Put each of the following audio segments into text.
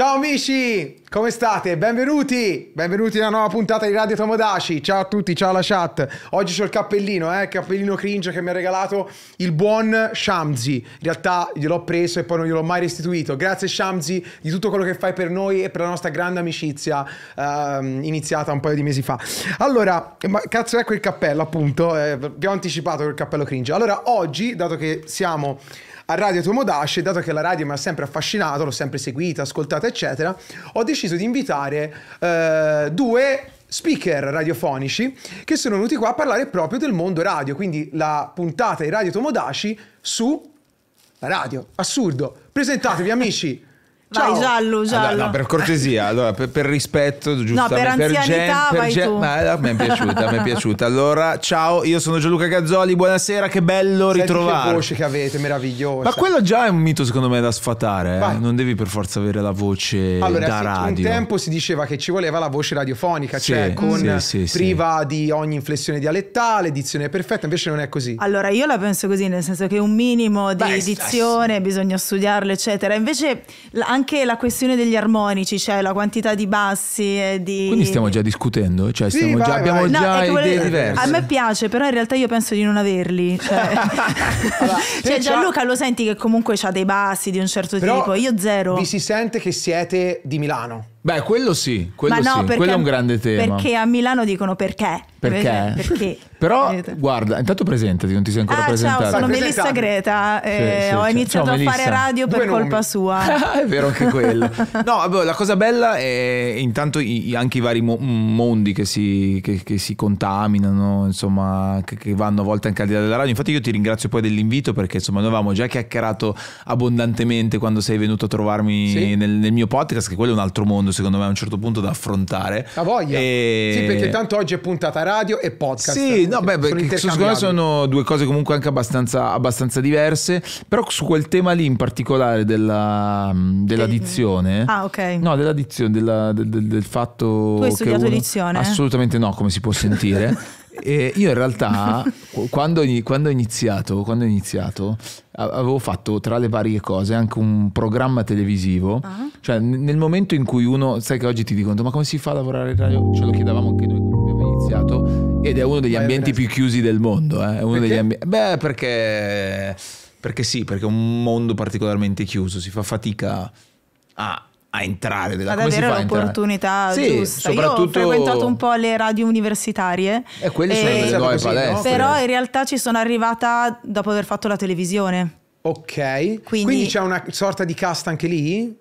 Ciao amici, come state? Benvenuti! Benvenuti alla nuova puntata di Radio Tomodachi. Ciao a tutti, ciao alla chat. Oggi ho il cappellino, eh, il cappellino cringe che mi ha regalato il buon Shamzi. In realtà gliel'ho preso e poi non gliel'ho mai restituito. Grazie Shamzi di tutto quello che fai per noi e per la nostra grande amicizia ehm, iniziata un paio di mesi fa. Allora, ma cazzo ecco il cappello appunto, eh, vi ho anticipato il cappello cringe. Allora, oggi, dato che siamo a Radio Tomodashi, dato che la radio mi ha sempre affascinato, l'ho sempre seguita, ascoltata, eccetera, ho deciso di invitare eh, due speaker radiofonici che sono venuti qua a parlare proprio del mondo radio, quindi la puntata di Radio Tomodashi su la radio. Assurdo. Presentatevi amici. Vai, Ciao. giallo, ah, giallo. Allora, no, per cortesia, allora, per, per rispetto, giustamente. No, per, per gen, per gen, Ma eh, a è piaciuta, mi è piaciuta. Allora, ciao, io sono Gianluca Gazzoli, buonasera, che bello Senti ritrovarvi. Che voce che avete, meravigliosa. Ma quello già è un mito secondo me da sfatare, eh? non devi per forza avere la voce allora, da radio. Allora, Un tempo si diceva che ci voleva la voce radiofonica, sì, cioè con sì, sì, priva di ogni inflessione dialettale, dizione perfetta, invece non è così. Allora, io la penso così, nel senso che un minimo di Beh, dizione, bisogna studiarlo, eccetera. Invece anche anche la questione degli armonici, cioè la quantità di bassi e di... Quindi stiamo già discutendo, cioè sì, già, vai. abbiamo no, già idee volevo... diverse. A me piace, però in realtà io penso di non averli. Cioè, allora, cioè, cioè Gianluca lo senti che comunque ha dei bassi di un certo però tipo, io zero. Vi si sente che siete di Milano. Beh, quello sì, quello, no, sì. Perché, quello è un grande tema. Perché a Milano dicono perché. Perché? perché. Però, guarda, intanto presentati, non ti sei ancora ah, presentata. Ciao, sono Melissa Greta eh, sì, sì, ho iniziato ciao, a Melissa. fare radio per Buon colpa nome. sua. Ah, è vero anche quello. No, la cosa bella è intanto anche i vari mm, mondi che si, che, che si contaminano, insomma, che, che, vanno a volte anche al di là della radio. Infatti io ti ringrazio poi dell'invito perché, insomma, noi avevamo già chiacchierato abbondantemente quando sei venuto a trovarmi nel, nel mio podcast, che quello è un altro mondo mondo, secondo me, a un certo punto da affrontare. A voglia. E... Sì, perché tanto oggi è puntata radio e podcast. Sì, no, beh, perché secondo me sono due cose comunque anche abbastanza, abbastanza diverse. Però su quel tema lì in particolare della, mm, della De... Ah, ok. No, dell'addizione, della, del, del, del, fatto. Tu hai studiato uno... dizione? Eh? Assolutamente no, come si può sentire. E io in realtà, quando, quando, ho iniziato, quando, ho iniziato, avevo fatto tra le varie cose anche un programma televisivo. Uh-huh. Cioè, nel momento in cui uno, sai che oggi ti dicono, ma come si fa a lavorare in radio? Ce lo chiedevamo anche noi quando abbiamo iniziato. Ed è uno degli ambienti più chiusi del mondo. Eh. Perché? Ambi- beh, perché, perché sì, perché è un mondo particolarmente chiuso, si fa fatica a a entrare nella ad avere l'opportunità sì, giusta. Soprattutto... Io ho frequentato un po' le radio universitarie eh, quelle e quelle sono le esatto, nuove palestre. Però in realtà ci sono arrivata dopo aver fatto la televisione. Ok, quindi, quindi c'è una sorta di cast anche lì?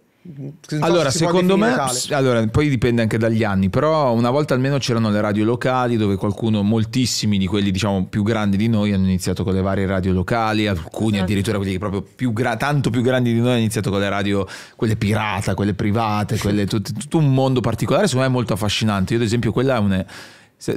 allora, secondo me, allora, poi dipende anche dagli anni, però una volta almeno c'erano le radio locali dove qualcuno, moltissimi di quelli diciamo più grandi di noi hanno iniziato con le varie radio locali, alcuni certo. addirittura quelli proprio più gra- tanto più grandi di noi hanno iniziato con le radio, quelle pirata, quelle private, quelle, tutto, tutto un mondo particolare, secondo me è molto affascinante. Io ad esempio quella è una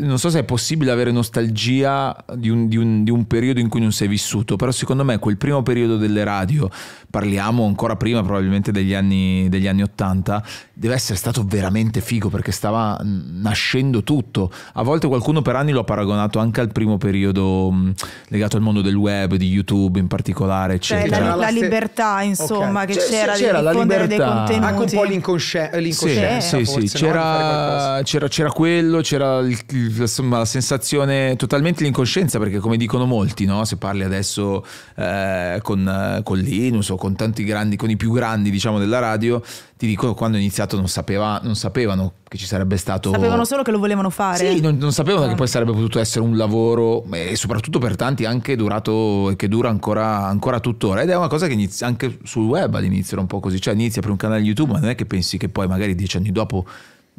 non so se è possibile avere nostalgia di un, di, un, di un, periodo in cui non sei vissuto, però secondo me quel primo periodo delle radio, parliamo ancora prima probabilmente degli anni, degli anni 80, deve essere stato veramente figo perché stava nascendo tutto. A volte qualcuno per anni l'ho paragonato anche al primo periodo mm, legato al mondo del web, di YouTube in particolare, cioè, eccetera. Cioè, la, la, libertà insomma okay. che c'era, c'era, c'era la libertà. Anche un po' l'inconscienza, l'inconscienza sì, sì, sì. No? C'era, c'era quello, c'era il insomma, la sensazione totalmente l'incoscienza, perché come dicono molti, no? se parli adesso eh, con, con, Linus o con tanti grandi, con i più grandi diciamo, della radio, ti dicono quando è iniziato non, sapeva, non, sapevano che ci sarebbe stato... Sapevano solo che lo volevano fare. Sì, non, non sapevano no. che ah. poi sarebbe potuto essere un lavoro eh, e soprattutto per tanti anche durato e che dura ancora, ancora tuttora. Ed è una cosa che inizia anche sul web all'inizio era un po' così, cioè inizia per un canale YouTube, ma non è che pensi che poi magari dieci anni dopo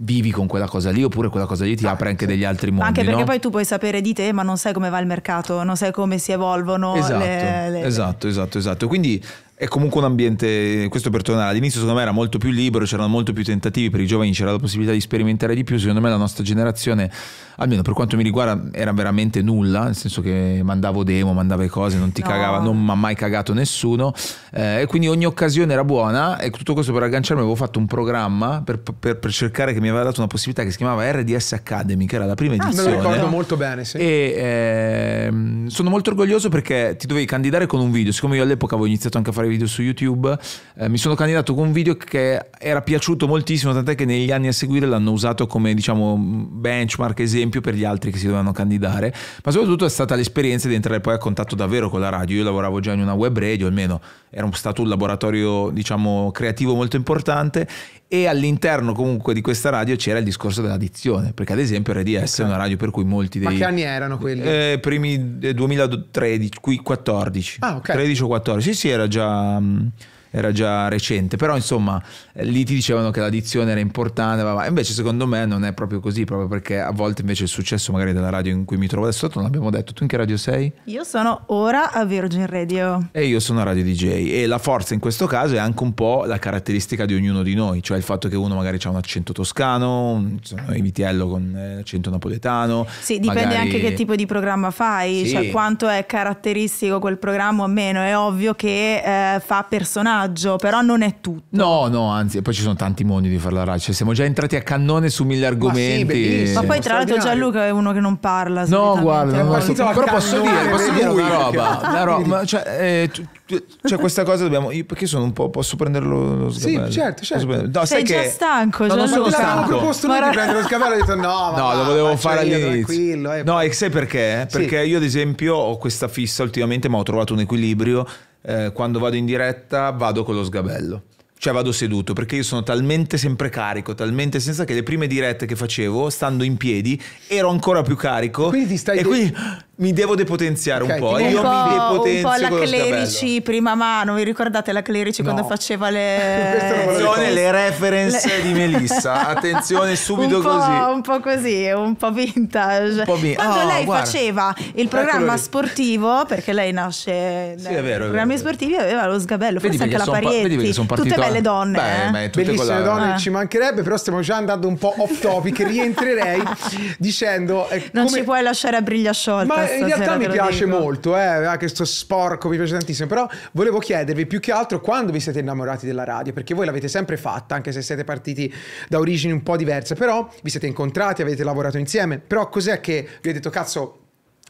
vivi con quella cosa lì oppure quella cosa lì ti apre anche degli altri mondi. Anche perché no? poi tu puoi sapere di te ma non sai come va il mercato, non sai come si evolvono. Esatto, le, le... esatto, esatto, esatto. Quindi è comunque un ambiente, questo per tornare all'inizio secondo me era molto più libero, c'erano molto più tentativi per i giovani, c'era la possibilità di sperimentare di più, secondo me la nostra generazione, almeno per quanto mi riguarda, era veramente nulla, nel senso che mandavo demo, mandavo cose, non ti no. cagava, non mi ha mai cagato nessuno eh, e quindi ogni occasione era buona e tutto questo per agganciarmi avevo fatto un programma per, per, per cercare che mi aveva dato una possibilità che si chiamava RDS Academy, che era la prima edizione. Ah, me lo ricordo molto bene, sì. E eh, sono molto orgoglioso perché ti dovevi candidare con un video, siccome io all'epoca avevo iniziato anche a fare video su YouTube, eh, mi sono candidato con un video che era piaciuto moltissimo, tant'è che negli anni a seguire l'hanno usato come diciamo benchmark, esempio per gli altri che si dovevano candidare, ma soprattutto è stata l'esperienza di entrare poi a contatto davvero con la radio, io lavoravo già in una web radio, almeno era stato un laboratorio diciamo creativo molto importante e all'interno comunque di questa radio c'era il discorso dell'addizione, perché ad esempio RDS okay. è una radio per cui molti dei... Ma che anni erano quelli? Eh, primi 2013, eh, qui 14. Ah, ok. 13 o 14, sì sì era già um, era già recente, però insomma lì ti dicevano che l'addizione era importante, va, invece secondo me non è proprio così, proprio perché a volte invece il successo magari della radio in cui mi trovo adesso, non l'abbiamo detto, tu in che radio sei? Io sono ora a Virgin Radio. E io sono a Radio DJ e la forza in questo caso è anche un po' la caratteristica di ognuno di noi, cioè il fatto che uno magari ha un accento toscano, un vitello con eh, accento napoletano. Sì, dipende magari... anche che tipo di programma fai, cioè sì. cioè quanto è caratteristico quel programma o meno, è ovvio che eh, fa personale vantaggio, però non è tutto. No, no, anzi, poi ci sono tanti modi di fare la RAI, cioè, siamo già entrati a cannone su mille argomenti. Ma, sì, Ma poi tra l'altro Gianluca è uno che non parla. No, guarda, non so, però posso dire, posso dire una roba, una roba cioè, eh, cioè questa cosa dobbiamo io perché sono un po' posso prenderlo lo sì certo certo prenderlo. no, sei sai già che... stanco no, non sono stanco proposto lui ma... di prendere lo sgabello e ho detto no no lo volevo fare all'inizio eh. no e sai perché? perché sì. io ad esempio ho questa fissa ultimamente ma ho trovato un equilibrio eh, quando vado in diretta vado con lo sgabello. Cioè vado seduto perché io sono talmente sempre carico, talmente senza che le prime dirette che facevo, stando in piedi, ero ancora più carico. Quindi ti stai e de- quindi mi devo depotenziare okay, un po'. Io un po', mi depotenzio. Un po' la Clerici prima mano, vi ricordate la Clerici no. quando faceva le. Attenzione, le reference le... di Melissa. Attenzione, subito un così. Un po' così, un po' vintage. Un po vin... Quando oh, lei guarda. faceva il programma sportivo, perché lei nasce sì, dai vero, programmi vero. sportivi, aveva lo sgabello, vedi forse anche la Parietti. Pa- vedi partito... Tutte belle donne. Beh, eh? beh, tutte Bellissime quella... donne, eh. ci mancherebbe, però stiamo già andando un po' off topic. rientrerei dicendo. Eh, non ci puoi lasciare a briglia sciolta in realtà cioè, mi piace dico. molto, eh, anche ah, sto sporco mi piace tantissimo, però volevo chiedervi più che altro quando vi siete innamorati della radio, perché voi l'avete sempre fatta, anche se siete partiti da origini un po' diverse, però vi siete incontrati, avete lavorato insieme, però cos'è che vi ho detto cazzo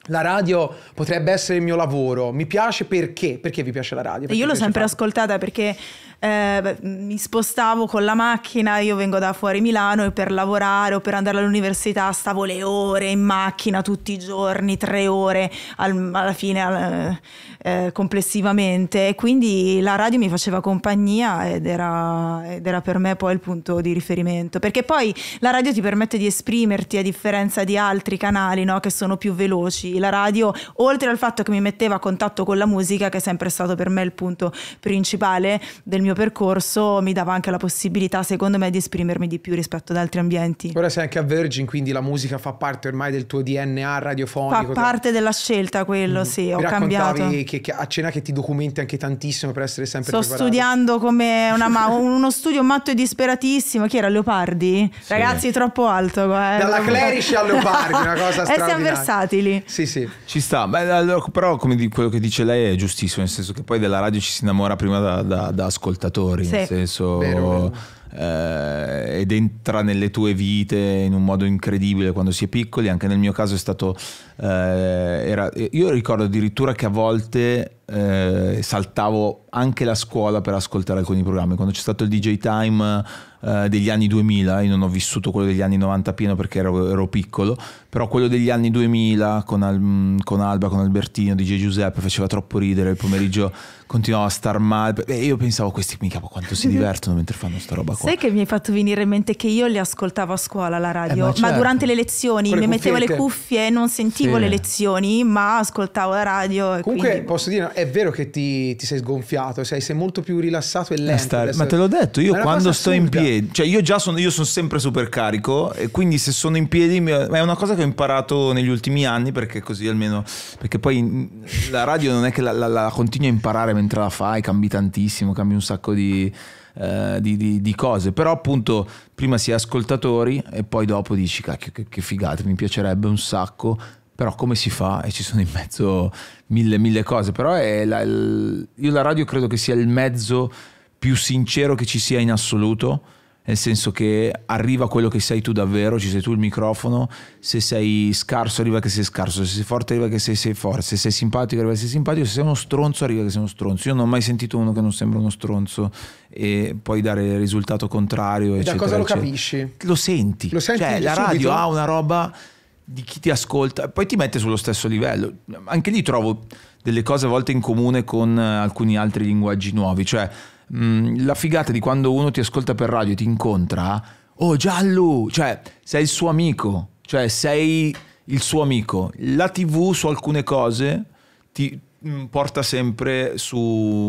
la radio potrebbe essere il mio lavoro, mi piace perché? Perché vi piace la radio? Perché Io l'ho sempre farlo? ascoltata perché eh, mi spostavo con la macchina, io vengo da fuori Milano e per lavorare o per andare all'università stavo le ore in macchina tutti i giorni, tre ore al, alla fine eh, complessivamente e quindi la radio mi faceva compagnia ed era, ed era per me poi il punto di riferimento perché poi la radio ti permette di esprimerti a differenza di altri canali no? che sono più veloci. La radio, oltre al fatto che mi metteva a contatto con la musica, che è sempre stato per me il punto principale del mio mio percorso mi dava anche la possibilità, secondo me, di esprimermi di più rispetto ad altri ambienti. Ora sei anche a Virgin, quindi la musica fa parte ormai del tuo DNA radiofonico. Fa parte tra... della scelta quello, mm. sì, mi ho cambiato. Che, che, a cena che ti documenti anche tantissimo per essere sempre Sto preparato. studiando come una, uno studio matto e disperatissimo, chi era Leopardi? Sì. Ragazzi, troppo alto. Eh. Dalla Clerici a Leopardi, una cosa strana. E siamo versatili. Sì, sì. Ci sta, Beh, allora, però come di, quello che dice lei è giustissimo, nel senso che poi della radio ci si innamora prima da, da, da ascoltare ascoltatori, sì. nel senso... Vero, vero. Eh, ed entra nelle tue vite in un modo incredibile quando si è piccoli, anche nel mio caso è stato... Eh, era, io ricordo addirittura che a volte eh, saltavo anche la scuola per ascoltare alcuni programmi, quando c'è stato il DJ Time eh, degli anni 2000, io non ho vissuto quello degli anni 90 pieno perché ero, ero piccolo, però quello degli anni 2000 con, Al, con Alba, con Albertino, DJ Giuseppe faceva troppo ridere, il pomeriggio continuava a star male e io pensavo questi mica quanto si divertono mentre fanno sta roba qua. Sai che mi hai fatto venire in mente che io li ascoltavo a scuola la eh, radio, eh, ma, certo. ma, durante le lezioni Quelle mi mettevo le cuffie, non sentivo sì. le lezioni, ma ascoltavo la radio. Comunque quindi... posso dire, è vero che ti, ti sei sgonfiato, sei, sei, molto più rilassato e eh, lento. Star, ma te l'ho detto, io quando sto assurda. in piedi, cioè io già sono, io sono sempre super carico e quindi se sono in piedi è una cosa che che ho imparato negli ultimi anni perché così almeno perché poi la radio non è che la, la, la continui a imparare mentre la fai cambi tantissimo cambi un sacco di, eh, di, di, di cose però appunto prima si è ascoltatori e poi dopo dici cacchio che, che figata mi piacerebbe un sacco però come si fa? E ci sono in mezzo mille, mille cose, però la, il, io la radio credo che sia il mezzo più sincero che ci sia in assoluto nel senso che arriva quello che sei tu davvero, ci sei tu il microfono, se sei scarso arriva che sei scarso, se sei forte arriva che sei, sei forte, se sei simpatico arriva che sei simpatico, se sei uno stronzo arriva che sei uno stronzo. Io non ho mai sentito uno che non sembra uno stronzo e puoi dare il risultato contrario. Eccetera, da cosa lo eccetera. capisci? Lo senti. Lo senti cioè, la radio ha una roba di chi ti ascolta, poi ti mette sullo stesso livello. Anche lì trovo delle cose a volte in comune con alcuni altri linguaggi nuovi, cioè Mm, la figata di quando uno ti ascolta per radio e ti incontra, oh Giallo, cioè sei il suo amico, cioè sei il suo amico. La TV su alcune cose ti mm, porta sempre su...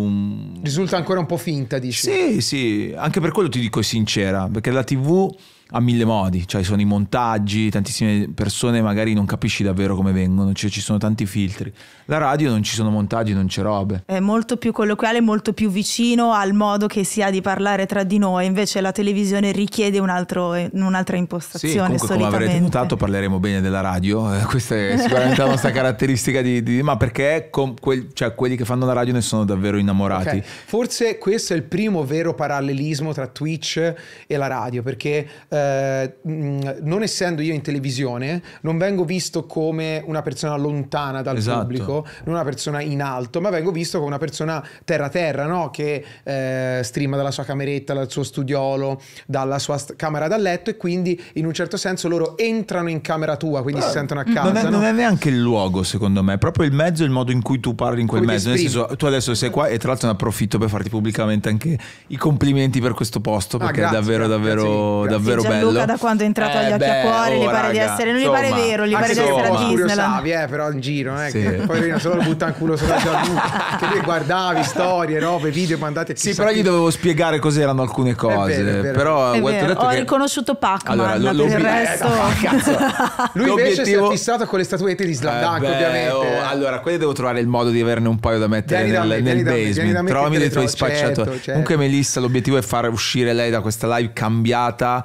Mm, Risulta ancora un po' finta, dici? Sì, sì, anche per quello ti dico sincera, perché la TV a mille modi, cioè sono i montaggi, tantissime persone magari non capisci davvero come vengono, cioè ci sono tanti filtri. La radio non ci sono montaggi, non c'è robe. È molto più colloquiale, molto più vicino al modo che si ha di parlare tra di noi, invece la televisione richiede un altro, un'altra impostazione. Sì, comunque, come avrete notato parleremo bene della radio, eh, questa è sicuramente la nostra caratteristica di, di ma perché quel, cioè, quelli che fanno la radio ne sono davvero innamorati. Okay. Forse questo è il primo vero parallelismo tra Twitch e la radio, perché... Eh, eh, mm, non essendo io in televisione, non vengo visto come una persona lontana dal esatto. pubblico, non una persona in alto, ma vengo visto come una persona terra-terra, no? che eh, streama dalla sua cameretta, dal suo studiolo, dalla sua st- camera da letto e quindi in un certo senso loro entrano in camera tua, quindi ah, si sentono a casa. Non è, no? non è, neanche il luogo, secondo me, è proprio il mezzo, il modo in cui tu parli in quel come mezzo. Nel senso, tu adesso sei qua e tra l'altro ne approfitto per farti pubblicamente anche i complimenti per questo posto, ah, perché ah, grazie, è davvero, grazie, davvero, grazie. davvero bello. Luca da quando è entrato eh, agli occhi beh, a cuore, oh, gli pare raga, di essere, non gli pare vero, gli pare di essere a Disneyland. Savi, eh, però in giro, eh, sì. poi veniva solo il buttare culo solo a Gianluca, che lui guardavi storie, robe, video mandate. Sì, però gli dovevo spiegare cos'erano alcune cose, è vero, è vero. però ho riconosciuto Pacman per il resto. Eh, lui invece si è fissato con le statuette di Slam eh, ovviamente. Oh, allora, quelle devo trovare il modo di averne un paio da mettere nel basement. Trovami dei tuoi certo, spacciatori. Certo. Comunque Melissa, l'obiettivo è far uscire lei da questa live cambiata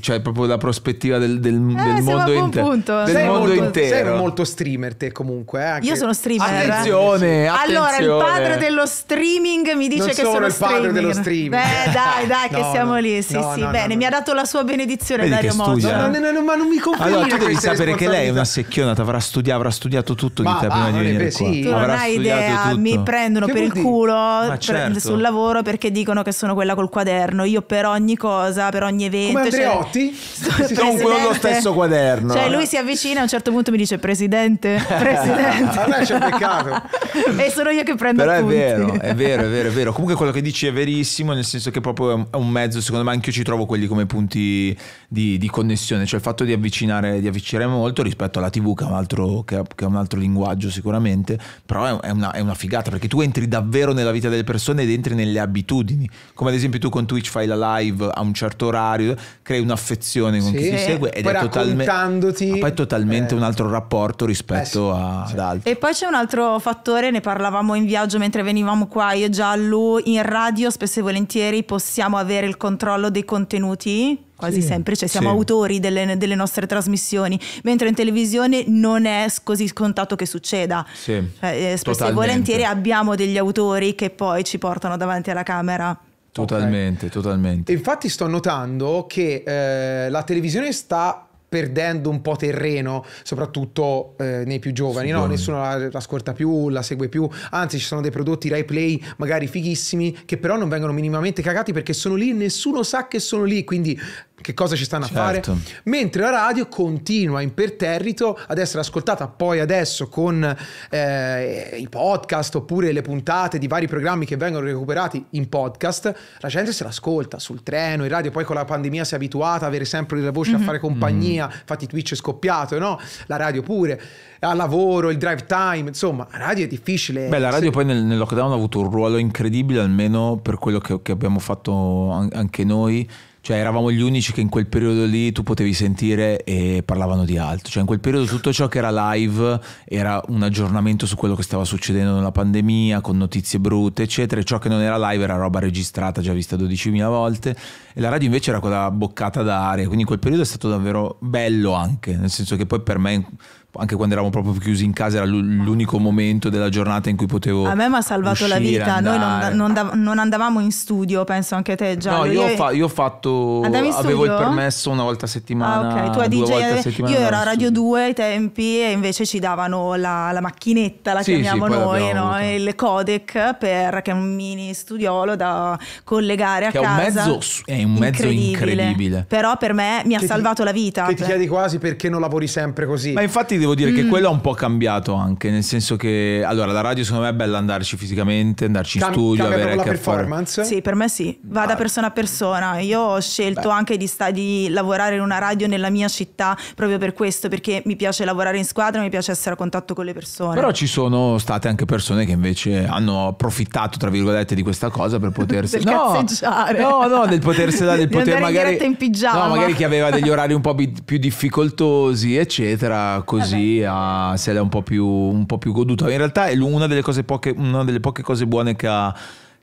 cioè proprio la prospettiva del, del, eh, del mondo, inter- del sei mondo molto, intero. Sei molto streamer te comunque. Eh, anche... Io sono streamer. Attenzione, attenzione, Allora, il padre dello streaming mi dice non che sono, sono il padre dello streaming. Beh, dai, dai, che no, siamo lì. Sì, no, sì, no, bene, mi ha dato la sua benedizione Vedi Dario Mondo. ma non mi confondi. Allora, tu devi sapere che lei è una secchionata, avrà studiato, avrà studiato tutto di te prima di venire sì. Tu non hai idea, mi prendono per il culo sul certo. lavoro perché dicono che sono quella col quaderno. Io per ogni cosa, per ogni evento, Andreotti comunque con lo stesso quaderno. Cioè lui si avvicina a un certo punto mi dice presidente, presidente. allora c'è peccato. e sono io che prendo Però appunti. è vero, è vero, è vero, è vero. Comunque quello che dici è verissimo, nel senso che proprio è un mezzo, secondo me anche io ci trovo quelli come punti di, di connessione, cioè il fatto di avvicinare, di avvicinare molto rispetto alla TV che è un altro, che è un altro linguaggio sicuramente, però è una, è una figata perché tu entri davvero nella vita delle persone ed entri nelle abitudini, come ad esempio tu con Twitch fai la live a un certo orario, crei un'affezione con sì, chi ti eh, segue ed è, totalme- è totalmente eh. un altro rapporto rispetto eh, sì, a, sì. ad altri. E poi c'è un altro fattore, ne parlavamo in viaggio mentre venivamo qua io e Giallo, in radio spesso e volentieri possiamo avere il controllo dei contenuti quasi sì, sempre, cioè siamo sì. autori delle, delle, nostre trasmissioni, mentre in televisione non è così scontato che succeda. Sì, cioè, eh, spesso e volentieri abbiamo degli autori che poi ci portano davanti alla camera. Totalmente, okay. totalmente. infatti sto notando che eh, la televisione sta perdendo un po' terreno, soprattutto eh, nei più giovani, no? nessuno la, la, scorta più, la segue più, anzi ci sono dei prodotti Rai Play magari fighissimi che però non vengono minimamente cagati perché sono lì e nessuno sa che sono lì, quindi che cosa ci stanno certo. a fare, certo. mentre la radio continua imperterrito ad essere ascoltata poi adesso con eh, i podcast oppure le puntate di vari programmi che vengono recuperati in podcast, la gente se l'ascolta sul treno, in radio, poi con la pandemia si è abituata a avere sempre la voce mm -hmm. a mhm. fare compagnia, mm -hmm. infatti Twitch è scoppiato, no? La radio pure, al lavoro, il drive time, insomma, la radio è difficile. Beh, la radio se... poi nel, nel lockdown ha avuto un ruolo incredibile, almeno per quello che, che abbiamo fatto anche noi. Cioè eravamo gli unici che in quel periodo lì tu potevi sentire e parlavano di altro. Cioè in quel periodo tutto ciò che era live era un aggiornamento su quello che stava succedendo nella pandemia, con notizie brutte, eccetera. ciò che non era live era roba registrata, già vista 12.000 volte. E la radio invece era quella boccata d'aria. Quindi in quel periodo è stato davvero bello anche, nel senso che poi per me anche quando eravamo proprio chiusi in casa era l'unico momento della giornata in cui potevo a me mi ha salvato uscire, la vita andare. noi non, non, andavamo in studio penso anche te già no io, io, ho, fa- io ho, fatto avevo il permesso una volta a settimana ah, ok tu a DJ ave- a settimana io ero a Radio 2 ai tempi e invece ci davano la, la macchinetta la sì, chiamiamo sì, noi no? il codec per, che è un mini studiolo da collegare a che casa è un mezzo, è un mezzo incredibile. incredibile. però per me mi ha che salvato ti, la vita che ti cioè. chiedi quasi perché non lavori sempre così ma infatti devo dire mm. che quello ha un po' cambiato anche, nel senso che allora la radio secondo me è bella andarci fisicamente, andarci Cam- in studio, avere la performance. Fare... Sì, per me sì, va ah. da persona a persona. Io ho scelto Beh. anche di, sta- di lavorare in una radio nella mia città proprio per questo, perché mi piace lavorare in squadra, mi piace essere a contatto con le persone. Però ci sono state anche persone che invece hanno approfittato, tra virgolette, di questa cosa per potersi... del no, No, no, del potersela, del poter magari... In in no, magari chi aveva degli orari un po' bi- più difficoltosi, eccetera, così così a, se l'è un po, più, un po' più goduta. In realtà è una delle, poche, una delle poche cose buone che ha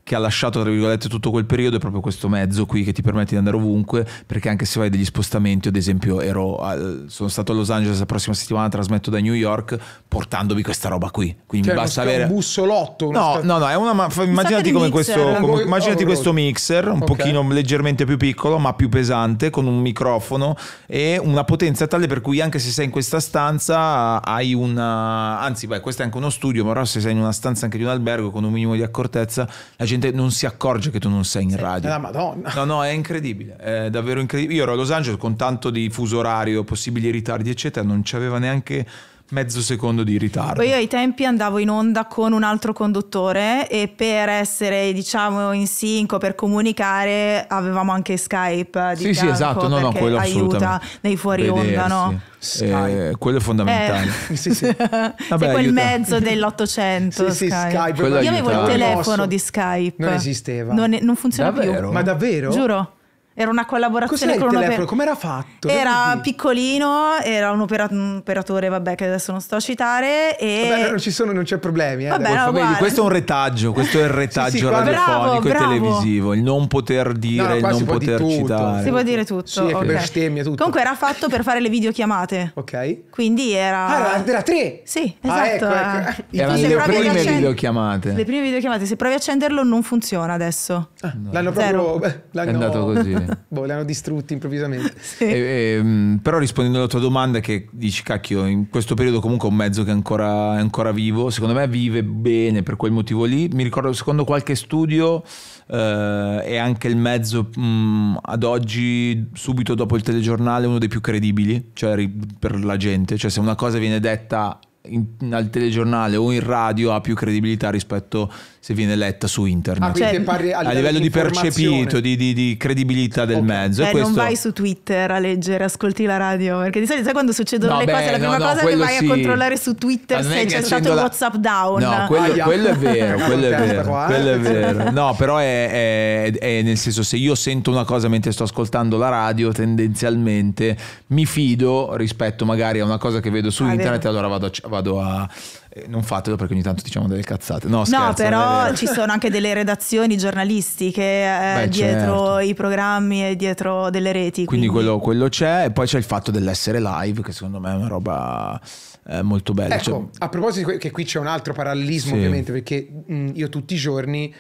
che ha lasciato, tra virgolette, tutto quel periodo è proprio questo mezzo qui che ti permette di andare ovunque, perché anche se vai degli spostamenti, ad esempio, ero al, sono stato a Los Angeles la prossima settimana, trasmetto da New York, portandomi questa roba qui. Quindi cioè, mi basta avere... un bussolotto. No, sca... no, no, è una... Ma... Immaginati come questo, come... Oh, immaginati oh, questo oh. mixer, un okay. pochino leggermente più piccolo, ma più pesante, con un microfono e una potenza tale per cui anche se sei in questa stanza hai una... Anzi, beh, questo è anche uno studio, ma ora se sei in una stanza anche di un albergo con un minimo di accortezza, la gente non si accorge che tu non sei in sì, radio. Eh, la Madonna. No, no, è incredibile, è davvero incredibile. Io ero a Los Angeles con tanto di fuso orario, possibili ritardi, eccetera, non c'aveva neanche mezzo secondo di ritardo. Poi io ai tempi andavo in onda con un altro conduttore e per essere diciamo in sinco, per comunicare avevamo anche Skype. Eh, di sì, sì, esatto, no, no, quello aiuta nei fuori Vedersi. onda, no? Eh, quello è fondamentale. Eh. Sì, sì. Vabbè, Sei quel aiuta. mezzo dell'Ottocento. Sì, Skype. Skype. Io avevo il telefono di Skype. Non esisteva. Non, non funziona davvero? più. Ma davvero? Giuro. Era una collaborazione Cos'è con il telefono? Come era fatto? Era piccolino, era un, opera un, operatore, vabbè, che adesso non sto a citare. E... Vabbè, non ci sono, non c'è problemi. Eh, vabbè, no, vedi, questo è un retaggio, questo è il retaggio sì, sì, radiofonico bravo, e televisivo, il non poter dire, no, il non poter citare. Si può dire tutto. Sì, okay. bestemmia tutto. Comunque era fatto per fare le videochiamate. ok. Quindi era... Ah, era tre? Sì, ah, esatto. Ah, ecco, ecco. Erano le prime videochiamate. Le prime videochiamate, se provi a accenderlo non funziona adesso. Ah, no. L'hanno proprio... È andato così. boh, li hanno distrutti improvvisamente. Sì. E, e, ehm, però rispondendo alla tua domanda che dici, cacchio, in questo periodo comunque è un mezzo che è ancora, è ancora vivo, secondo me vive bene per quel motivo lì. Mi ricordo, secondo qualche studio, eh, è anche il mezzo mh, mm, ad oggi, subito dopo il telegiornale, uno dei più credibili, cioè per la gente. Cioè se una cosa viene detta in, al telegiornale o in radio ha più credibilità rispetto se viene letta su internet. Ah, cioè, parli, a, livello a livello di percepito, di, di, di credibilità del okay. mezzo. Cioè, questo... Non vai su Twitter a leggere, ascolti la radio, perché di solito sai quando succedono no, le beh, cose, la prima no, cosa che vai sì. a controllare su Twitter se c'è stato il la... WhatsApp down. No, quello, quello è vero, quello è vero, eh. quello è vero. No, però è, è, è nel senso se io sento una cosa mentre sto ascoltando la radio, tendenzialmente mi fido rispetto magari a una cosa che vedo su ah, internet, allora vado a, vado a eh, non fatelo perché ogni tanto diciamo delle cazzate. No, scherzo, no però ci sono anche delle redazioni giornalistiche eh, Beh, certo. dietro certo. i programmi e dietro delle reti. Quindi, quindi. Quello, quello, c'è. E poi c'è il fatto dell'essere live, che secondo me è una roba eh, molto bella. Ecco, cioè... a proposito, che qui c'è un altro parallelismo, sì. ovviamente, perché mh, mm, io tutti i giorni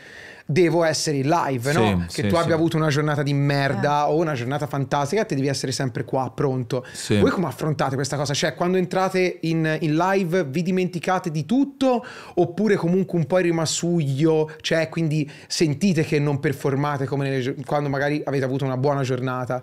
devo essere in live, sì, no? Che sì, tu abbia avuto una giornata di merda eh. o una giornata fantastica, te devi essere sempre qua pronto. Voi come affrontate questa cosa? Cioè, quando entrate in, in, live vi dimenticate di tutto oppure comunque un po' il rimasuglio, cioè quindi sentite che non performate come nelle, quando magari avete avuto una buona giornata?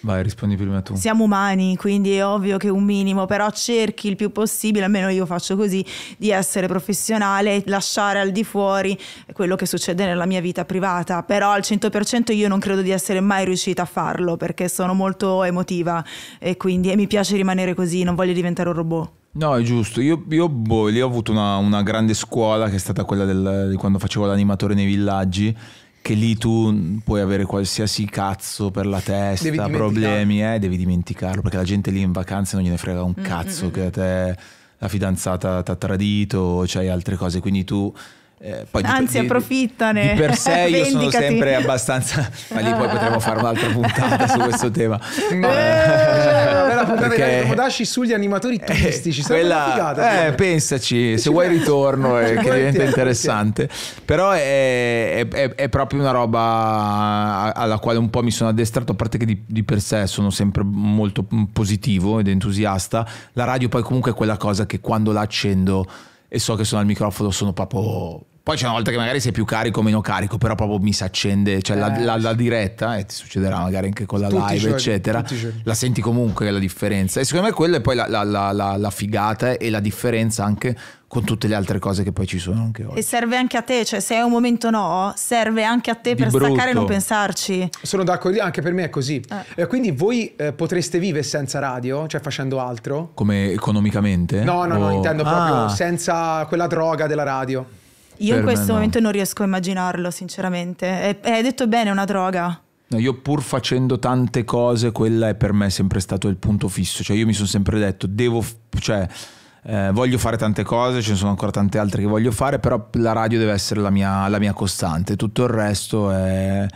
Vai, rispondi prima tu. Siamo umani, quindi è ovvio che un minimo, però cerchi il più possibile, almeno io faccio così, di essere professionale, lasciare al di fuori quello che succede nella mia vita privata, però al 100% io non credo di essere mai riuscita a farlo perché sono molto emotiva e quindi e mi piace rimanere così, non voglio diventare un robot. No, è giusto. Io, io boh, lì ho avuto una, una, grande scuola che è stata quella del, di quando facevo l'animatore nei villaggi che lì tu puoi avere qualsiasi cazzo per la testa, problemi, eh, devi dimenticarlo, perché la gente lì in vacanza non gliene frega un mm, cazzo mm, che a mm. te la fidanzata ti ha tradito o c'hai altre cose, quindi tu... Eh, Anzi, di, approfittane. Di per sé io sono sempre abbastanza. Ma lì poi potremmo fare un'altra puntata su questo tema. No. Eh, puntata perché... di Kodashi sugli animatori eh, turistici. Eh, quella... eh, pensaci, se vuoi ritorno è eh, che diventa interessante. Però è, è, è, proprio una roba alla quale un po' mi sono addestrato, a parte che di, di per sé sono sempre molto mm, positivo ed entusiasta. La radio poi comunque è quella cosa che quando la accendo e so che sono al microfono sono proprio poi c'è una volta che magari sei più carico o meno carico, però proprio mi si accende, cioè eh, la, la, la, diretta, e eh, ti succederà magari anche con la live, giorni, eccetera, la senti comunque la differenza. E secondo me quella è poi la, la figata e la differenza anche con tutte le altre cose che poi ci sono anche oggi. E serve anche a te, cioè se è un momento no, serve anche a te Di per brutto. staccare e non pensarci. Sono d'accordo, anche per me è così. Eh. Eh, quindi voi eh, potreste vivere senza radio, cioè facendo altro? Come economicamente? No, no, o... no, intendo ah. proprio senza quella droga della radio. Io in questo no. momento non riesco a immaginarlo, sinceramente. hai detto bene, è una droga. No, io pur facendo tante cose, quella è per me sempre stato il punto fisso. Cioè, io mi sono sempre detto, devo, cioè, eh, voglio fare tante cose, ce ne sono ancora tante altre che voglio fare, però la radio deve essere la mia, la mia costante. Tutto il resto è...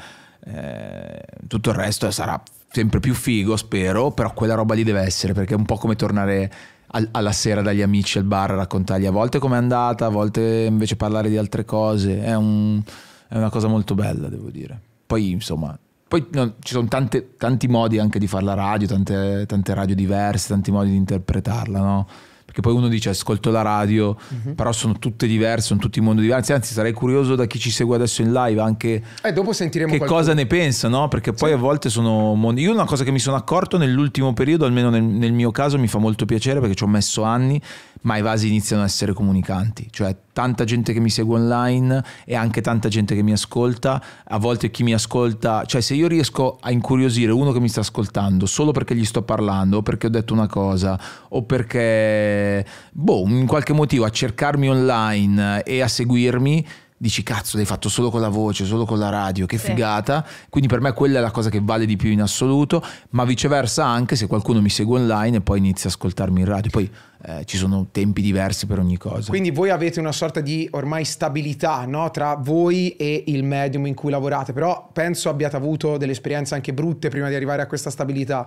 Eh, tutto il resto sarà sempre più figo, spero, però quella roba lì deve essere, perché è un po' come tornare al, alla sera dagli amici al bar, a raccontargli a volte com'è andata, a volte invece parlare di altre cose. È, un, è una cosa molto bella, devo dire. Poi, insomma, poi no, ci sono tante, tanti modi anche di fare la radio, tante, tante radio diverse, tanti modi di interpretarla, no? perché poi uno dice ascolto la radio, uh-huh. però sono tutte diverse, sono tutti mondi diversi, anzi sarei curioso da chi ci segue adesso in live anche eh, dopo sentiremo che qualcuno. cosa ne pensa, no? perché poi sì. a volte sono mondi... Io una cosa che mi sono accorto nell'ultimo periodo, almeno nel, nel mio caso mi fa molto piacere perché ci ho messo anni, ma i vasi iniziano a essere comunicanti, cioè tanta gente che mi segue online e anche tanta gente che mi ascolta, a volte chi mi ascolta, cioè se io riesco a incuriosire uno che mi sta ascoltando solo perché gli sto parlando o perché ho detto una cosa o perché eh, boh, in qualche motivo a cercarmi online e a seguirmi, dici cazzo l'hai fatto solo con la voce, solo con la radio, che sì. figata, quindi per me quella è la cosa che vale di più in assoluto, ma viceversa anche se qualcuno mi segue online e poi inizia a ascoltarmi in radio, poi eh, ci sono tempi diversi per ogni cosa. Quindi voi avete una sorta di ormai stabilità no? tra voi e il medium in cui lavorate, però penso abbiate avuto delle esperienze anche brutte prima di arrivare a questa stabilità.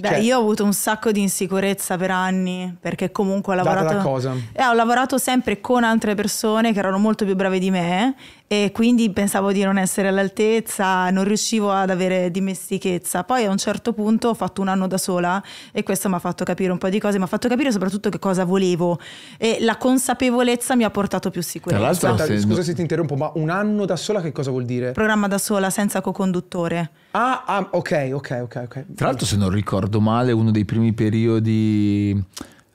Beh, cioè, io ho avuto un sacco di insicurezza per anni, perché comunque ho lavorato... Data da cosa? Eh, ho lavorato sempre con altre persone che erano molto più brave di me e quindi pensavo di non essere all'altezza, non riuscivo ad avere dimestichezza. Poi a un certo punto ho fatto un anno da sola e questo mi ha fatto capire un po' di cose, mi ha fatto capire soprattutto che cosa volevo e la consapevolezza mi ha portato più sicurezza. Tra l'altro, Aspetta, scusa se ti interrompo, ma un anno da sola che cosa vuol dire? Programma da sola senza co-conduttore. Ah, ah ok, ok, ok. Tra l'altro se non ricordo male, uno dei primi periodi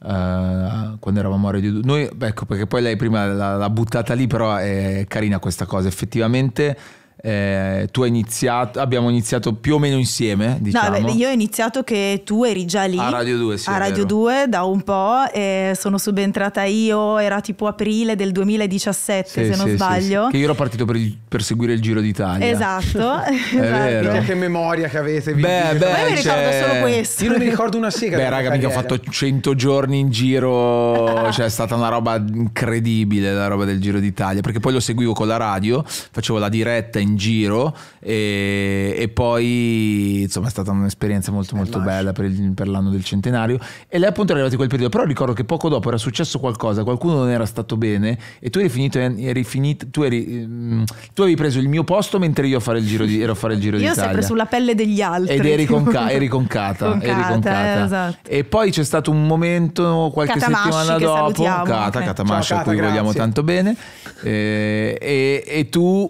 Uh, quando eravamo a Radio 2. Noi, ecco, perché poi lei prima l'ha, l'ha buttata lì, però è carina questa cosa. Effettivamente eh, tu hai iniziato, abbiamo iniziato più o meno insieme. Diciamo. No, beh, io ho iniziato che tu eri già lì. A Radio 2, sì. A Radio 2 da un po', eh, sono subentrata io, era tipo aprile del 2017 sì, se non sì, sbaglio. Sì, che io ero partito per, per, seguire il Giro d'Italia. Esatto. è esatto. vero. Cioè, che memoria che avete. Vi beh, beh, io mi cioè, ricordo solo questo. Io non mi ricordo una sega. Beh raga, mica ho fatto 100 giorni in giro, cioè è stata una roba incredibile la roba del Giro d'Italia, perché poi lo seguivo con la radio, facevo la diretta in in giro e, e poi insomma è stata un'esperienza molto molto Bell'ascia. bella per, il, per, l'anno del centenario e lei appunto è arrivato in quel periodo però ricordo che poco dopo era successo qualcosa qualcuno non era stato bene e tu eri finito, eri finito tu, eri, mm, tu avevi preso il mio posto mentre io fare il giro di, ero a fare il giro di d'Italia io sempre sulla pelle degli altri ed eri, conca- eri concata, concata, eri concata. Eh, esatto. e poi c'è stato un momento qualche Catamashi, settimana dopo Cata, okay. Catamascia Ciao, Cata, a cui grazie. vogliamo tanto bene eh, e, e tu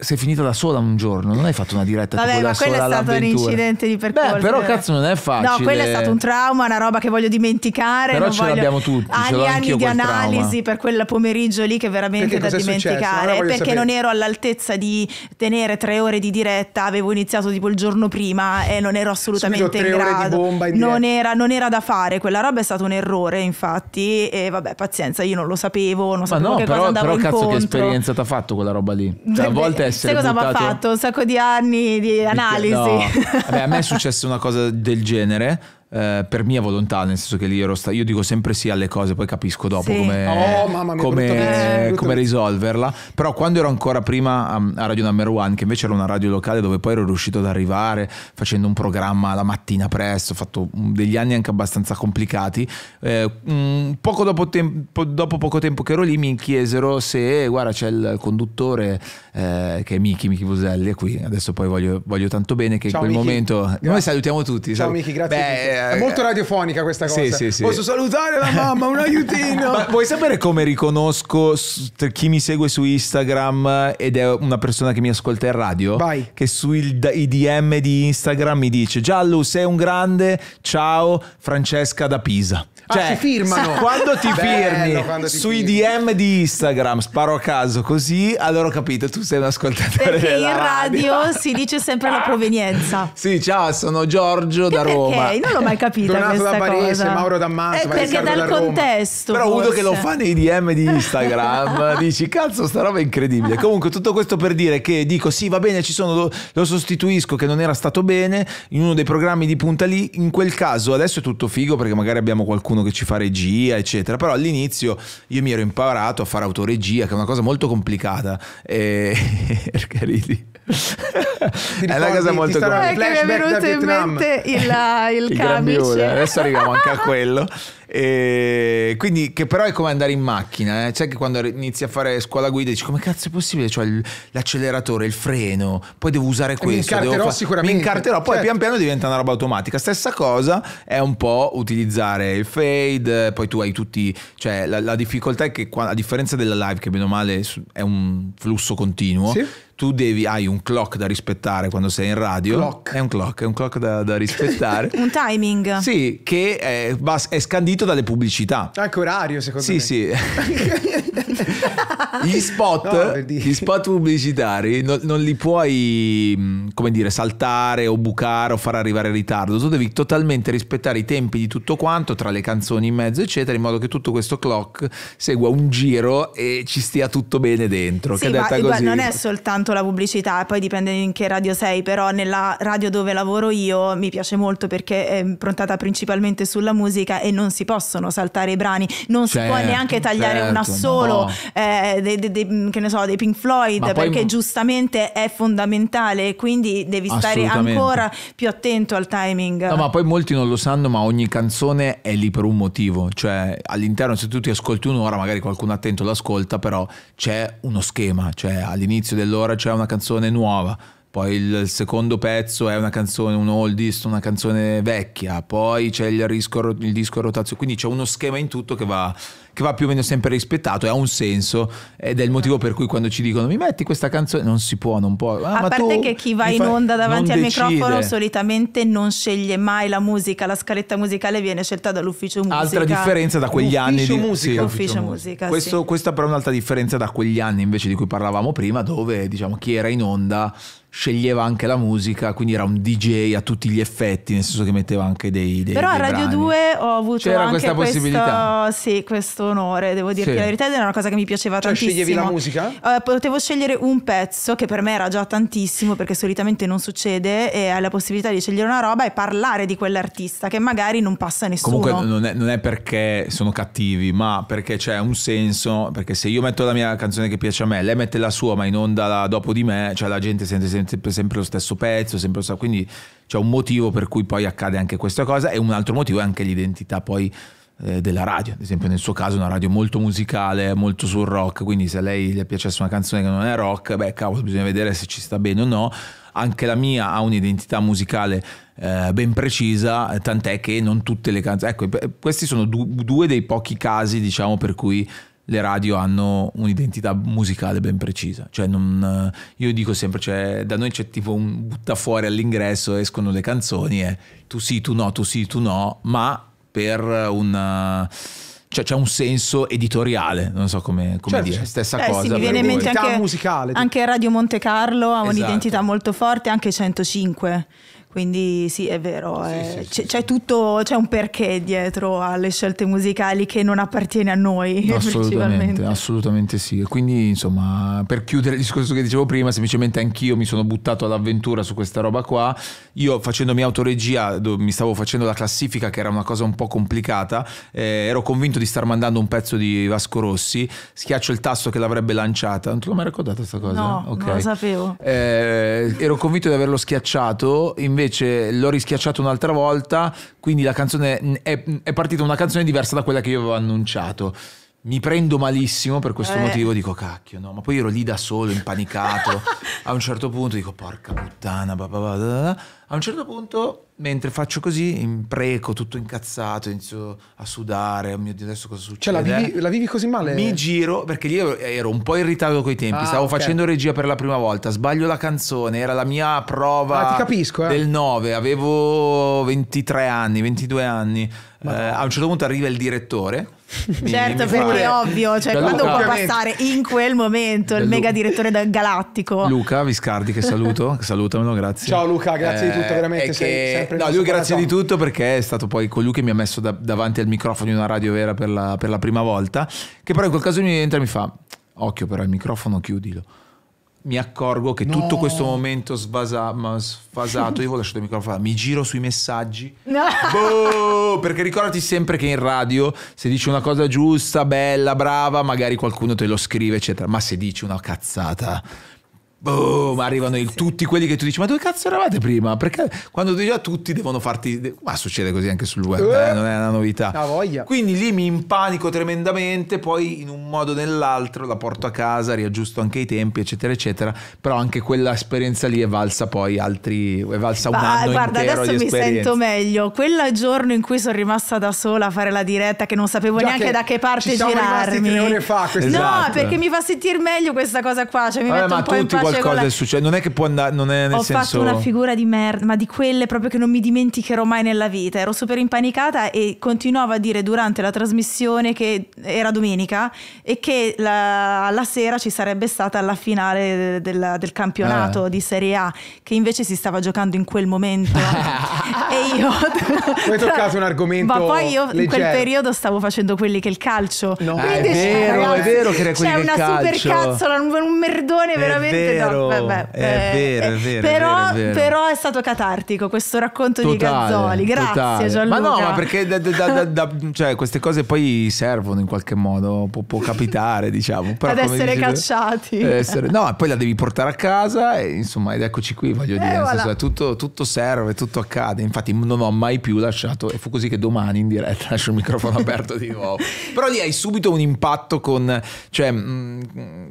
sei finita da sola un giorno, non hai fatto una diretta Vabbè, tipo da sola Vabbè, ma quello è stato un incidente di percorso. Beh, però cazzo non è facile. No, quello è stato un trauma, una roba che voglio dimenticare. Però ce voglio... l'abbiamo tutti, anni, ce l'ho anni di analisi trauma. per quel pomeriggio lì che veramente perché da dimenticare. Perché sapere. non ero all'altezza di tenere tre ore di diretta, avevo iniziato tipo il giorno prima e non ero assolutamente in grado. di bomba In non, era, non, era, da fare, quella roba è stato un errore infatti e vabbè pazienza, io non lo sapevo, non ma sapevo no, che però, cosa andavo però, incontro. però che esperienza ti ha fatto quella roba lì? Cioè, a volte essere. Sai cosa mi ha fatto? Un sacco di anni di analisi. No. Vabbè, a me è successa una cosa del genere eh, per mia volontà, nel senso che lì ero stato. Io dico sempre sì alle cose, poi capisco dopo sì. come, oh, mia, come, eh, come risolverla. Però quando ero ancora prima um, a, Radio Number One, che invece era una radio locale dove poi ero riuscito ad arrivare facendo un programma la mattina presto, ho fatto mm, degli anni anche abbastanza complicati. Eh, mm, poco dopo, tempo, dopo, poco tempo che ero lì, mi chiesero se guarda c'è il conduttore eh, che è Miki, Miki Buselli, è qui. Adesso poi voglio, voglio tanto bene che Ciao, in quel Michi. momento. Noi salutiamo tutti. Ciao Miki, grazie. Beh, eh, è molto eh. radiofonica questa cosa. Sì, sì, sì. Posso salutare la mamma, un aiutino. Ma vuoi sapere come riconosco chi mi segue su Instagram ed è una persona che mi ascolta in radio? Vai. Che sui DM di Instagram mi dice: Giallo, sei un grande. Ciao, Francesca da Pisa. Ah, cioè, ah, si firmano. Quando ti firmi quando ti sui firmi. DM di Instagram, sparo a caso così, allora ho capito, tu sei un ascoltatore. Perché in radio, radio si dice sempre la provenienza. Sì, ciao, sono Giorgio che da perché? Roma. Non l'ho mai mai capita Donato da Varese, cosa. Mauro da Mantova, eh, perché dal contesto. Però uno che lo fa nei DM di Instagram, dici cazzo sta roba è incredibile. Comunque tutto questo per dire che dico sì va bene ci sono, lo, lo sostituisco che non era stato bene in uno dei programmi di punta lì, in quel caso adesso è tutto figo perché magari abbiamo qualcuno che ci fa regia eccetera, però all'inizio io mi ero imparato a fare autoregia che è una cosa molto complicata e eh, perché ridi? è una cosa molto comune. È mi è venuto in mente il, il, il camice. Adesso arriviamo anche a quello. E quindi, che però è come andare in macchina, eh? cioè che quando inizi a fare scuola guida dici come cazzo è possibile? Cioè l'acceleratore, il freno, poi devo usare questo. E mi incarterò fa- sicuramente. Mi incarterò, poi certo. pian piano diventa una roba automatica. Stessa cosa è un po' utilizzare il fade, poi tu hai tutti, cioè la, la difficoltà è che a differenza della live che bene o male è un flusso continuo. Sì tu devi, hai un clock da rispettare quando sei in radio. Clock. È un clock, è un clock da, da rispettare. un timing. Sì, che è, è, scandito dalle pubblicità. Anche orario, secondo sì, me. Sì, sì. gli, spot, no, gli spot pubblicitari non, non, li puoi, mm, come dire, saltare o bucare o far arrivare in ritardo. Tu devi totalmente rispettare i tempi di tutto quanto, tra le canzoni in mezzo, eccetera, in modo che tutto questo clock segua un giro e ci stia tutto bene dentro. Sì, che ma detta così... non è soltanto la pubblicità, poi dipende in che radio sei, però nella radio dove lavoro io mi piace molto perché è improntata principalmente sulla musica e non si possono saltare i brani, non certo, si può certo, neanche tagliare certo, una solo eh, dei, dei, dei, mm, che ne so, dei Pink Floyd, Ma perché poi... giustamente è fondamentale, quindi devi stare ancora più attento al timing. No, ma poi molti non lo sanno, ma ogni canzone è lì per un motivo. Cioè, all'interno, se tu ti ascolti un'ora, magari qualcuno attento l'ascolta, però c'è uno schema. Cioè, all'inizio dell'ora c'è una canzone nuova. Poi il secondo pezzo è una canzone, un oldest, una canzone vecchia, poi c'è il disco a rotazione, quindi c'è uno schema in tutto che va, che va più o meno sempre rispettato e ha un senso ed è il motivo per cui quando ci dicono mi metti questa canzone non si può, non può. Ah, a parte che chi va in onda davanti al decide. microfono solitamente non sceglie mai la musica, la scaletta musicale viene scelta dall'ufficio musica. Altra differenza da quegli anni di musica. Sì, ufficio musica. Questo, sì. Questa però è un'altra differenza da quegli anni invece di cui parlavamo prima dove diciamo chi era in onda sceglieva anche la musica, quindi era un DJ a tutti gli effetti, nel senso che metteva anche dei... dei Però dei a Radio brani. 2 ho avuto C'era anche questa possibilità. Questo, sì, questo d'onore, devo dirti sì. la verità, ed era una cosa che mi piaceva cioè, tantissimo. sceglievi la musica? Uh, potevo scegliere un pezzo, che per me era già tantissimo, perché solitamente non succede, e hai la possibilità di scegliere una roba e parlare di quell'artista, che magari non passa a nessuno. Comunque non è, non è perché sono cattivi, ma perché c'è un senso, perché se io metto la mia canzone che piace a me, lei mette la sua, ma in onda la, dopo di me, cioè la gente sente sempre, sempre lo stesso pezzo, sempre lo stesso, quindi c'è un motivo per cui poi accade anche questa cosa e un altro motivo è anche l'identità poi eh, della radio, ad esempio nel suo caso è una radio molto musicale, molto sul rock, quindi se a lei le piacesse una canzone che non è rock, beh cavolo bisogna vedere se ci sta bene o no, anche la mia ha un'identità musicale eh, ben precisa, tant'è che non tutte le canzoni, ecco eh, questi sono du- due dei pochi casi diciamo per cui le radio hanno un'identità musicale ben precisa. Cioè non, eh, io dico sempre, cioè, da noi c'è tipo un butta fuori all'ingresso, escono le canzoni e tu sì, tu no, tu sì, tu no, ma per un. cioè c'è un senso editoriale, non so come, come certo, dire, stessa eh, cosa. Sì, mi viene in mente anche, musicale. anche Radio Monte Carlo ha esatto. un'identità molto forte, anche 105 quindi sì, è vero, sì, eh, sì, c'è, sì, tutto, c'è un perché dietro alle scelte musicali che non appartiene a noi. No, assolutamente, assolutamente sì. E quindi insomma, per chiudere il discorso che dicevo prima, semplicemente anch'io mi sono buttato all'avventura su questa roba qua. Io facendomi autoregia, mi stavo facendo la classifica che era una cosa un po' complicata, eh, ero convinto di star mandando un pezzo di Vasco Rossi, schiaccio il tasto che l'avrebbe lanciata, non te l'ho mai ricordata questa cosa? No, okay. non lo sapevo. Eh, ero convinto di averlo schiacciato, invece invece l'ho rischiacciato un'altra volta, quindi la canzone mm, è, mm, è partita una canzone diversa da quella che io avevo annunciato mi prendo malissimo per questo eh. motivo, dico cacchio, no, ma poi ero lì da solo, impanicato. a un certo punto dico porca puttana, bla bla. bla, bla. A un certo punto, mentre faccio così, impreco, tutto incazzato, inizio a sudare, oh mio Dio, adesso cosa succede? Cioè la vivi, la vivi così male? Mi giro, perché io ero un po' in ritardo coi tempi, ah, stavo okay. facendo regia per la prima volta, sbaglio la canzone, era la mia prova ah, capisco, eh. del 9, avevo 23 anni, 22 anni. Eh, a un certo punto arriva il direttore Certo, perché è ovvio, cioè da quando Luca, può passare in quel momento il mega direttore del galattico. Luca Viscardi che saluto, salutamelo, grazie. Ciao Luca, grazie eh, di tutto, eh, veramente. Che... sempre no, lui grazie di tutto perché è stato poi colui che mi ha messo da, davanti al microfono di una radio vera per la, per la prima volta, che però in quel caso mi entra e mi fa, occhio però il microfono chiudilo mi accorgo che no. tutto questo momento svasa, sfasato, io ho lasciato il microfono, mi giro sui messaggi, no. boh, perché ricordati sempre che in radio se dici una cosa giusta, bella, brava, magari qualcuno te lo scrive, eccetera, ma se dici una cazzata, Boom, arrivano il, sì. tutti quelli che tu dici ma dove cazzo eravate prima perché quando tu già ah, tutti devono farti ma succede così anche sul web eh, non è una novità la voglia. quindi lì mi impanico tremendamente poi in un modo o nell'altro la porto a casa riaggiusto anche i tempi eccetera eccetera però anche quella esperienza lì è valsa poi altri è valsa un ma, anno guarda adesso mi sento meglio quel giorno in cui sono rimasta da sola a fare la diretta che non sapevo già neanche che da che parte ci siamo girarmi tre ore fa esatto. no perché mi fa sentire meglio questa cosa qua cioè mi Vabbè, metto un po' in pace qualcosa cioè, è successo, non è che può andare, non è nel ho senso... Ho fatto una figura di merda, ma di quelle proprio che non mi dimenticherò mai nella vita, ero super impanicata e continuavo a dire durante la trasmissione che era domenica e che la, la sera ci sarebbe stata la finale del, del campionato ah. di Serie A, che invece si stava giocando in quel momento. e io... Poi toccato un argomento... Ma poi io leggero. in quel periodo stavo facendo quelli che il calcio... No, ah, è vero, ragazzi, è vero che era quelli che il calcio. C'è una super cazzola, un, merdone veramente vero, vabbè, è, eh, vero, è eh, vero, però, è vero, Però è stato catartico questo racconto totale, di Gazzoli. Grazie totale. Gianluca. Ma no, ma perché da, da, da, cioè, queste cose poi servono in qualche modo, può, può capitare, diciamo. Però, Ad essere dici, cacciati. Eh, essere, no, e poi la devi portare a casa e insomma, ed eccoci qui, voglio eh, dire. Voilà. Senso, tutto, tutto, serve, tutto accade. Infatti non ho mai più lasciato, e fu così che domani in diretta lascio il microfono aperto di nuovo. Però lì hai subito un impatto con, cioè, mm,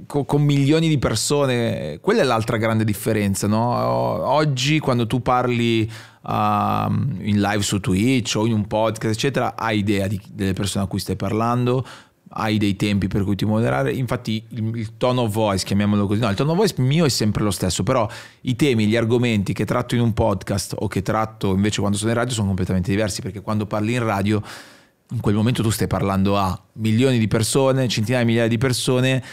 con milioni di persone quella è l'altra grande differenza, no? Oggi quando tu parli uh, in live su Twitch o in un podcast, eccetera, hai idea di, delle persone a cui stai parlando, hai dei tempi per cui ti moderare. Infatti, il, il tono of voice, chiamiamolo così, no, il tono of voice mio è sempre lo stesso, però i temi, gli argomenti che tratto in un podcast o che tratto invece quando sono in radio sono completamente diversi, perché quando parli in radio, in quel momento tu stai parlando a milioni di persone, centinaia di migliaia di persone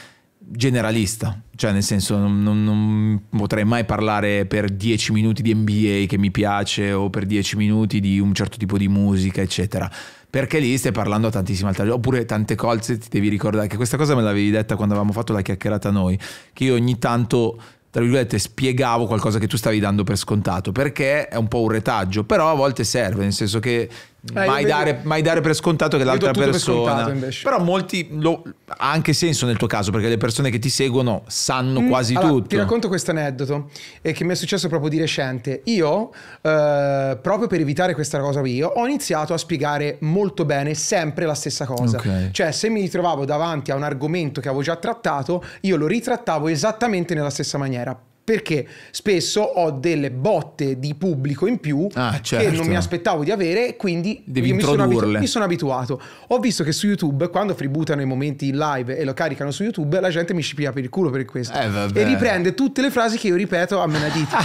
generalista, cioè nel senso non, non, non, potrei mai parlare per 10 minuti di NBA che mi piace o per 10 minuti di un certo tipo di musica, eccetera. Perché lì stai parlando a tantissime altre cose, oppure tante cose ti devi ricordare, che questa cosa me l'avevi detta quando avevamo fatto la chiacchierata noi, che io ogni tanto tra virgolette spiegavo qualcosa che tu stavi dando per scontato, perché è un po' un retaggio, però a volte serve, nel senso che eh, mai, dare, mai, dare, per scontato che l'altra persona. Per però molti lo, ha anche senso nel tuo caso, perché le persone che ti seguono sanno mm, quasi allora, tutto. Ti racconto questo aneddoto che mi è successo proprio di recente. Io, eh, proprio per evitare questa cosa io, ho iniziato a spiegare molto bene sempre la stessa cosa. Okay. Cioè, se mi ritrovavo davanti a un argomento che avevo già trattato, io lo ritrattavo esattamente nella stessa maniera perché spesso ho delle botte di pubblico in più ah, certo. che non mi aspettavo di avere, quindi mi sono, abitu- mi, sono abituato. Ho visto che su YouTube, quando freebootano i momenti in live e lo caricano su YouTube, la gente mi scipia per il culo per questo. Eh, e riprende tutte le frasi che io ripeto a menadita.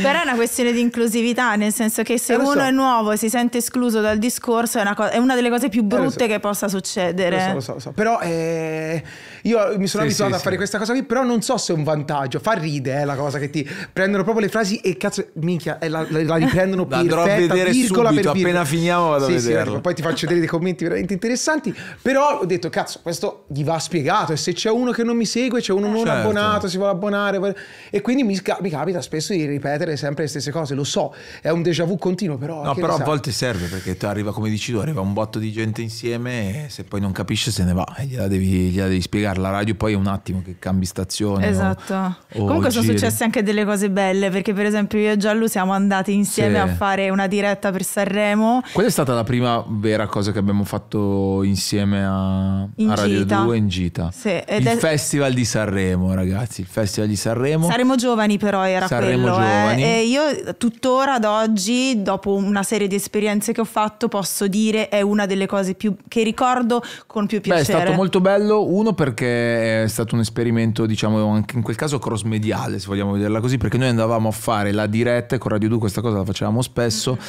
Però è una questione di inclusività, nel senso che se eh, uno so. è nuovo e si sente escluso dal discorso, è una, co- è una delle cose più eh, brutte eh, so. che possa succedere. Lo so, lo so, lo so. Però... Eh io mi sono sì, abituato sì, a fare questa cosa qui, però non so se è un vantaggio. Fa ridere eh, la cosa che ti prendono proprio le frasi e cazzo, minchia, eh, la, la, la, riprendono la perfetta, andrò a vedere subito, per appena finiamo vado sì, a ecco, vederlo. poi ti faccio vedere dei commenti veramente interessanti, però ho detto cazzo, questo gli va spiegato e se c'è uno che non mi segue, c'è uno non certo. abbonato, si vuole abbonare e quindi mi, mi, capita spesso di ripetere sempre le stesse cose, lo so, è un déjà vu continuo, però No, però a volte serve perché tu arriva come dici tu, arriva un botto di gente insieme e se poi non capisce se ne va e eh, gliela devi, gliela devi spiegare cambiare la radio poi è un attimo che cambi stazione esatto o, o comunque giri. sono successe anche delle cose belle perché per esempio io e Giallo siamo andati insieme sì. a fare una diretta per Sanremo quella è stata la prima vera cosa che abbiamo fatto insieme a, in a Radio Gita. 2 in gita sì, il è... festival di Sanremo ragazzi il festival di Sanremo Saremo giovani però era Sanremo quello eh. giovani. Eh. e io tuttora ad oggi dopo una serie di esperienze che ho fatto posso dire è una delle cose più che ricordo con più piacere Beh, è stato molto bello uno perché perché è stato un esperimento, diciamo, anche in quel caso cross mediale, se vogliamo vederla così, perché noi andavamo a fare la diretta con Radio 2, questa cosa la facevamo spesso. Mm-hmm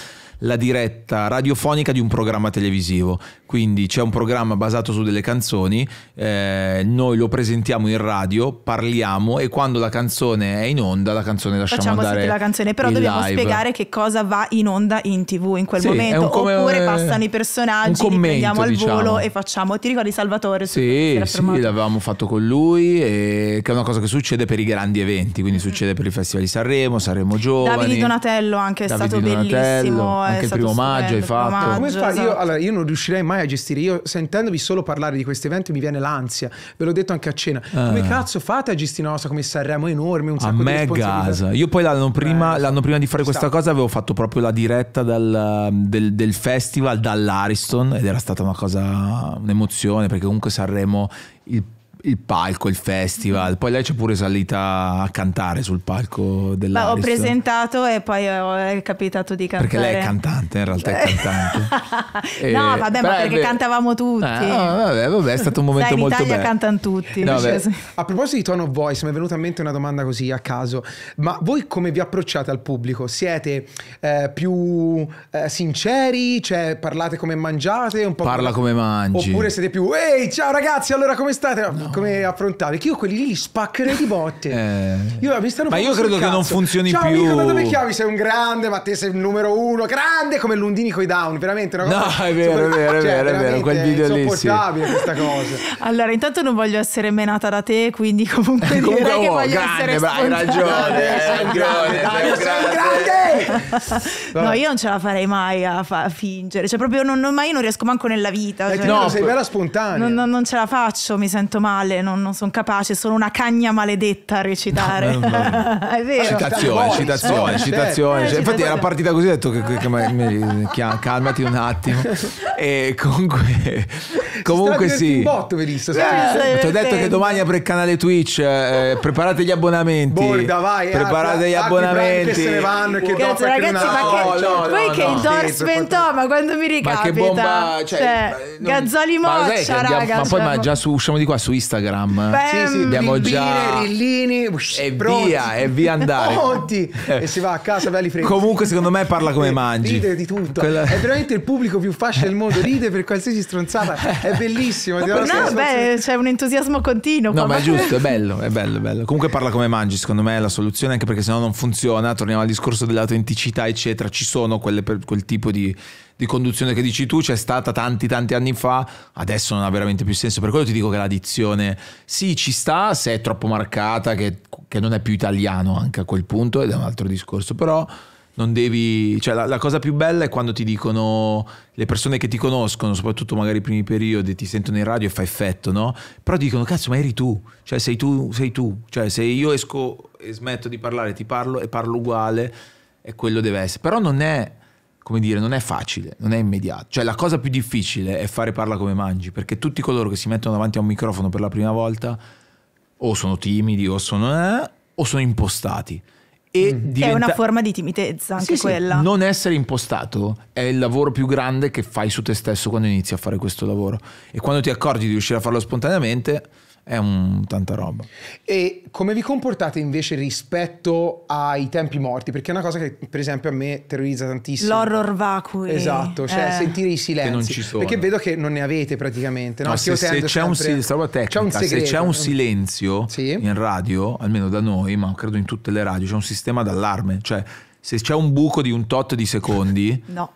la diretta radiofonica di un programma televisivo. Quindi c'è un programma basato su delle canzoni, eh, noi lo presentiamo in radio, parliamo e quando la canzone è in onda, la canzone lasciamo Facciamo andare la canzone, però dobbiamo live. spiegare che cosa va in onda in TV in quel sì, momento, come, oppure passano i personaggi, commento, li prendiamo al diciamo. volo e facciamo. Ti ricordi Salvatore? Sì, sì, l'avevamo fatto con lui e che è una cosa che succede per i grandi eventi, quindi mm-hmm. succede per il Festival di Sanremo, Sanremo Giovani. Davide Donatello anche è Davide stato Donatello, bellissimo, eh, anche il primo maggio hai fatto. Come fa? Io, esatto. allora, io, non riuscirei mai a gestire. Io sentendovi solo parlare di questi eventi mi viene l'ansia. Ve l'ho detto anche a cena. Ah. Come eh. cazzo fate a gestire una cosa come Sanremo enorme? Un sacco a me di gasa. Io poi l'anno prima, eh, l'anno prima, di fare questa cosa avevo fatto proprio la diretta dal, um, del, del festival dall'Ariston ed era stata una cosa, un'emozione perché comunque Sanremo il il palco, il festival. Poi lei c'è pure salita a cantare sul palco della. Ho presentato e poi è capitato di cantare. Perché lei è cantante, in realtà è eh. cantante. e... no, eh, vabbè, Beh, ma perché beh... cantavamo tutti. Eh, no, vabbè, vabbè, è stato un momento Dai, molto bello. In Italia cantano tutti. No, a proposito di tono voice, mi è venuta in mente una domanda così a caso. Ma voi come vi approcciate al pubblico? Siete eh, più eh, sinceri? Cioè, parlate come mangiate? Un po Parla come, come mangi. Oppure siete più, ehi, ciao ragazzi, allora come state? No come affrontare. Che io quelli lì li spaccherei di botte. Eh. Io, mi stanno ma io credo che non funzioni Ciao, più. Ciao amico, da dove chiami? Sei un grande, ma te sei il numero uno. Grande come l'Undini coi down, veramente. Una cosa, no, è vero, è vero, è vero, è vero. Quel video lì. È insopportabile questa cosa. Allora, intanto non voglio essere menata da te, quindi comunque direi che oh, voglio grande, essere hai ragione, sei un grande, No, io non ce la farei mai a fingere. Cioè proprio non, non, mai, io non riesco manco nella vita. Eh, cioè, no, sei bella spontanea. Non, non, non ce la faccio, mi sento male male, non, non sono capace, sono una cagna maledetta a recitare. No, no, no. è vero. Citazione, citazione, eh, citazione. Eh, Infatti era partita così, ho detto che, che, che mi, calmati un attimo. E comunque, comunque sì. Botto, visto, eh, ti ho detto che domani apre il canale Twitch, eh, preparate gli abbonamenti. Borda, vai, eh, preparate gli abbonamenti. Che se ne vanno, che Cazzo, ragazzi, ma che, no, no, poi che il door spentò, ma quando mi ricapita. Ma che bomba, cioè, cioè non... Gazzoli moccia, raga. Ma poi ma già su, usciamo di qua su Instagram Instagram. Bem, sì, sì, abbiamo Ribine, già Rillini, e pronti. via, e via andare. Pronti. e si va a casa belli freschi. Comunque secondo me parla come mangi. Ride di tutto. Quella... È veramente il pubblico più facile del mondo, ride per qualsiasi stronzata. È bellissimo. No, no beh, c'è un entusiasmo continuo. No, ma è giusto, è bello, è bello, è bello. Comunque parla come mangi, secondo me è la soluzione anche perché se no non funziona. Torniamo al discorso dell'autenticità, eccetera. Ci sono quelle per quel tipo di di conduzione che dici tu c'è stata tanti tanti anni fa, adesso non ha veramente più senso, per quello ti dico che la dizione sì ci sta se è troppo marcata, che, che non è più italiano anche a quel punto ed è un altro discorso, però non devi, cioè la, la, cosa più bella è quando ti dicono le persone che ti conoscono, soprattutto magari i primi periodi, ti sentono in radio e fa effetto, no? Però dicono, cazzo, ma eri tu, cioè sei tu, sei tu, cioè se io esco e smetto di parlare, ti parlo e parlo uguale, e quello deve essere. Però non è come dire, non è facile, non è immediato. Cioè la cosa più difficile è fare parla come mangi, perché tutti coloro che si mettono davanti a un microfono per la prima volta o sono timidi o sono, eh, o sono impostati. E mm. diventa... È una forma di timidezza anche sì, quella. Sì. Non essere impostato è il lavoro più grande che fai su te stesso quando inizi a fare questo lavoro. E quando ti accorgi di riuscire a farlo spontaneamente è un tanta roba. E come vi comportate invece rispetto ai tempi morti? Perché è una cosa che, per esempio, a me terrorizza tantissimo. L'horror vacuum. Eh. Esatto, cioè eh. sentire i silenzi. Che non ci sono. Perché vedo che non ne avete praticamente. No, no se, se c'è sempre... un silenzio, tecnica, c'è un segreto, se c'è un silenzio sì? in radio, almeno da noi, ma credo in tutte le radio, c'è un sistema d'allarme. Cioè, se c'è un buco di un tot di secondi. no.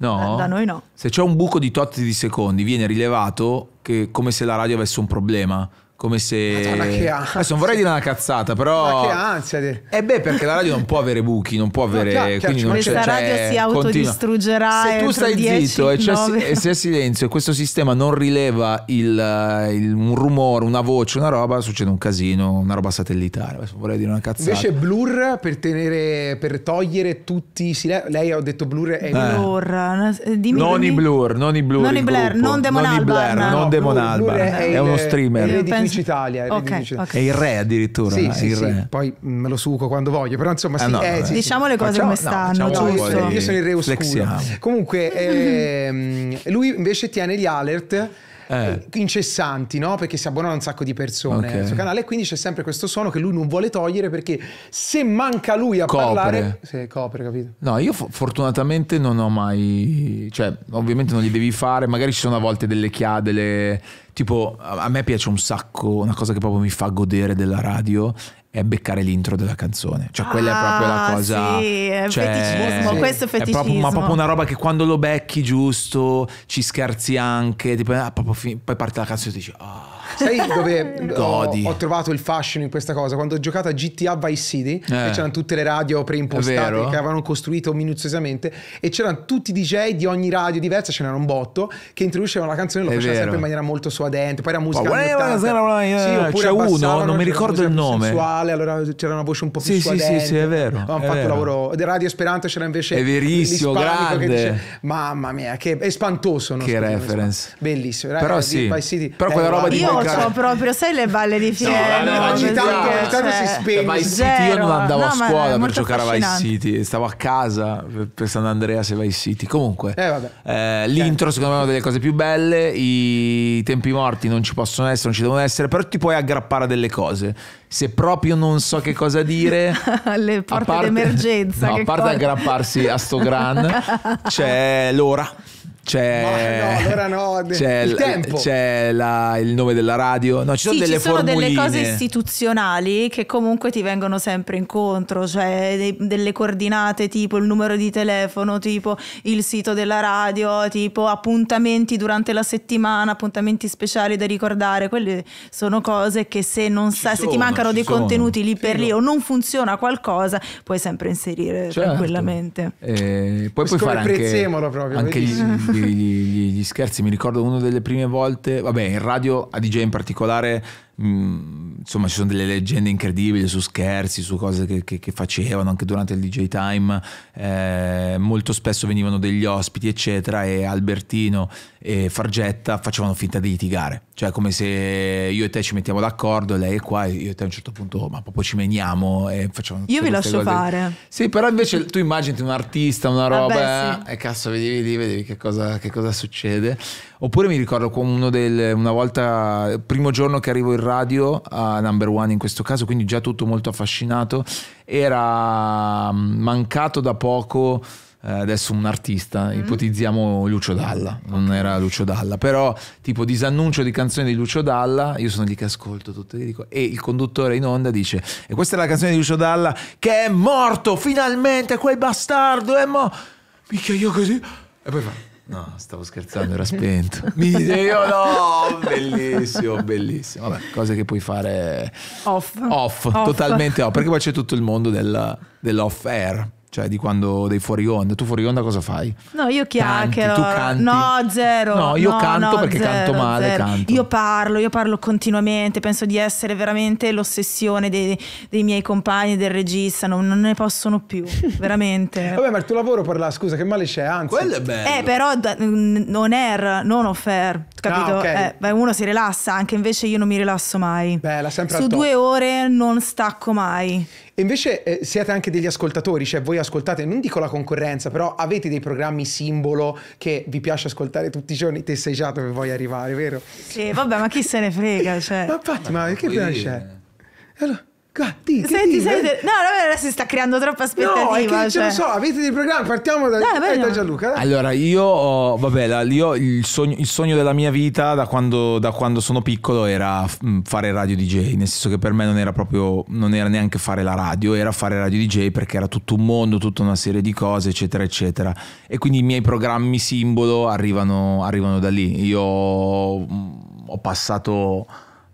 No? Da noi no. Se c'è un buco di tot di secondi, viene rilevato che come se la radio avesse un problema come se Madonna, che adesso non vorrei dire una cazzata però Ma che ansia di... eh beh perché la radio non può avere buchi non può avere no, chiaro, chiaro, quindi cioè, questa non radio cioè, si autodistruggerà se tu stai 10, zitto 9. e c'è, silenzio e questo sistema non rileva il, il, un rumore una voce una roba succede un casino una roba satellitare adesso vorrei dire una cazzata invece blur per, tenere, per togliere tutti i silenzi lei ha detto blur è eh. blur eh, dimmi, non dimmi. i blur non i blur non i blur non demonalba Albarn non Demon Albarn è, è, uno streamer Edifici Italia. Okay, okay. E il re addirittura. Sì, eh? sì, sì. Poi me lo suco quando voglio, però insomma ah, no, eh, Diciamo le cose come stanno. No, io sono il re oscuro. Flexiamo. Comunque, eh, lui invece tiene gli alert eh. incessanti, no? Perché si abbonano un sacco di persone okay. al canale. E quindi c'è sempre questo suono che lui non vuole togliere perché se manca lui a copre. parlare... Se copre, capito? No, io fortunatamente non ho mai... Cioè, ovviamente non li devi fare. Magari ci sono a volte delle chiade, Tipo, a me piace un sacco, una cosa che proprio mi fa godere della radio è beccare l'intro della canzone. Cioè, quella è proprio la ah, cosa. Sì, è cioè, feticismo. Sì. Questo è feticismo. È proprio, ma proprio una roba che quando lo becchi giusto, ci scherzi anche. Tipo, ah, fi- poi parte la canzone e ti dici. Ah. Oh Sai dove ho, ho, trovato il fascino in questa cosa? Quando ho giocato a GTA Vice City, eh. c'erano tutte le radio preimpostate che avevano costruito minuziosamente e c'erano tutti i DJ di ogni radio diversa, ce n'era un botto, che introducevano la canzone e lo facevano sempre in maniera molto suadente. Poi era musica Ma sì, eh, C'è uno, non mi ricordo il nome. Sensuale, allora c'era una voce un po' più sì, suadente. Sì, sì, è vero. Avevano fatto vero. lavoro. Radio Esperanto c'era invece... È verissimo, grande. Dice, Mamma mia, che è spantoso. No? Che reference. Bellissimo. Però sì. Però quella roba di... Io socio proprio, sai le balle di Firenze. No, no, no, tanto si cioè, spegne. Vice io non andavo a scuola per giocare a Vice City, stavo a casa pensando a Andrea se Vice City. Comunque, eh, eh, l'intro secondo me è una delle cose più belle, i tempi morti non ci possono essere, non ci devono essere, però ti puoi aggrappare a delle cose. Se proprio non so che cosa dire, le porte a parte, d'emergenza. No, a parte cosa... aggrapparsi a sto gran, c'è l'ora. C'è, no, allora no, c'è, il, tempo. c'è la, il, nome della radio. No, ci sono, sì, delle, ci sono delle cose istituzionali che comunque ti vengono sempre incontro, cioè de- delle coordinate tipo il numero di telefono, tipo il sito della radio, tipo appuntamenti durante la settimana, appuntamenti speciali da ricordare. Quelle sono cose che se, non sai, se ti mancano dei sono. contenuti lì sì, per lì o non funziona qualcosa, puoi sempre inserire certo. tranquillamente. Eh, poi puoi fare anche, anche gli, gli, gli, gli, scherzi. Mi ricordo una delle prime volte, vabbè, in radio a DJ in particolare, mh, mm, insomma, ci sono delle leggende incredibili su scherzi, su cose che, che, che facevano anche durante il DJ time. Eh, molto spesso venivano degli ospiti, eccetera. E Albertino e Fargetta facevano finta di litigare, cioè come se io e te ci mettiamo d'accordo, lei è qua e io e te a un certo punto oh, ma proprio ci meniamo e facciamo Io vi lascio cose. fare. Sì, però invece tu immagini un artista, una roba ah sì. e eh, eh, cazzo vedi, vedi, vedi che cosa, che cosa succede. Oppure mi ricordo uno del, una volta, primo giorno che arrivo in radio, a number one in questo caso, quindi già tutto molto affascinato, era mm, mancato da poco eh, adesso un artista, mm-hmm. ipotizziamo Lucio Dalla, non era Lucio Dalla, però tipo disannuncio di canzone di Lucio Dalla, io sono lì che ascolto tutto e, dico, e il conduttore in onda dice, e questa è la canzone di Lucio Dalla che è morto, finalmente quel bastardo è morto, mica io così, e poi fa... No, stavo scherzando, era spento. Mi io no, bellissimo, bellissimo. Vabbè, cose che puoi fare off, off, off. totalmente off, perché poi c'è tutto il mondo della, dell'off air. Cioè di quando dei fuori onda, tu fuori onda cosa fai? No, io chiacchiero. Canti, tu canti. No, zero. No, io no, canto no, perché zero, canto male, canto. Io parlo, io parlo continuamente, penso di essere veramente l'ossessione dei, dei miei compagni, del regista, non, non ne possono più, veramente. Vabbè, ma il tuo lavoro parla, scusa che male c'è, anzi. Quello è bello. Eh, però da, on air, non off capito? Ah, okay. eh, uno si rilassa, anche invece io non mi rilasso mai. Bella, sempre Su due ore non stacco mai. E invece eh, siete anche degli ascoltatori, cioè voi ascoltate, non dico la concorrenza, però avete dei programmi simbolo che vi piace ascoltare tutti i giorni, te sei già dove vuoi arrivare, vero? Sì, vabbè, ma chi se ne frega, cioè. ma infatti, ma, ma che piace? c'è? Allora... Gatti, Senti, senti, no, davvero si sta creando troppa aspettativa. No, è che cioè. ce lo so, avete dei programmi, partiamo da, dai, eh, da Gianluca. Dai. Allora, io, vabbè, io il, sogno, il sogno della mia vita da quando, da quando, sono piccolo era mm, fare radio DJ, nel senso che per me non era proprio, non era neanche fare la radio, era fare radio DJ perché era tutto un mondo, tutta una serie di cose, eccetera, eccetera. E quindi i miei programmi simbolo arrivano, arrivano da lì. Io mm, ho passato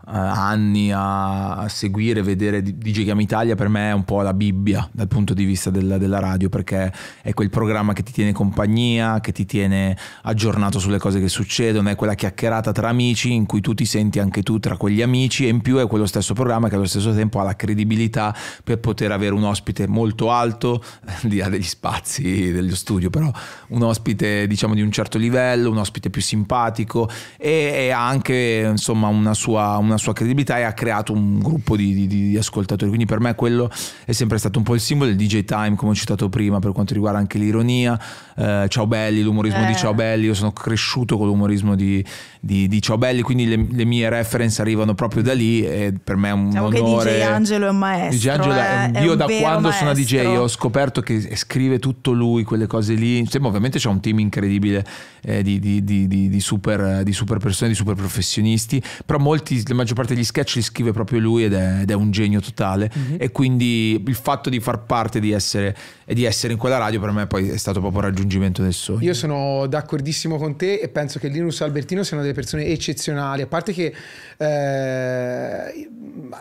eh, anni a, a seguire, vedere DJ Gam Italia per me è un po' la Bibbia dal punto di vista della, della, radio perché è quel programma che ti tiene compagnia, che ti tiene aggiornato sulle cose che succedono, è quella chiacchierata tra amici in cui tu ti senti anche tu tra quegli amici e in più è quello stesso programma che allo stesso tempo ha la credibilità per poter avere un ospite molto alto, di là degli spazi dello studio però, un ospite diciamo di un certo livello, un ospite più simpatico e, e ha anche insomma una sua... Una una sua credibilità e ha creato un gruppo di, di, di, ascoltatori. Quindi per me quello è sempre stato un po' il simbolo del DJ Time, come ho citato prima, per quanto riguarda anche l'ironia. Eh, ciao Belli, l'umorismo eh. di Ciao Belli, io sono cresciuto con l'umorismo di, di, di Ciao Belli, quindi le, le, mie reference arrivano proprio da lì e per me è un diciamo onore. Che DJ Angelo è un maestro. DJ Angelo è, eh, è io da quando maestro. sono DJ ho scoperto che scrive tutto lui, quelle cose lì. Sì, ovviamente c'è un team incredibile eh, di, super, di super persone, di super professionisti, però molti, la maggior parte degli sketch li scrive proprio lui ed è, ed è un genio totale mm-hmm. e quindi il fatto di far parte di essere, e di essere in quella radio per me poi è stato proprio il raggiungimento del sogno. Io sono d'accordissimo con te e penso che Linus Albertino siano delle persone eccezionali, a parte che eh,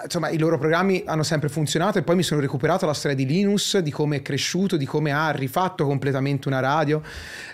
insomma i loro programmi hanno sempre funzionato e poi mi sono recuperato la storia di Linus, di come è cresciuto, di come ha rifatto completamente una radio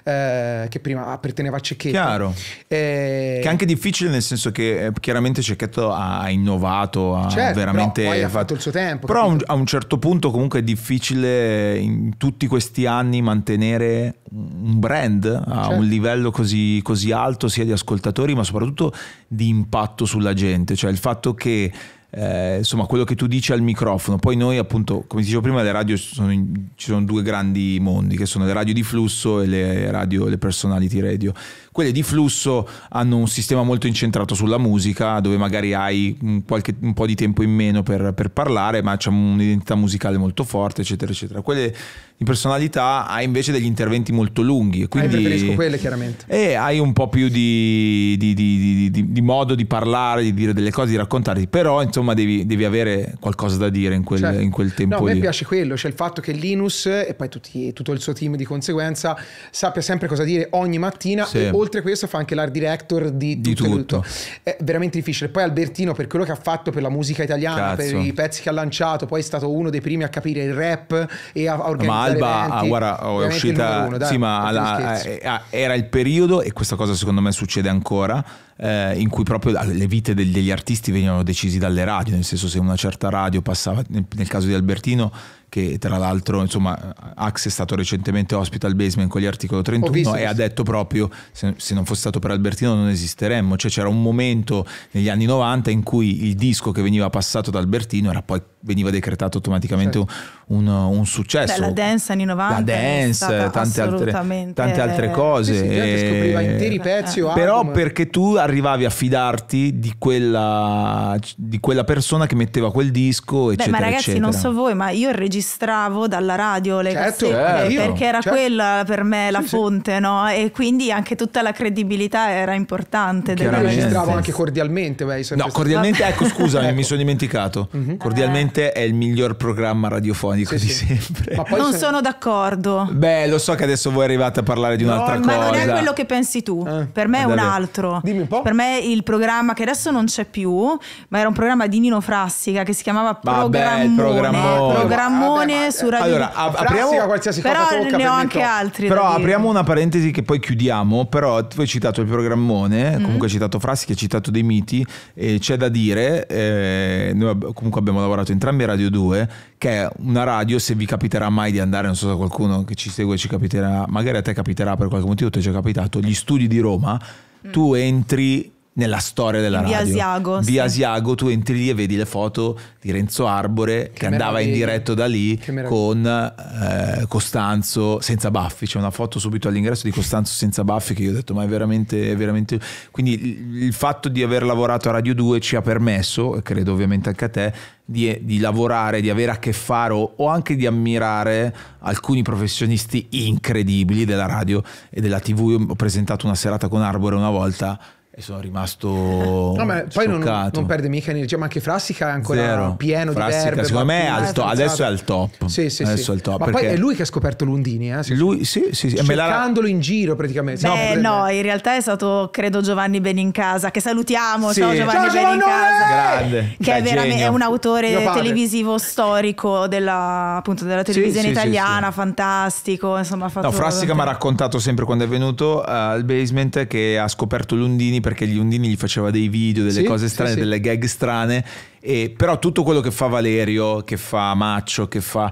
eh, che prima apparteneva a Cecchetto. Chiaro. Eh, che è anche difficile nel senso che eh, chiaramente Cecchetto questo ha innovato, ha certo, veramente no, ha fatto il suo tempo. Però capito? a un certo punto comunque è difficile in tutti questi anni mantenere un brand a certo. un livello così, così alto sia di ascoltatori ma soprattutto di impatto sulla gente, cioè il fatto che eh, insomma quello che tu dici al microfono. Poi noi appunto, come dicevo prima, le radio sono in, ci sono due grandi mondi che sono le radio di flusso e le radio, le personality radio. Quelle di flusso hanno un sistema molto incentrato sulla musica, dove magari hai un, qualche, un po' di tempo in meno per, per parlare, ma c'è un'identità musicale molto forte, eccetera, eccetera. Quelle di personalità hai invece degli interventi molto lunghi. Ah, quindi, ah, preferisco quelle, chiaramente. E eh, hai un po' più di, di, di, di modo di parlare, di dire delle cose, di raccontarti. Però, insomma, insomma devi, devi, avere qualcosa da dire in quel, cioè, in quel tempo. No, a me piace quello, cioè il fatto che Linus e poi tutti, tutto il suo team di conseguenza sappia sempre cosa dire ogni mattina sì. e oltre questo fa anche l'art director di, di tutto, tutto. È veramente difficile. Poi Albertino per quello che ha fatto per la musica italiana, Cazzo. per i pezzi che ha lanciato, poi è stato uno dei primi a capire il rap e a organizzare Ma Alba, ah, eventi, ah, guarda, oh, è uscita... Uno, dai, sì, ma alla, eh, eh, eh, era il periodo, e questa cosa secondo me succede ancora, in cui proprio le vite degli artisti venivano decisi dalle radio radio, nel senso se una certa radio passava, nel caso di Albertino, che tra l'altro insomma Axe è stato recentemente ospite al basement con gli articoli 31 visto, e ha detto proprio se, se, non fosse stato per Albertino non esisteremmo, cioè c'era un momento negli anni 90 in cui il disco che veniva passato da Albertino era poi veniva decretato automaticamente certo. un, un, successo. Beh, la dance anni 90, la dance, tante altre, tante altre, cose. Sì, sì, e... Eh, interi eh. pezzi eh. Però perché tu arrivavi a fidarti di quella, di quella persona che metteva quel disco, eccetera. Beh, ma ragazzi, eccetera. non so voi, ma io il regista registravo dalla radio le certo, cassette, certo, perché era certo. quella per me la sì, fonte, sì. no? E quindi anche tutta la credibilità era importante. Io registravo anche cordialmente, beh, No, cordialmente, ecco scusa, ecco. mi sono dimenticato. Mm -hmm. Cordialmente è il miglior programma radiofonico sì, di sempre. Ma poi non se... sono d'accordo. Beh, lo so che adesso voi arrivate a parlare di un'altra no, cosa. Ma non è quello che pensi tu. Eh, per me è eh, un altro. Dimmi un po'. Per me il programma che adesso non c'è più, ma era un programma di Nino Frassica che si chiamava Vabbè, Programmone. Il programmone. Programmone Vabbè, ma- su Radio Allora, ap- apriamo... Classica, qualsiasi Però tocca, ne ho anche altri. da Però dire. apriamo una parentesi che poi chiudiamo, però tu hai citato il programmone, mm. comunque hai citato Frassi, che hai citato dei miti, e c'è da dire, eh, noi comunque abbiamo lavorato entrambi a Radio 2, che è una radio, se vi capiterà mai di andare, non so se qualcuno che ci segue ci capiterà, magari a te capiterà per qualche motivo, ti è già capitato, gli studi di Roma, mm. tu entri nella storia della via radio. Asiago, via sì. Asiago, tu entri lì e vedi le foto di Renzo Arbore che, che andava in diretto da lì con eh, Costanzo senza baffi. C'è una foto subito all'ingresso di Costanzo senza baffi che io ho detto ma è veramente, è veramente... Quindi il, il fatto di aver lavorato a Radio 2 ci ha permesso, credo ovviamente anche a te, di, di, lavorare, di avere a che fare o, o, anche di ammirare alcuni professionisti incredibili della radio e della tv. Io ho presentato una serata con Arbore una volta sono rimasto no, ma poi non, non, perde mica energia, ma anche Frassica è ancora Zero. pieno Frassica, di verbe. Secondo me è top, adesso è al top. Sì, sì, adesso sì. È al top ma perché... poi è lui che ha scoperto Lundini, eh, lui, sì, sì, sì. cercandolo in giro praticamente. Beh, no, in realtà è stato credo Giovanni Benincasa, che salutiamo, sì. ciao Giovanni ciao, Benincasa, Grande. che è, veramente, è un autore televisivo storico della, appunto, della televisione sì, italiana, fantastico, insomma, No, Frassica mi ha raccontato sempre quando è venuto eh, al basement che ha scoperto Lundini per perché gli Undini gli faceva dei video, delle sì, cose strane, sì, delle gag strane, e, però tutto quello che fa Valerio, che fa Maccio, che fa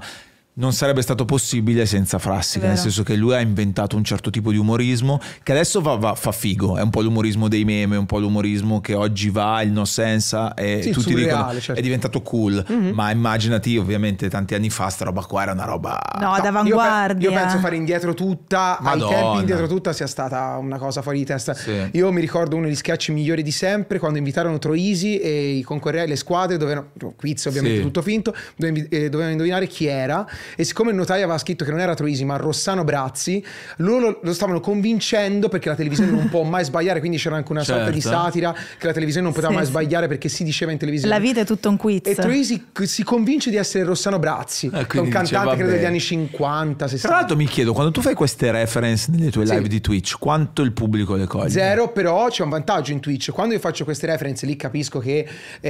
non sarebbe stato possibile senza Frassica, nel senso che lui ha inventato un certo tipo di umorismo che adesso va, va, fa figo, è un po' l'umorismo dei meme, è un po' l'umorismo che oggi va, il no sensa, e sì, tutti surreale, dicono certo. è diventato cool, mm-hmm. ma immaginati ovviamente tanti anni fa sta roba qua era una roba... No, no d'avanguardia. Io, io, penso fare indietro tutta, Madonna. ai tempi indietro tutta sia stata una cosa fuori di testa. Sì. Io mi ricordo uno degli sketch migliori di sempre quando invitarono Troisi e i concorrenti, le squadre dovevano, quiz ovviamente sì. tutto finto, eh, dovevano indovinare chi era e siccome il notaio aveva scritto che non era Troisi ma Rossano Brazzi, loro lo stavano convincendo perché la televisione non può mai sbagliare, quindi c'era anche una certo. sorta di certo. satira che la televisione non poteva sì, mai sì. sbagliare perché si diceva in televisione. La vita è tutto un quiz. E Troisi si convince di essere Rossano Brazzi, ah, un cantante dice, credo degli anni 50, 60. Tra l'altro mi chiedo, quando tu fai queste reference nelle tue sì. live di Twitch, quanto il pubblico le coglie? Zero, però c'è un vantaggio in Twitch. Quando io faccio queste reference lì capisco che eh,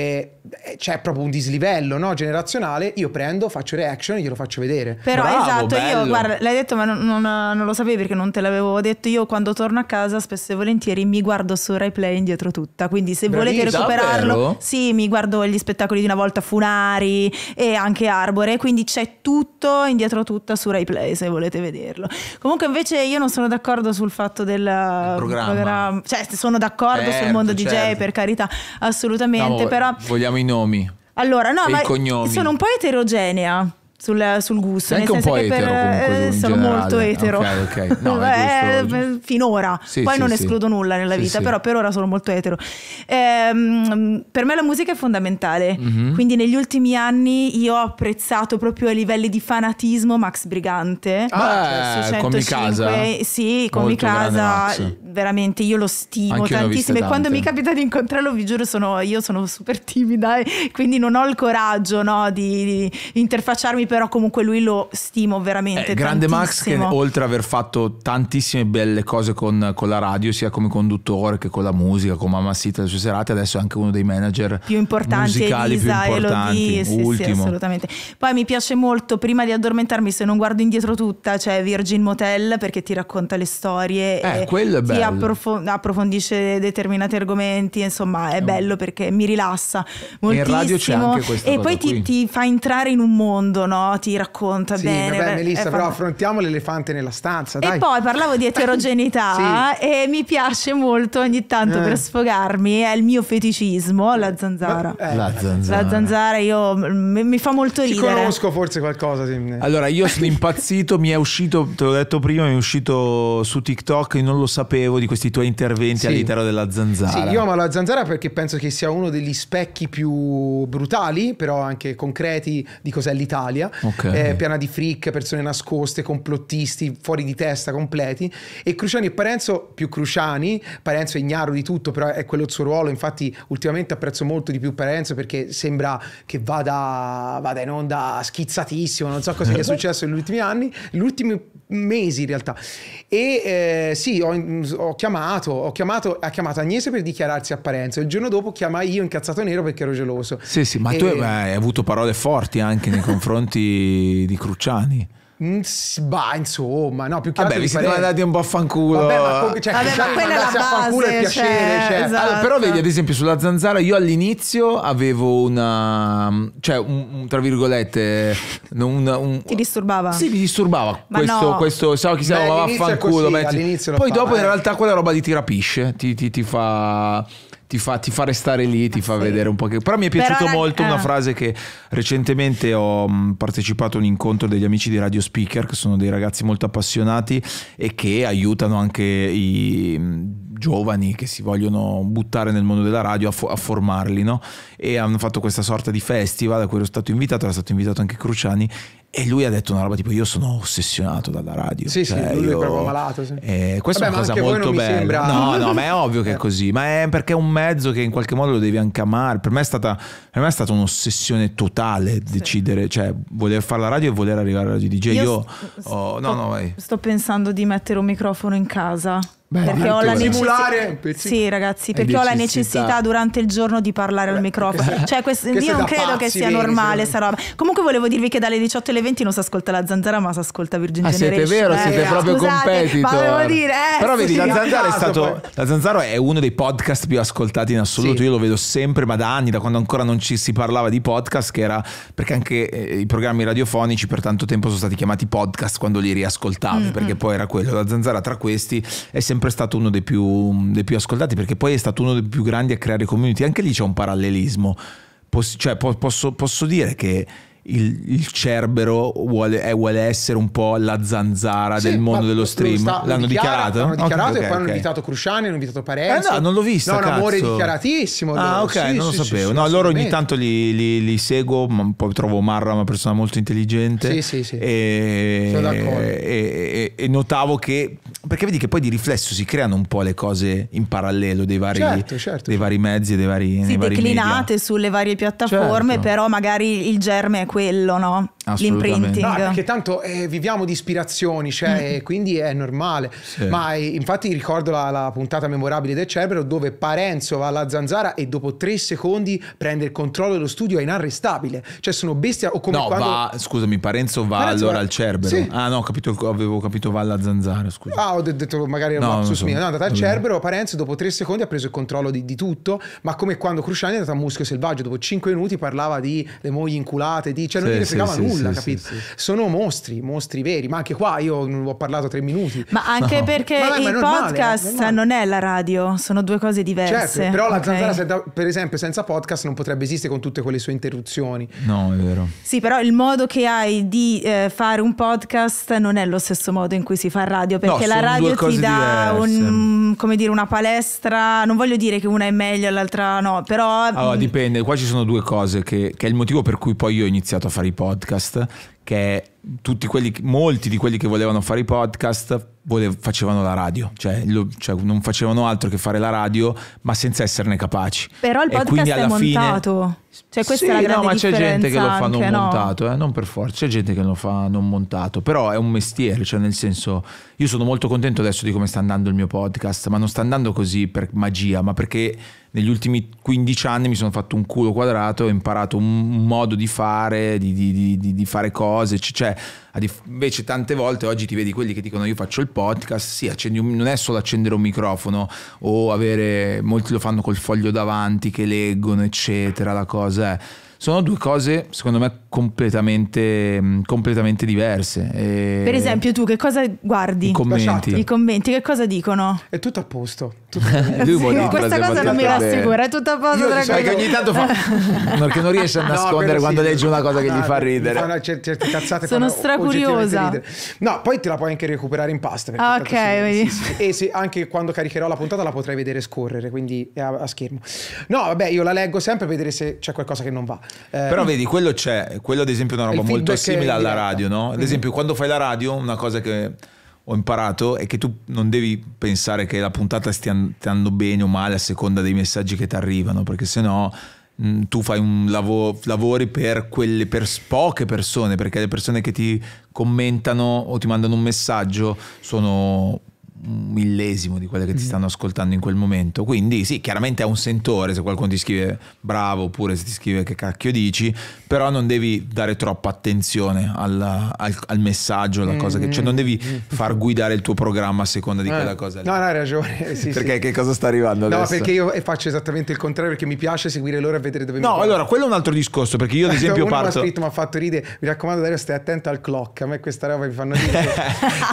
eh c'è proprio un dislivello no? generazionale, io prendo, faccio reaction, glielo faccio faccio vedere. Però Bravo, esatto, bello. io guarda, l'hai detto ma non, non, non, lo sapevi perché non te l'avevo detto, io quando torno a casa spesso e volentieri mi guardo su RaiPlay indietro tutta, quindi se Bravi, volete recuperarlo, davvero? sì, mi guardo gli spettacoli di una volta Funari e anche Arbore, quindi c'è tutto indietro tutta su RaiPlay se volete vederlo. Comunque invece io non sono d'accordo sul fatto del programma, programma. cioè sono d'accordo certo, sul mondo DJ certo. per carità, assolutamente, no, però vogliamo i nomi. Allora, no, e ma sono un po' eterogenea sul, sul, gusto. Sei anche un po' etero per, comunque, eh, Sono generale. molto etero. Okay, okay. No, eh, giusto, eh, finora. Sì, Poi sì, non sì. escludo nulla nella vita, però per ora sono molto etero. Ehm, per me la musica è fondamentale, mm-hmm. quindi negli ultimi anni io ho apprezzato proprio a livelli di fanatismo Max Brigante. Ah, cioè, eh, come casa. Sì, come casa. Veramente, io lo stimo Anch'io tantissimo e quando mi capita di incontrarlo, vi giuro, sono, io sono super timida e quindi non ho il coraggio no, di, di interfacciarmi però comunque lui lo stimo veramente. Eh, grande Max che oltre ad aver fatto tantissime belle cose con, con, la radio, sia come conduttore che con la musica, con Mamma Sita le sue serate, adesso è anche uno dei manager più importanti, musicali Elisa, più importanti. Elodie, sì, ultimo. Sì, assolutamente. Poi mi piace molto, prima di addormentarmi, se non guardo indietro tutta, c'è cioè Virgin Motel perché ti racconta le storie. Eh, quello è bello. Approf- approfondisce determinati argomenti, insomma è, bello perché mi rilassa moltissimo. In radio c'è anche questa E poi ti, ti, fa entrare in un mondo, no? Ti racconta sì, bene. Vabbè, Melissa, però affrontiamo l'elefante nella stanza. Dai. E poi parlavo di eterogeneità sì. e mi piace molto ogni tanto eh. per sfogarmi, è il mio feticismo, la eh. zanzara. eh. La zanzara. La zanzara io, mi, mi, fa molto ridere. Ti conosco forse qualcosa. Sì. Allora, io sono impazzito, mi è uscito, te l'ho detto prima, mi è uscito su TikTok, e non lo sapevo di questi tuoi interventi sì. all'interno della zanzara. Sì, io amo la zanzara perché penso che sia uno degli specchi più brutali, però anche concreti di cos'è l'Italia storia, okay. eh, piena di fric, persone nascoste, complottisti, fuori di testa completi. E Cruciani e Parenzo, più Cruciani, Parenzo è ignaro di tutto, però è quello il suo ruolo. Infatti, ultimamente apprezzo molto di più Parenzo perché sembra che vada, vada in onda schizzatissimo. Non so cosa gli è successo negli ultimi anni. L'ultimo ultimi mesi in realtà. E eh, sì, ho, ho, chiamato, ho chiamato, ha chiamato Agnese per dichiararsi a Parenzo. Il giorno dopo chiamai io incazzato nero perché ero geloso. Sì, sì, ma e... tu hai, hai avuto parole forti anche nei confronti di Cruciani. Mm, bah, insomma, no, più che Vabbè, vi siete pare... andati un po' a fanculo. Vabbè, ma, con... cioè, Vabbè, ma quella è la base, è piacere, cioè, cioè. Esatto. Allora, però vedi, ad esempio, sulla zanzara io all'inizio avevo una cioè un, un tra virgolette un, un... Ti disturbava? Sì, mi disturbava. Ma questo no. questo so chi siamo va a fanculo, così, Poi fa, dopo eh. in realtà quella roba ti rapisce, ti, ti, ti fa ti fa, ti fa, restare lì, ti fa sì. vedere un po' che... Però mi è piaciuta molto eh. una frase che recentemente ho mm, partecipato a un incontro degli amici di Radio Speaker, che sono dei ragazzi molto appassionati e che aiutano anche i mm, giovani che si vogliono buttare nel mondo della radio a, fo- a formarli, no? E hanno fatto questa sorta di festival a cui ero stato invitato, era stato invitato anche Cruciani e lui ha detto una roba tipo: Io sono ossessionato dalla radio. Sì, cioè, sì, lui io... è proprio malato. Sì. Eh, questa Vabbè, è una cosa molto bella. Sembra... No, no, ma è ovvio che è eh. così. Ma è perché è un mezzo che in qualche modo lo devi anche amare. Per me è stata, me è stata un'ossessione totale decidere, cioè voler fare la radio e voler arrivare alla radio DJ. Io, io sto, oh, no, no, vai. sto pensando di mettere un microfono in casa. Beh, perché ho la necessità... Eh, sì, ragazzi, perché ho la necessità durante il giorno di parlare al microfono. Cioè, questo io non credo che sia normale sta roba. Comunque volevo dirvi che dalle 18 alle 20 non si ascolta la zanzara, ma si ascolta Virgin ah, Generation. Siete vero, eh, siete eh, proprio competitor. Ma volevo dire, eh, Però vedi, sì, la zanzara è stato la zanzara è uno dei podcast più ascoltati in assoluto. Sì. Io lo vedo sempre, ma da anni, da quando ancora non ci si parlava di podcast, che era perché anche eh, i programmi radiofonici per tanto tempo sono stati chiamati podcast quando li riascoltavi, mm-hmm. perché poi era quello, la zanzara tra questi è sempre sempre stato uno dei più, dei più ascoltati perché poi è stato uno dei più grandi a creare community. Anche lì c'è un parallelismo. Posso, cioè, posso, posso dire che il, il Cerbero vuole, eh, vuole, essere un po' la zanzara sì, del mondo dello stream. Sta, l'hanno dichiarato? L'hanno dichiarato okay, e poi okay. hanno invitato Cruciani, hanno invitato Parenzo. Eh no, non l'ho visto. No, un amore dichiaratissimo. Ah, ok, sì, non lo sì, sapevo. no, loro ogni tanto li, li, li, seguo, poi trovo Marra una persona molto intelligente. Sì, sì, sì. E, e, e, e, notavo che... Perché vedi che poi di riflesso si creano un po' le cose in parallelo dei vari, certo, certo, certo. dei vari mezzi e dei vari... Sì, dei declinate vari sulle varie piattaforme, certo. però magari il germe è quello quello, no? L'imprinting. No, perché tanto eh, viviamo di ispirazioni, cioè, mm. quindi è normale. Sì. Ma eh, infatti ricordo la, la, puntata memorabile del Cerbero dove Parenzo va alla zanzara e dopo tre secondi prende il controllo dello studio, è inarrestabile. Cioè sono bestia o come no, quando... va, scusami, Parenzo va Parenzo allora va... al Cerbero. Sì. Ah no, capito, avevo capito va alla zanzara, scusa. Ah, ho detto magari no, un lapsus so. mio. No, è andata al Cerbero, Parenzo dopo tre secondi ha preso il controllo di, di tutto, ma come quando Cruciani è andata a Muschio Selvaggio, dopo cinque minuti parlava di le mogli inculate, di tardi, cioè non sì, gli fregava sì, nulla, sì, capito? Sono mostri, mostri veri, ma anche qua io non ho parlato tre minuti. Ma anche no. perché ma vabbè, il normale, eh, podcast è non è la radio, sono due cose diverse. Certo, però okay. la zanzara, senza, per esempio, senza podcast non potrebbe esistere con tutte quelle sue interruzioni. No, è vero. Sì, però il modo che hai di eh, fare un podcast non è lo stesso modo in cui si fa radio, perché no, la radio ti dà un, come dire, una palestra, non voglio dire che una è meglio e l'altra no, però... Allora, dipende, qua ci sono due cose che, che è il motivo per cui poi io inizio iniziato a fare i podcast, che tutti quelli, molti di quelli che volevano fare i podcast volev- facevano la radio, cioè, lo, cioè, non facevano altro che fare la radio, ma senza esserne capaci. Però il podcast è montato. Fine, cioè, questa sì, è la grande no, ma c'è gente che lo fa non no? montato, eh? non per forza, c'è gente che lo fa non montato, però è un mestiere, cioè nel senso, io sono molto contento adesso di come sta andando il mio podcast, ma non sta andando così per magia, ma perché negli ultimi 15 anni mi sono fatto un culo quadrato, ho imparato un modo di fare, di, di, di, di fare cose, cioè invece tante volte oggi ti vedi quelli che dicono io faccio il podcast, sì, accendi un, non è solo accendere un microfono o avere, molti lo fanno col foglio davanti che leggono, eccetera, la cosa è sono due cose secondo me completamente, mm, completamente diverse. E per esempio tu che cosa guardi? I commenti. I commenti che cosa dicono? È tutto a posto. Tutto a posto. sì, no, questa cosa non mi rassicura, è tutto a posto. Io, diciamo sai che ogni tanto fa... perché non riesce a nascondere no, quando sì, legge una cosa che gli fa ridere. Fa una, certe cazzate sono stracuriosa. No, poi te la puoi anche recuperare in pasta. Ah, ok, vedi. Eh sì, sì. E se, anche quando caricherò la puntata la potrai vedere scorrere, quindi a, a schermo. No, vabbè, io la leggo sempre per vedere se c'è qualcosa che non va. Eh, Però vedi, quello c'è, quello ad esempio è una roba molto simile alla radio, no? Ad mm-hmm. esempio, mm. quando fai la radio, una cosa che ho imparato è che tu non devi pensare che la puntata stia andando bene o male a seconda dei messaggi che ti arrivano, perché sennò mh, mm, tu fai un lavoro, lavori per quelle per poche persone, perché le persone che ti commentano o ti mandano un messaggio sono un millesimo di quelle che ti mm-hmm. stanno ascoltando in quel momento. Quindi sì, chiaramente è un sentore se qualcuno ti scrive bravo oppure se ti scrive che cacchio dici, però non devi dare troppa attenzione alla, al, al, messaggio, alla mm cosa che, cioè non devi mm-hmm. far guidare il tuo programma a seconda di eh. quella cosa. Lì. No, no, hai ragione. Sì, perché sì. che cosa sta arrivando no, adesso? No, perché io faccio esattamente il contrario perché mi piace seguire loro e vedere dove no, mi No, allora, quello è un altro discorso perché io ad esempio Uno parto... Mi ha scritto, mi ha fatto ridere, mi raccomando Dario stai attento al clock, a me questa roba mi fanno ridere.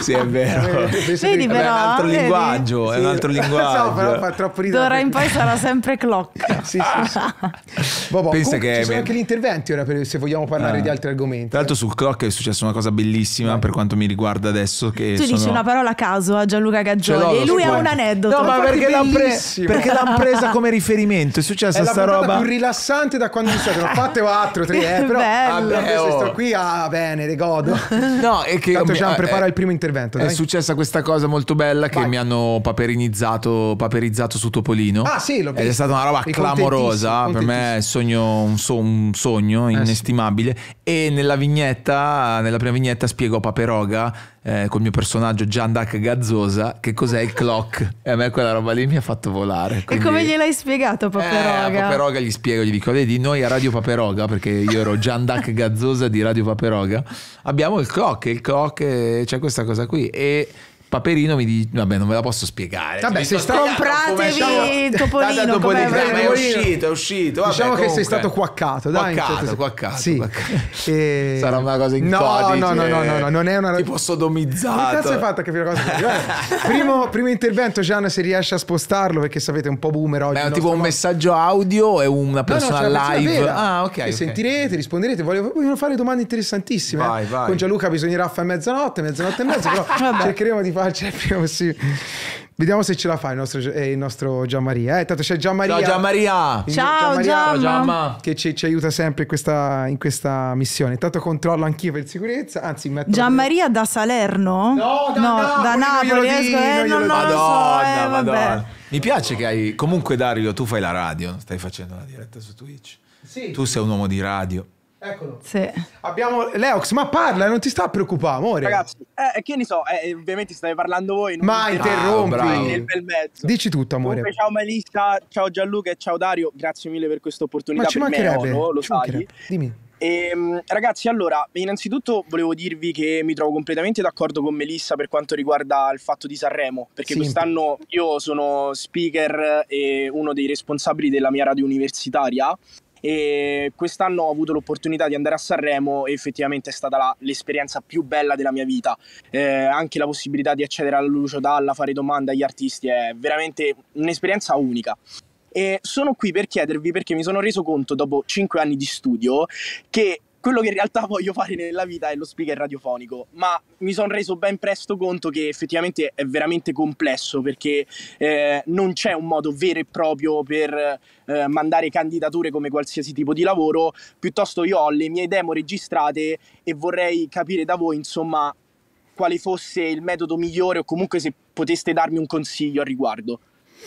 sì, è vero. Vedi però, altro vedi? linguaggio, sì. è un altro linguaggio. so, però fa troppo ridere. D'ora in poi sarà sempre clock. sì, sì, sì. Bobo, Pensa comunque, che ci sono anche gli interventi ora per, se vogliamo parlare ah. di altri argomenti. Tra l'altro sul clock è successa una cosa bellissima per quanto mi riguarda adesso che Tu sono... dici una parola a caso a Gianluca Gaggioli e lui ha un aneddoto. No, ma perché l'ha presa, presa come riferimento? È successa è sta roba più rilassante da quando mi sono fatte 4, 3, eh, però vabbè, ah, eh, sto oh. qui ah bene, le godo. No, e che Tanto Gian prepara eh, il primo intervento, È successa questa cosa molto bella bella che Vai. mi hanno paperinizzato, paperizzato su Topolino. Ah sì, l'ho visto. Ed è stata una roba e clamorosa, per me è sogno, un, so, un, sogno eh, inestimabile. Sì. E nella vignetta, nella prima vignetta spiego a Paperoga eh, col mio personaggio Giandac Gazzosa che cos'è il clock. e a me quella roba lì mi ha fatto volare. Quindi... E come gliel'hai spiegato Paperoga? Eh, a Paperoga gli spiego, gli dico, vedi, noi a Radio Paperoga, perché io ero Giandac Gazzosa di Radio Paperoga, abbiamo il clock, il clock, eh, c'è questa cosa qui. E Paperino mi dice, vabbè non ve la posso spiegare. Vabbè, sei stato compratevi il Topolino, da Topolino come è uscito, è uscito. Vabbè, diciamo comunque. che sei stato quaccato, dai. Quaccato, certo quaccato. Sì. quaccato. E... Sarà una cosa incredibile. no, No, no, no, no, non è una... Tipo sodomizzato. Che cazzo hai fatto a capire cosa primo, primo intervento, Gian, se riesci a spostarlo, perché sapete, un po' boomer oggi. Beh, è tipo un messaggio audio e una persona no, no, live. Persona ah, ok. okay. sentirete, risponderete, voglio, voglio, fare domande interessantissime. Vai, vai. Con Gianluca bisognerà fare mezzanotte, mezzanotte e mezza, però cercheremo di fare farci il prima possibile. Vediamo se ce la fa il nostro, eh, il nostro Gianmaria. Eh, tanto c'è Gianmaria. Ciao Gianmaria. Ciao Gianmaria. Che ci, ci, aiuta sempre in questa, in questa missione. Intanto controllo anch'io per sicurezza. Anzi, metto... Gianmaria da Salerno? No, da no, Napoli. Da Napoli. eh, non, non Madonna, so, eh, Madonna. Mi piace che hai... Comunque Dario, tu fai la radio. Stai facendo la diretta su Twitch. Sì. Tu sei un uomo di radio. Eccolo. Sì. Abbiamo Leox, ma parla, non ti sta a preoccupare, amore. Ragazzi, eh, che ne so, eh, ovviamente state parlando voi. Non ma interrompi. nel bel mezzo. Dici tutto, amore. Comunque, ciao Melissa, ciao Gianluca e ciao Dario, grazie mille per questa opportunità. Ma ci mancherebbe, me, lo ci mancherebbe. Dimmi. E, ehm, ragazzi, allora, innanzitutto volevo dirvi che mi trovo completamente d'accordo con Melissa per quanto riguarda il fatto di Sanremo, perché sì. quest'anno io sono speaker e uno dei responsabili della mia radio universitaria e quest'anno ho avuto l'opportunità di andare a Sanremo e effettivamente è stata la, l'esperienza più bella della mia vita. Eh, anche la possibilità di accedere alla Lucio Dalla, fare domande agli artisti è veramente un'esperienza unica. E sono qui per chiedervi perché mi sono reso conto dopo 5 anni di studio che quello che in realtà voglio fare nella vita è lo speaker radiofonico, ma mi sono reso ben presto conto che effettivamente è veramente complesso perché eh, non c'è un modo vero e proprio per eh, mandare candidature come qualsiasi tipo di lavoro, piuttosto io ho le mie demo registrate e vorrei capire da voi insomma quale fosse il metodo migliore o comunque se poteste darmi un consiglio al riguardo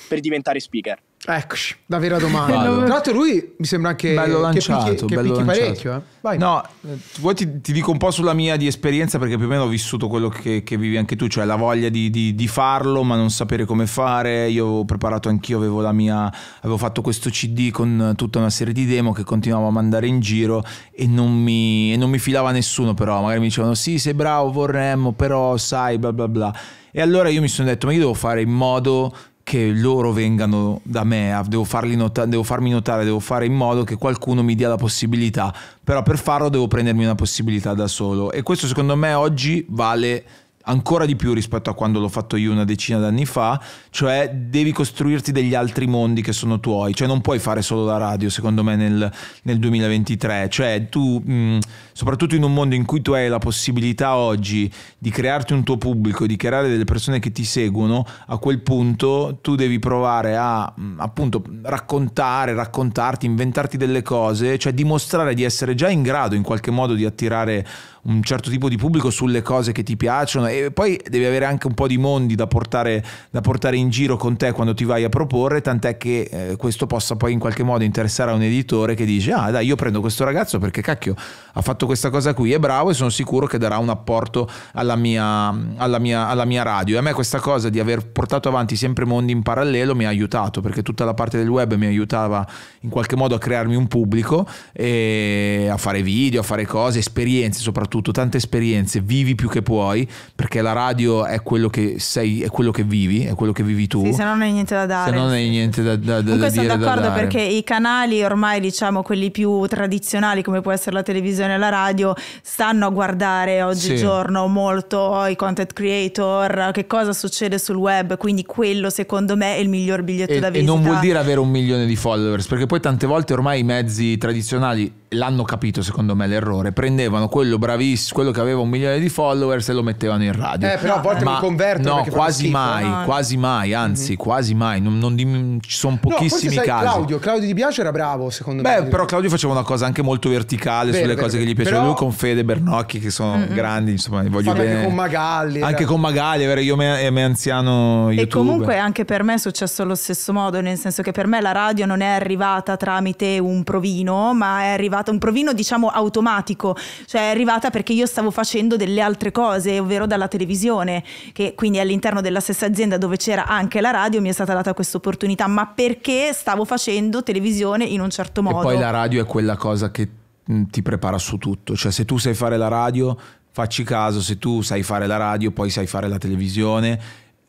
per diventare speaker. Eccoci, la vera domanda. Tra l'altro lui mi sembra anche bello lanciato, che picchi, che bello lanciato. parecchio. Eh? No, eh, vuoi ti, ti, dico un po' sulla mia di esperienza perché più o meno ho vissuto quello che, che vivi anche tu, cioè la voglia di, di, di, farlo ma non sapere come fare. Io ho preparato anch'io, avevo, la mia, avevo fatto questo CD con tutta una serie di demo che continuavo a mandare in giro e non mi, e non mi filava nessuno però. Magari mi dicevano sì, sei bravo, vorremmo, però sai, bla bla bla. E allora io mi sono detto, ma io devo fare in modo che loro vengano da me, ah, devo, farli notare, devo farmi notare, devo fare in modo che qualcuno mi dia la possibilità, però per farlo devo prendermi una possibilità da solo e questo secondo me oggi vale ancora di più rispetto a quando l'ho fatto io una decina d'anni fa, cioè devi costruirti degli altri mondi che sono tuoi, cioè non puoi fare solo la radio secondo me nel, nel 2023, cioè tu mh, mm, soprattutto in un mondo in cui tu hai la possibilità oggi di crearti un tuo pubblico, di creare delle persone che ti seguono, a quel punto tu devi provare a mh, mm, appunto raccontare, raccontarti, inventarti delle cose, cioè dimostrare di essere già in grado in qualche modo di attirare un certo tipo di pubblico sulle cose che ti piacciono e poi devi avere anche un po' di mondi da portare, da portare in giro con te quando ti vai a proporre, tant'è che eh, questo possa poi in qualche modo interessare a un editore che dice ah dai io prendo questo ragazzo perché cacchio ha fatto questa cosa qui, è bravo e sono sicuro che darà un apporto alla mia, alla mia, alla mia radio. E a me questa cosa di aver portato avanti sempre mondi in parallelo mi ha aiutato perché tutta la parte del web mi aiutava in qualche modo a crearmi un pubblico, e a fare video, a fare cose, esperienze soprattutto soprattutto, tante esperienze, vivi più che puoi, perché la radio è quello che sei, è quello che vivi, è quello che vivi tu. Sì, se non hai niente da dare. Se non hai niente da, da, da, da dire. Sono d'accordo da perché i canali ormai, diciamo, quelli più tradizionali, come può essere la televisione e la radio, stanno a guardare oggigiorno sì. molto oh, i content creator, che cosa succede sul web, quindi quello secondo me è il miglior biglietto e, da visita. E non vuol dire avere un milione di followers, perché poi tante volte ormai i mezzi tradizionali l'hanno capito secondo me l'errore, prendevano quello bravissimo, quello che aveva un milione di followers e lo mettevano in radio. Eh, però a volte ma, mi converto. No, quasi mai, ah. quasi mai, anzi mm -hmm. quasi mai, non, non, ci sono pochissimi no, sai, casi. Claudio, Claudio Di Biagio era bravo secondo Beh, me. Beh, però Claudio faceva una cosa anche molto verticale vero, sulle vero, cose vero. che gli piacevano, però... lui con Fede Bernocchi che sono mm -hmm. grandi, insomma, voglio Fate bene. Anche con Magalli. Anche con Magalli, vero, io e me anziano YouTube. E comunque anche per me è successo allo stesso modo, nel senso che per me la radio non è arrivata tramite un provino, ma è arrivata arrivata, un provino diciamo automatico, cioè è arrivata perché io stavo facendo delle altre cose, ovvero dalla televisione, che quindi all'interno della stessa azienda dove c'era anche la radio mi è stata data questa opportunità, ma perché stavo facendo televisione in un certo modo. E poi la radio è quella cosa che ti prepara su tutto, cioè se tu sai fare la radio, facci caso, se tu sai fare la radio, poi sai fare la televisione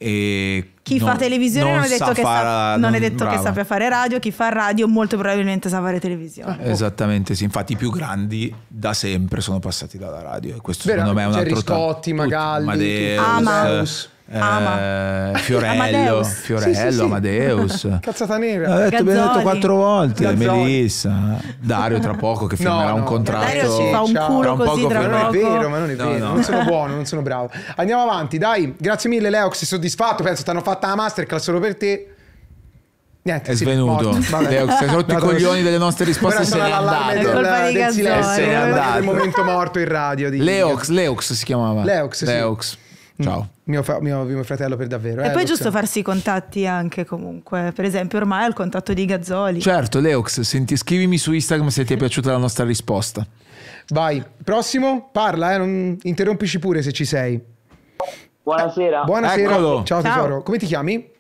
e chi non, fa televisione non, non, è detto, che, far, sa, non è detto che, sappia fare radio, chi fa radio molto probabilmente sa fare televisione. Eh, oh. Esattamente, sì. infatti i più grandi da sempre sono passati dalla radio e questo Vero, secondo me è un altro Scotti, Magalli, ah, Amadeus. Ama. Eh, Fiorello, Amadeus. Fiorello, sì, sì, sì. Amadeus. Cazzata nera. Eh, detto, abbiamo detto quattro volte. Gazzoli. Melissa, Dario tra poco che firmerà no, no. un contratto. Dario ci fa un Ciao. culo tra così tra poco. Non è vero, ma non è no, vero. Non sono buono, non sono bravo. Andiamo avanti, dai. Grazie mille Leox, sei soddisfatto. Penso ti hanno fatta la masterclass solo per te. Niente, è svenuto. Sì, Leo, sei rotto i coglioni delle nostre risposte. Se ne È andato. di Gazzoli. È n'è andato. Il momento morto in radio. Leox, Leox si chiamava. Leox, Leox. Mm. Ciao. Mio, fa- mio, mio, fratello per davvero. E eh, poi è giusto farsi i contatti anche comunque. Per esempio ormai ho il contatto di Gazzoli. Certo, Leox, senti, scrivimi su Instagram se ti è piaciuta la nostra risposta. Vai, prossimo, parla, eh, non interrompici pure se ci sei. Buonasera. Eh, buonasera. Ciao, Ciao tesoro. Come ti chiami?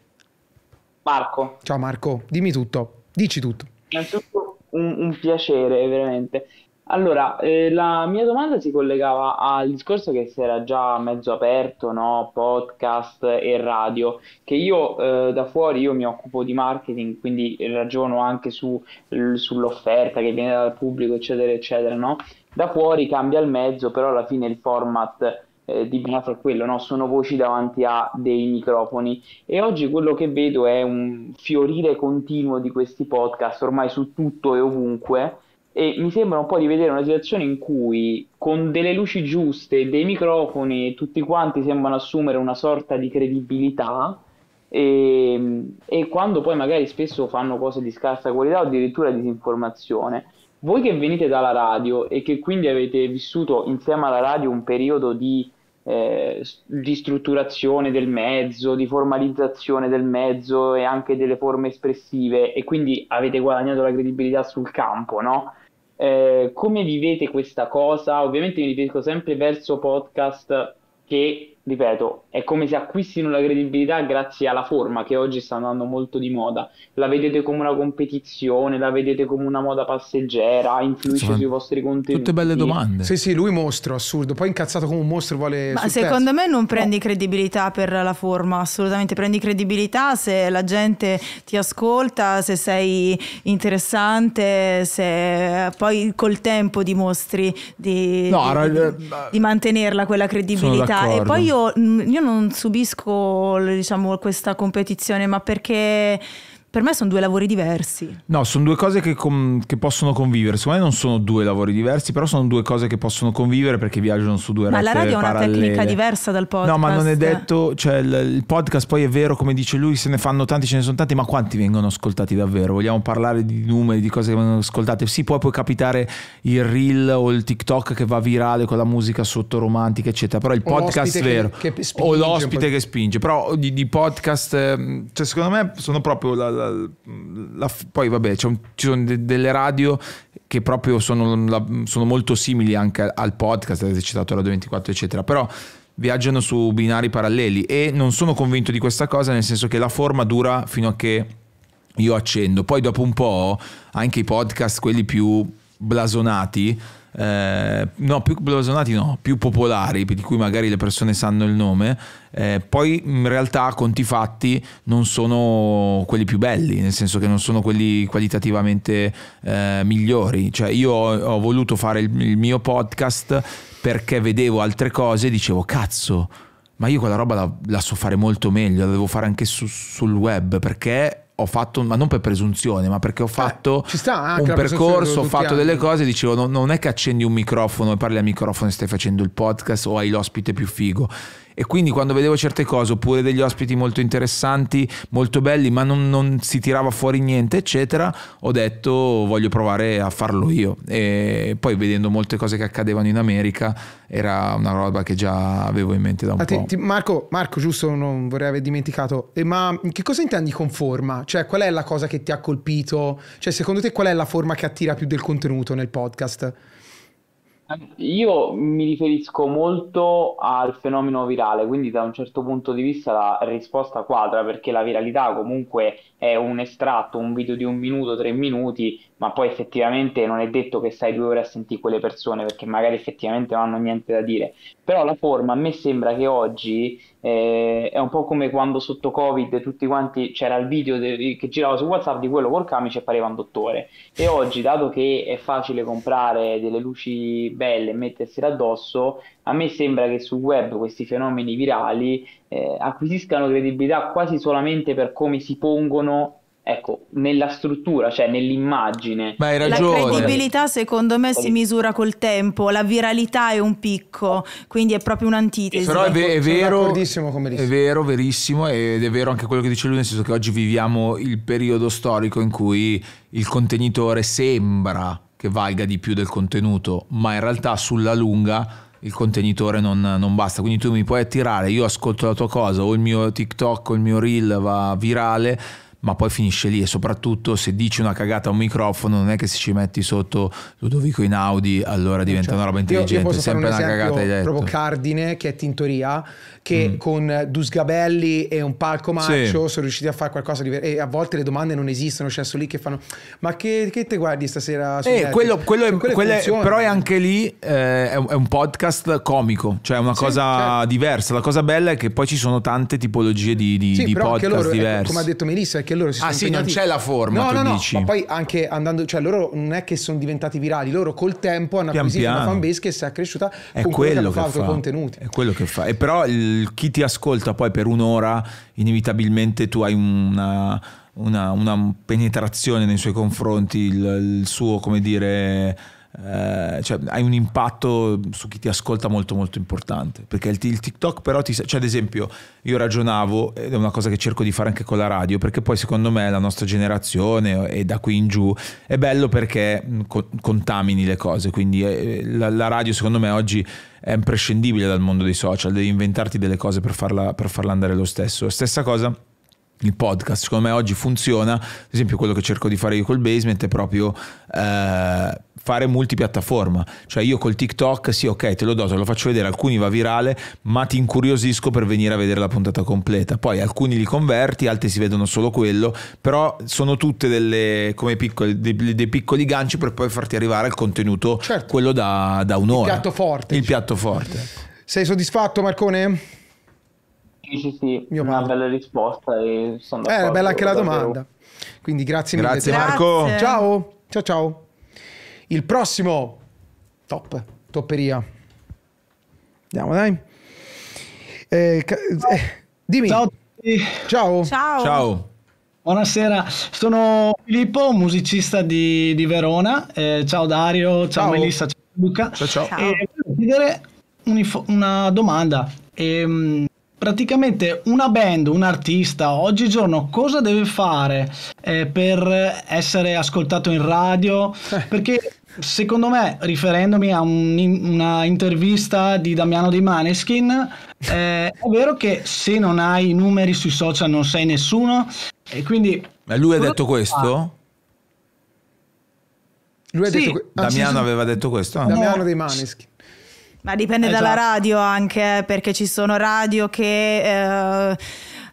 Marco. Ciao Marco, dimmi tutto, dici tutto. Innanzitutto un, un piacere veramente. Allora, eh, la mia domanda si collegava al discorso che si era già mezzo aperto, no? podcast e radio, che io eh, da fuori io mi occupo di marketing, quindi ragiono anche su, l- sull'offerta che viene dal pubblico, eccetera, eccetera. No? Da fuori cambia il mezzo, però alla fine il format eh, di base è quello, no? sono voci davanti a dei microfoni e oggi quello che vedo è un fiorire continuo di questi podcast ormai su tutto e ovunque e mi sembra un po' di vedere una situazione in cui con delle luci giuste, dei microfoni, tutti quanti sembrano assumere una sorta di credibilità e, ehm, e quando poi magari spesso fanno cose di scarsa qualità o addirittura disinformazione. Voi che venite dalla radio e che quindi avete vissuto insieme alla radio un periodo di eh, di strutturazione del mezzo, di formalizzazione del mezzo e anche delle forme espressive e quindi avete guadagnato la credibilità sul campo, no? Eh, come vivete questa cosa? Ovviamente mi riferisco sempre verso podcast che ripeto, è come se acquistino la credibilità grazie alla forma che oggi sta andando molto di moda. La vedete come una competizione, la vedete come una moda passeggera, influisce Insomma, sui vostri contenuti. Tutte belle domande. Sì, sì, lui mostro, assurdo. Poi incazzato come un mostro vuole... Ma secondo me non prendi credibilità per la forma, assolutamente. Prendi credibilità se la gente ti ascolta, se sei interessante, se poi col tempo dimostri di, no, di, di, di eh, mantenerla quella credibilità. E poi io io, mm, io non subisco diciamo, questa competizione, ma perché per me sono due lavori diversi. No, sono due cose che, che, possono convivere. Secondo me non sono due lavori diversi, però sono due cose che possono convivere perché viaggiano su due ma Ma la radio parallele. è una tecnica diversa dal podcast. No, ma non è detto, cioè il, il, podcast poi è vero, come dice lui, se ne fanno tanti, ce ne sono tanti, ma quanti vengono ascoltati davvero? Vogliamo parlare di numeri, di cose che vengono ascoltate? Sì, poi può capitare il reel o il TikTok che va virale con la musica sotto romantica, eccetera, però il o podcast vero che, che spinge, o l'ospite che spinge, però di, di podcast, ehm, cioè secondo me sono proprio la, la la, poi vabbè, un, ci sono de, delle radio che proprio sono, la, sono, molto simili anche al podcast, avete citato Radio 24, eccetera, però viaggiano su binari paralleli e non sono convinto di questa cosa, nel senso che la forma dura fino a che io accendo, poi dopo un po' anche i podcast, quelli più blasonati, eh, no, più blasonati no, più popolari, di cui magari le persone sanno il nome, eh, poi in realtà conti fatti non sono quelli più belli, nel senso che non sono quelli qualitativamente eh, migliori. Cioè io ho, ho voluto fare il, il mio podcast perché vedevo altre cose e dicevo cazzo ma io quella roba la, la, so fare molto meglio, la devo fare anche su, sul web perché ho fatto, ma non per presunzione, ma perché ho eh, fatto eh, un percorso, ho fatto delle cose, dicevo non, non, è che accendi un microfono e parli al microfono e stai facendo il podcast o hai l'ospite più figo e quindi quando vedevo certe cose oppure degli ospiti molto interessanti, molto belli, ma non, non si tirava fuori niente, eccetera, ho detto voglio provare a farlo io. E poi vedendo molte cose che accadevano in America era una roba che già avevo in mente da un ah, po'. Ti, Marco, Marco, giusto, non vorrei aver dimenticato, eh, ma che cosa intendi con forma? Cioè qual è la cosa che ti ha colpito? Cioè secondo te qual è la forma che attira più del contenuto nel podcast? Io mi riferisco molto al fenomeno virale, quindi da un certo punto di vista la risposta quadra, perché la viralità comunque è un estratto, un video di un minuto, tre minuti, ma poi effettivamente non è detto che stai due ore a sentire quelle persone perché magari effettivamente non hanno niente da dire. Però la forma a me sembra che oggi eh, è un po' come quando sotto Covid tutti quanti c'era il video de- che girava su WhatsApp di quello col camice e pareva un dottore. E oggi, dato che è facile comprare delle luci belle e mettersi addosso, a me sembra che sul web questi fenomeni virali eh, acquisiscano credibilità quasi solamente per come si pongono ecco, nella struttura, cioè nell'immagine. Ma hai ragione. La credibilità secondo me si misura col tempo, la viralità è un picco, quindi è proprio un'antitesi. Però è, ve- è vero, è vero, verissimo, ed è vero anche quello che dice lui, nel senso che oggi viviamo il periodo storico in cui il contenitore sembra che valga di più del contenuto, ma in realtà sulla lunga il contenitore non, non, basta. Quindi tu mi puoi attirare, io ascolto la tua cosa o il mio TikTok o il mio reel va virale ma poi finisce lì e soprattutto se dici una cagata a un microfono non è che se ci metti sotto Ludovico in Audi allora diventa cioè, una roba intelligente, io, io sempre un una cagata hai detto. proprio cardine che è Tintoria che mm. con Dusgabelli e un palco marcio sì. sono riusciti a fare qualcosa di vero e a volte le domande non esistono, c'è cioè solo lì che fanno ma che, che te guardi stasera eh, quello, quello è, cioè, quelle, però è anche lì eh, è, un, è, un, podcast comico, cioè una sì, cosa certo. diversa, la cosa bella è che poi ci sono tante tipologie di, di, sì, di podcast loro, ecco, diverse. Come ha detto Melissa è che perché loro si ah, sono... Ah sì, non c'è la forma, no, no, no, dici. ma poi anche andando, cioè loro non è che sono diventati virali, loro col tempo hanno Pian acquisito piano. una fanbase che si è cresciuta è con quello che, che fa contenuti. È quello che fa. E però il, chi ti ascolta poi per un'ora, inevitabilmente tu hai una... una, una penetrazione nei suoi confronti, il, il suo, come dire, eh, cioè, hai un impatto su chi ti ascolta molto molto importante. Perché il, il TikTok però ti... Cioè ad esempio io ragionavo, ed è una cosa che cerco di fare anche con la radio, perché poi secondo me la nostra generazione e da qui in giù è bello perché co- contamini le cose. Quindi eh, la, la radio secondo me oggi è imprescindibile dal mondo dei social, devi inventarti delle cose per farla, per farla andare lo stesso. Stessa cosa il podcast, secondo me oggi funziona, ad esempio quello che cerco di fare io col basement è proprio... Eh, fare multipiattaforma. Cioè io col TikTok, sì ok, te lo do, te lo faccio vedere, alcuni va virale, ma ti incuriosisco per venire a vedere la puntata completa. Poi alcuni li converti, altri si vedono solo quello, però sono tutte delle, come piccoli, dei, dei piccoli ganci per poi farti arrivare al contenuto, certo. quello da, da, un'ora. Il piatto forte. Il cioè. piatto forte. Sei soddisfatto Marcone? Sì, sì, sì, Mio una padre. bella risposta e sono Eh, bella anche la domanda. Quindi grazie mille. Grazie Marco. Ciao, ciao ciao. Il prossimo top, topperia. Andiamo, dai. Eh, eh, dimmi. Ciao. Ciao. Ciao. Buonasera, sono Filippo, musicista di, di Verona. Eh, ciao Dario, ciao, ciao, Melissa, ciao Luca. Ciao, ciao. E eh, chiedere una domanda. E, ehm, praticamente una band, un artista, oggigiorno cosa deve fare eh, per essere ascoltato in radio? Eh. Perché Secondo me, riferendomi a un, una intervista di Damiano De Maneskin, eh, è vero che se non hai i numeri sui social non sei nessuno. E quindi. Ma lui ha detto questo? Ah. Lui ha sì. detto que- ah, Damiano sì, sì. aveva detto questo? Ah. Damiano dei Maneskin. Ma dipende esatto. dalla radio anche, eh, perché ci sono radio che. Eh,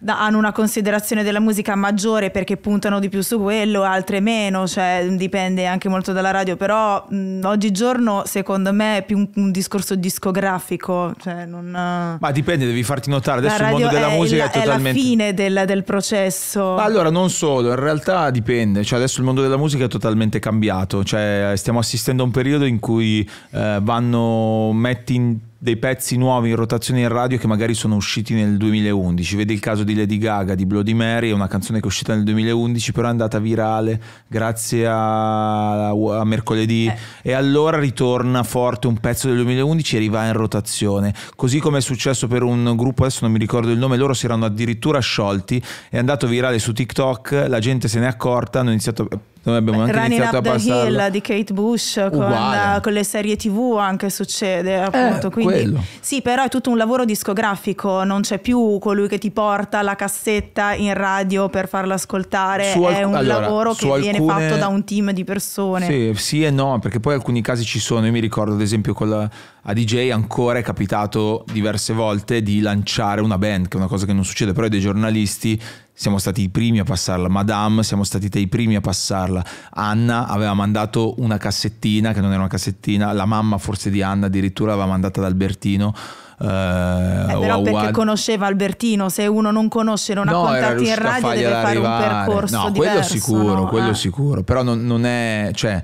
da, hanno una considerazione della musica maggiore perché puntano di più su quello, altre meno, cioè mm, dipende anche molto dalla radio, però mh, mm, oggigiorno secondo me è più un, un discorso discografico. Cioè non, Ma dipende, devi farti notare, adesso il mondo della è musica il, è totalmente... È la fine del, del processo. Ma allora non solo, in realtà dipende, cioè adesso il mondo della musica è totalmente cambiato, cioè stiamo assistendo a un periodo in cui eh, vanno, metti in dei pezzi nuovi in rotazione in radio che magari sono usciti nel 2011. Vedi il caso di Lady Gaga, di Bloody Mary, è una canzone che è uscita nel 2011, però è andata virale grazie a, a mercoledì eh. e allora ritorna forte un pezzo del 2011 e riva in rotazione. Così come è successo per un gruppo, adesso non mi ricordo il nome, loro si erano addirittura sciolti, è andato virale su TikTok, la gente se n'è accorta, hanno iniziato noi abbiamo anche Running iniziato a passare. Hill di Kate Bush con, con, le serie TV anche succede, appunto, eh, quindi Sì, però è tutto un lavoro discografico, non c'è più colui che ti porta la cassetta in radio per farla ascoltare, alc- è un allora, lavoro che alcune... viene fatto da un team di persone. Sì, sì e no, perché poi alcuni casi ci sono, io mi ricordo ad esempio con la a DJ ancora è capitato diverse volte di lanciare una band, che è una cosa che non succede, però dei giornalisti siamo stati i primi a passarla, Madame, siamo stati te i primi a passarla, Anna aveva mandato una cassettina, che non era una cassettina, la mamma forse di Anna addirittura l'aveva mandata ad Albertino, eh, eh però perché Wad... conosceva Albertino, se uno non conosce, non no, ha contatti in radio, deve fare arrivare. un percorso no, diverso. Quello sicuro, no? quello eh. sicuro, però non, non è... Cioè,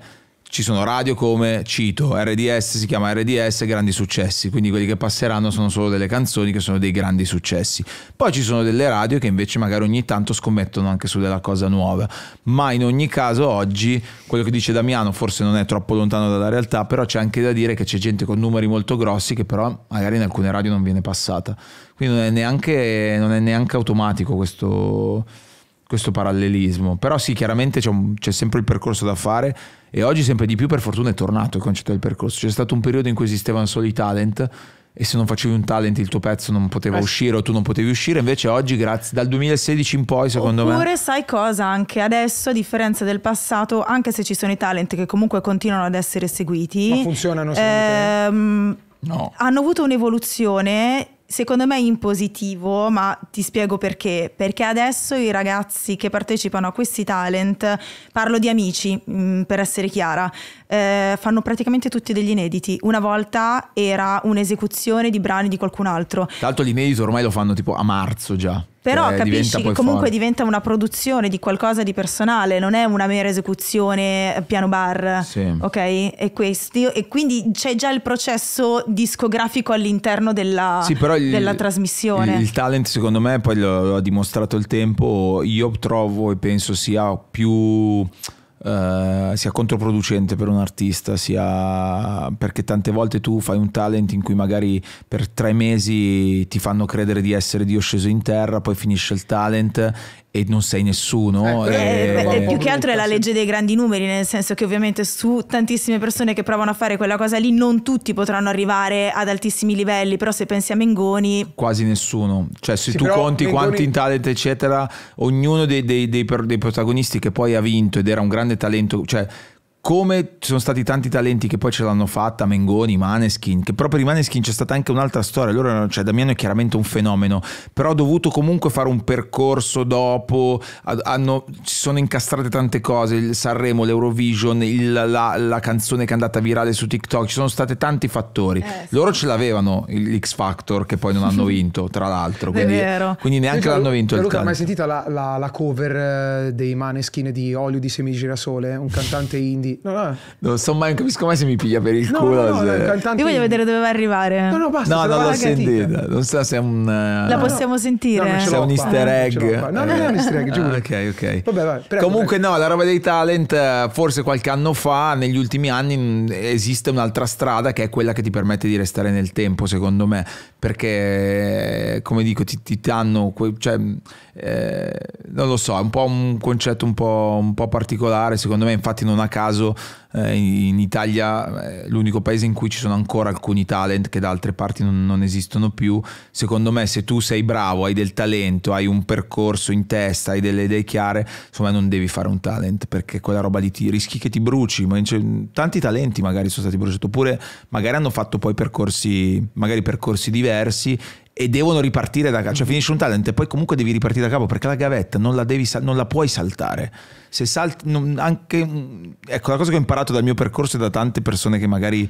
ci sono radio come, cito, RDS, si chiama RDS Grandi Successi, quindi quelli che passeranno sono solo delle canzoni che sono dei grandi successi. Poi ci sono delle radio che invece magari ogni tanto scommettono anche su della cosa nuova, ma in ogni caso oggi quello che dice Damiano forse non è troppo lontano dalla realtà, però c'è anche da dire che c'è gente con numeri molto grossi che però magari in alcune radio non viene passata, quindi non è neanche, non è neanche automatico questo questo parallelismo. Però sì, chiaramente c'è, un, c'è, sempre il percorso da fare e oggi sempre di più per fortuna è tornato il concetto del percorso. C'è stato un periodo in cui esistevano solo i talent e se non facevi un talent il tuo pezzo non poteva eh. uscire o tu non potevi uscire, invece oggi grazie dal 2016 in poi secondo Oppure, me... Oppure sai cosa anche adesso a differenza del passato, anche se ci sono i talent che comunque continuano ad essere seguiti... Ma funzionano sempre... Ehm, no. Hanno avuto un'evoluzione secondo me in positivo, ma ti spiego perché. Perché adesso i ragazzi che partecipano a questi talent, parlo di amici mh, mm, per essere chiara, eh, fanno praticamente tutti degli inediti. Una volta era un'esecuzione di brani di qualcun altro. Tra l'altro inediti ormai lo fanno tipo a marzo già. Però eh, capisci che comunque fare. diventa una produzione di qualcosa di personale, non è una mera esecuzione eh, piano bar. Sì. Ok? E, questi, e quindi c'è già il processo discografico all'interno della, sì, il, della trasmissione. Il, il, talent, secondo me, poi l'ho dimostrato il tempo. Io trovo e penso sia più eh, sia controproducente per un artista, sia perché tante volte tu fai un talent in cui magari per tre mesi ti fanno credere di essere Dio sceso in terra, poi finisce il talent e non sei nessuno. Eh, e... Eh, eh, eh, più che altro è la legge dei grandi numeri, nel senso che ovviamente su tantissime persone che provano a fare quella cosa lì non tutti potranno arrivare ad altissimi livelli, però se pensi a Mengoni... Quasi nessuno, cioè se sì, tu conti Mengoni... quanti in talent eccetera, ognuno dei, dei, dei, dei protagonisti che poi ha vinto ed era un grande talento, cioè come ci sono stati tanti talenti che poi ce l'hanno fatta, Mengoni, Maneskin, che proprio di Maneskin c'è stata anche un'altra storia, loro, cioè Damiano è chiaramente un fenomeno, però ha dovuto comunque fare un percorso dopo, hanno, ci sono incastrate tante cose, il Sanremo, l'Eurovision, il, la, la, canzone che è andata virale su TikTok, ci sono stati tanti fattori, eh, loro ce l'avevano l'X Factor che poi non hanno vinto, tra l'altro, quindi, quindi, neanche l'hanno vinto. Luca, hai mai sentita la, la, la cover eh, dei Maneskin di Olio di Semigirasole, un cantante indie? No, no. Non so mai, non capisco mai se mi piglia per il no, culo. No, se... no, Io voglio vedere dove va a arrivare. No, no, basta. No, non l'ho sentita. Non so se è un. La eh, possiamo sentire. se è un easter egg. No, non è un eh, easter egg, giuro. ok, ok. Vabbè, vai, prego, Comunque, prego. no, la roba dei talent, eh, forse qualche anno fa, negli ultimi anni, mm, esiste un'altra strada che è quella che ti permette di restare nel tempo, secondo me. Perché, come dico, ti, ti danno. Cioè, eh, non lo so, è un po' un concetto un po', un po particolare, secondo me infatti non a caso eh, in Italia è eh, l'unico paese in cui ci sono ancora alcuni talent che da altre parti non, non esistono più, secondo me se tu sei bravo, hai del talento, hai un percorso in testa, hai delle idee chiare, insomma non devi fare un talent perché quella roba lì ti rischi che ti bruci, ma tanti talenti magari sono stati bruciati, oppure magari hanno fatto poi percorsi, magari percorsi diversi e devono ripartire da capo, cioè mhm. finisce un talent e poi comunque devi ripartire da capo perché la gavetta non la, devi, non la puoi saltare. Se salti, non, anche, mm, ecco la cosa che ho imparato dal mio percorso e da tante persone che magari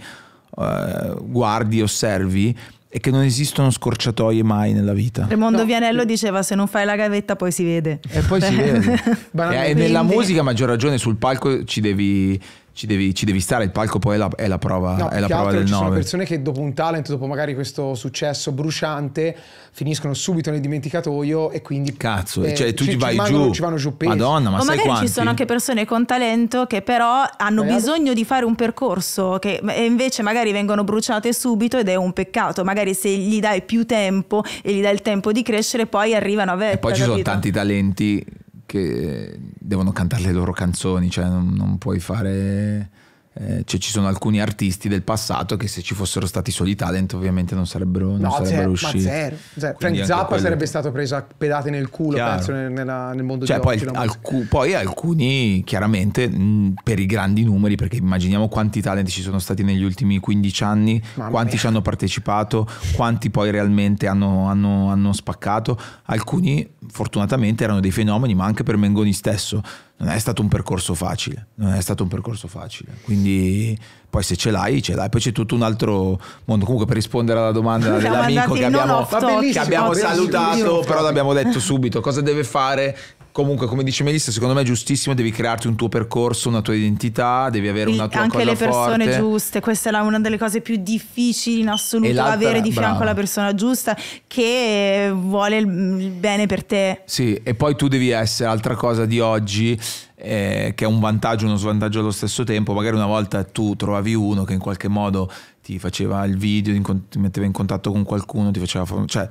eh, guardi, osservi, è che non esistono scorciatoie mai nella vita. Raimondo no. Vianello diceva se non fai la gavetta poi si vede. E poi si vede. Eh, e, e nella musica, maggior ragione, sul palco ci devi ci devi, ci devi, stare, il palco poi è la, è la prova, no, è la prova del 9. Ci sono persone che dopo un talent, dopo magari questo successo bruciante, finiscono subito nel dimenticatoio e quindi... Cazzo, eh, cioè tu ci, vai ci giù, ci vanno giù pesi. Madonna, ma o sai magari quanti? ci sono anche persone con talento che però hanno eh, bisogno di fare un percorso che, e invece magari vengono bruciate subito ed è un peccato. Magari se gli dai più tempo e gli dai il tempo di crescere poi arrivano a vetta. E poi ci capito? sono tanti talenti che devono cantare le loro canzoni, cioè non, non puoi fare eh, cioè ci sono alcuni artisti del passato che se ci fossero stati soli talent ovviamente non sarebbero, non no, sarebbero zero, usciti. Zero, zero. Frank Zappa quello... sarebbe stato preso a pedate nel culo penso, nella, nel mondo cioè, poi, oggi, alcu- poi, alcuni chiaramente mh, per i grandi numeri perché immaginiamo quanti talenti ci sono stati negli ultimi 15 anni, Mamma quanti mia. ci hanno partecipato, quanti poi realmente hanno, hanno, hanno spaccato, alcuni fortunatamente erano dei fenomeni ma anche per Mengoni stesso non è stato un percorso facile, non è stato un percorso facile. Quindi poi se ce l'hai, ce l'hai. Poi c'è tutto un altro mondo. Comunque per rispondere alla domanda dell'amico che abbiamo, che abbiamo salutato, però l'abbiamo detto subito, cosa deve fare Comunque, come dice Melissa, secondo me è giustissimo, devi crearti un tuo percorso, una tua identità, devi avere una tua anche Anche le persone forte. giuste, questa è una delle cose più difficili in assoluto, avere di fianco brava. la persona giusta che vuole il bene per te. Sì, e poi tu devi essere, altra cosa di oggi, eh, che è un vantaggio e uno svantaggio allo stesso tempo, magari una volta tu trovavi uno che in qualche modo ti faceva il video, ti metteva in contatto con qualcuno, ti faceva... Cioè,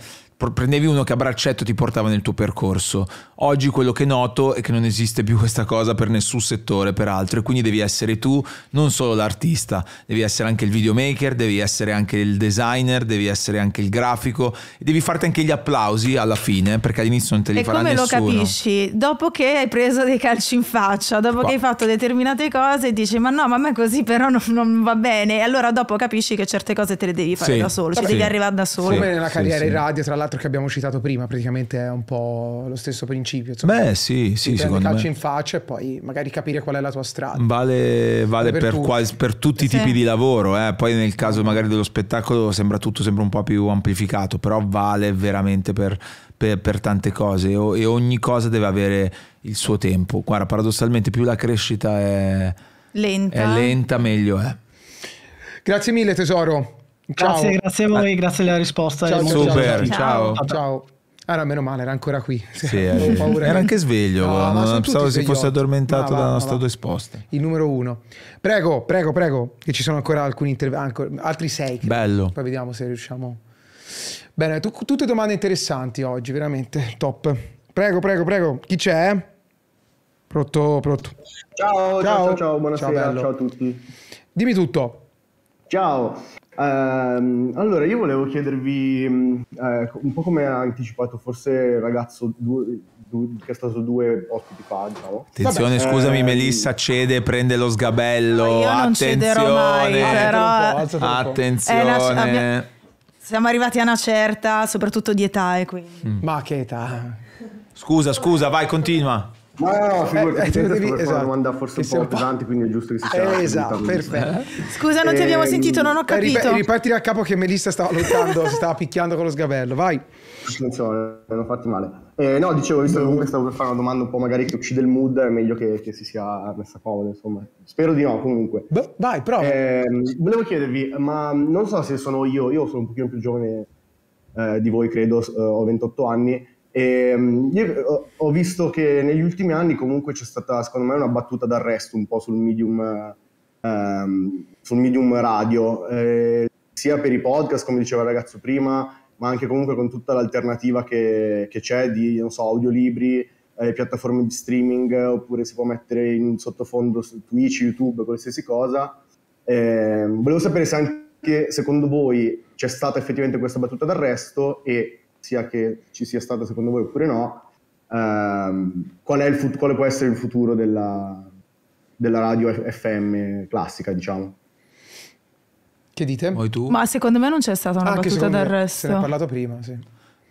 prendevi uno che a braccetto ti portava nel tuo percorso. Oggi quello che noto è che non esiste più questa cosa per nessun settore, peraltro, e quindi devi essere tu non solo l'artista, devi essere anche il videomaker, devi essere anche il designer, devi essere anche il grafico, devi farti anche gli applausi alla fine, perché all'inizio non te li e farà nessuno. E come lo capisci? Dopo che hai preso dei calci in faccia, dopo Qua. che hai fatto determinate cose, dici ma no, ma a me così però non, non va bene, e allora dopo capisci che certe cose te le devi fare sì. da solo, ci cioè sì. devi arrivare da solo. Sì. Come nella carriera in radio, tra l'altro l'altro che abbiamo citato prima, praticamente è un po' lo stesso principio. Insomma. Beh, sì, sì, secondo calcio me. in faccia e poi magari capire qual è la tua strada. Vale, vale per, per, tutti, per tutti i tipi sì. di lavoro, eh. poi nel caso magari dello spettacolo sembra tutto sembra un po' più amplificato, però vale veramente per, per, per tante cose e, e ogni cosa deve avere il suo tempo. Guarda, paradossalmente più la crescita è lenta, è lenta meglio è. Grazie mille tesoro. Grazie, grazie a voi, eh. grazie della risposta. Ciao, super, ciao. ciao. ciao. Ah no, meno male, era ancora qui. Sì, eh, era anche sveglio, no, eh, non pensavo si fosse addormentato va, dalla nostra risposta. Il numero uno. Prego, prego, prego, che ci sono ancora alcuni interventi, altri sei. Bello. Poi vediamo se riusciamo. Bene, tu, tutte domande interessanti oggi, veramente, top. Prego, prego, prego, chi c'è? Pronto, pronto. Ciao, ciao, ciao, ciao buonasera, ciao, ciao a tutti. Dimmi tutto. Ciao. Ehm, allora, io volevo chiedervi, mm, eh, un po' come ha anticipato forse il ragazzo due, due, che è stato due ospiti fa, diciamo. Attenzione, Vabbè, scusami, eh, Melissa cede, prende lo sgabello. No, io attenzione, mai, però... Eh, attenzione. Siamo arrivati a una certa, soprattutto di età, e quindi... Mm. Ma che età? Scusa, scusa, vai, continua. No, no, figurati, eh, eh devi, esatto. una domanda forse un po' un pesante, quindi è giusto che si sia eh, Esatto, diciamo. perfetto. Eh. Scusa, non ti abbiamo ehm, sentito, non ho capito. riparti da capo che Melissa stava lottando, si stava picchiando con lo sgabello, vai. Attenzione, Non so, fatti male. Eh, no, dicevo, visto che comunque stavo per fare una domanda un po' magari che uccide il mood, è meglio che, che si sia messa comoda, insomma. Spero di no, comunque. Beh, vai, prova. Eh, volevo chiedervi, ma non so se sono io, io sono un pochino più giovane eh, di voi, credo, ho 28 anni, e, ehm, io eh, ho visto che negli ultimi anni comunque c'è stata, secondo me, una battuta d'arresto un po' sul medium, ehm, sul medium radio, eh, sia per i podcast, come diceva il ragazzo prima, ma anche comunque con tutta l'alternativa che, che c'è di, non so, audiolibri, eh, piattaforme di streaming, oppure si può mettere in sottofondo su Twitch, YouTube, qualsiasi cosa. Eh, volevo sapere se anche secondo voi c'è stata effettivamente questa battuta d'arresto e sia che ci sia stata secondo voi oppure no, ehm, qual è il fut- quale può essere il futuro della, della radio FM classica, diciamo. Che dite? Poi tu? Ma secondo me non c'è stata una ah, battuta d'arresto. Se ne è parlato prima, sì.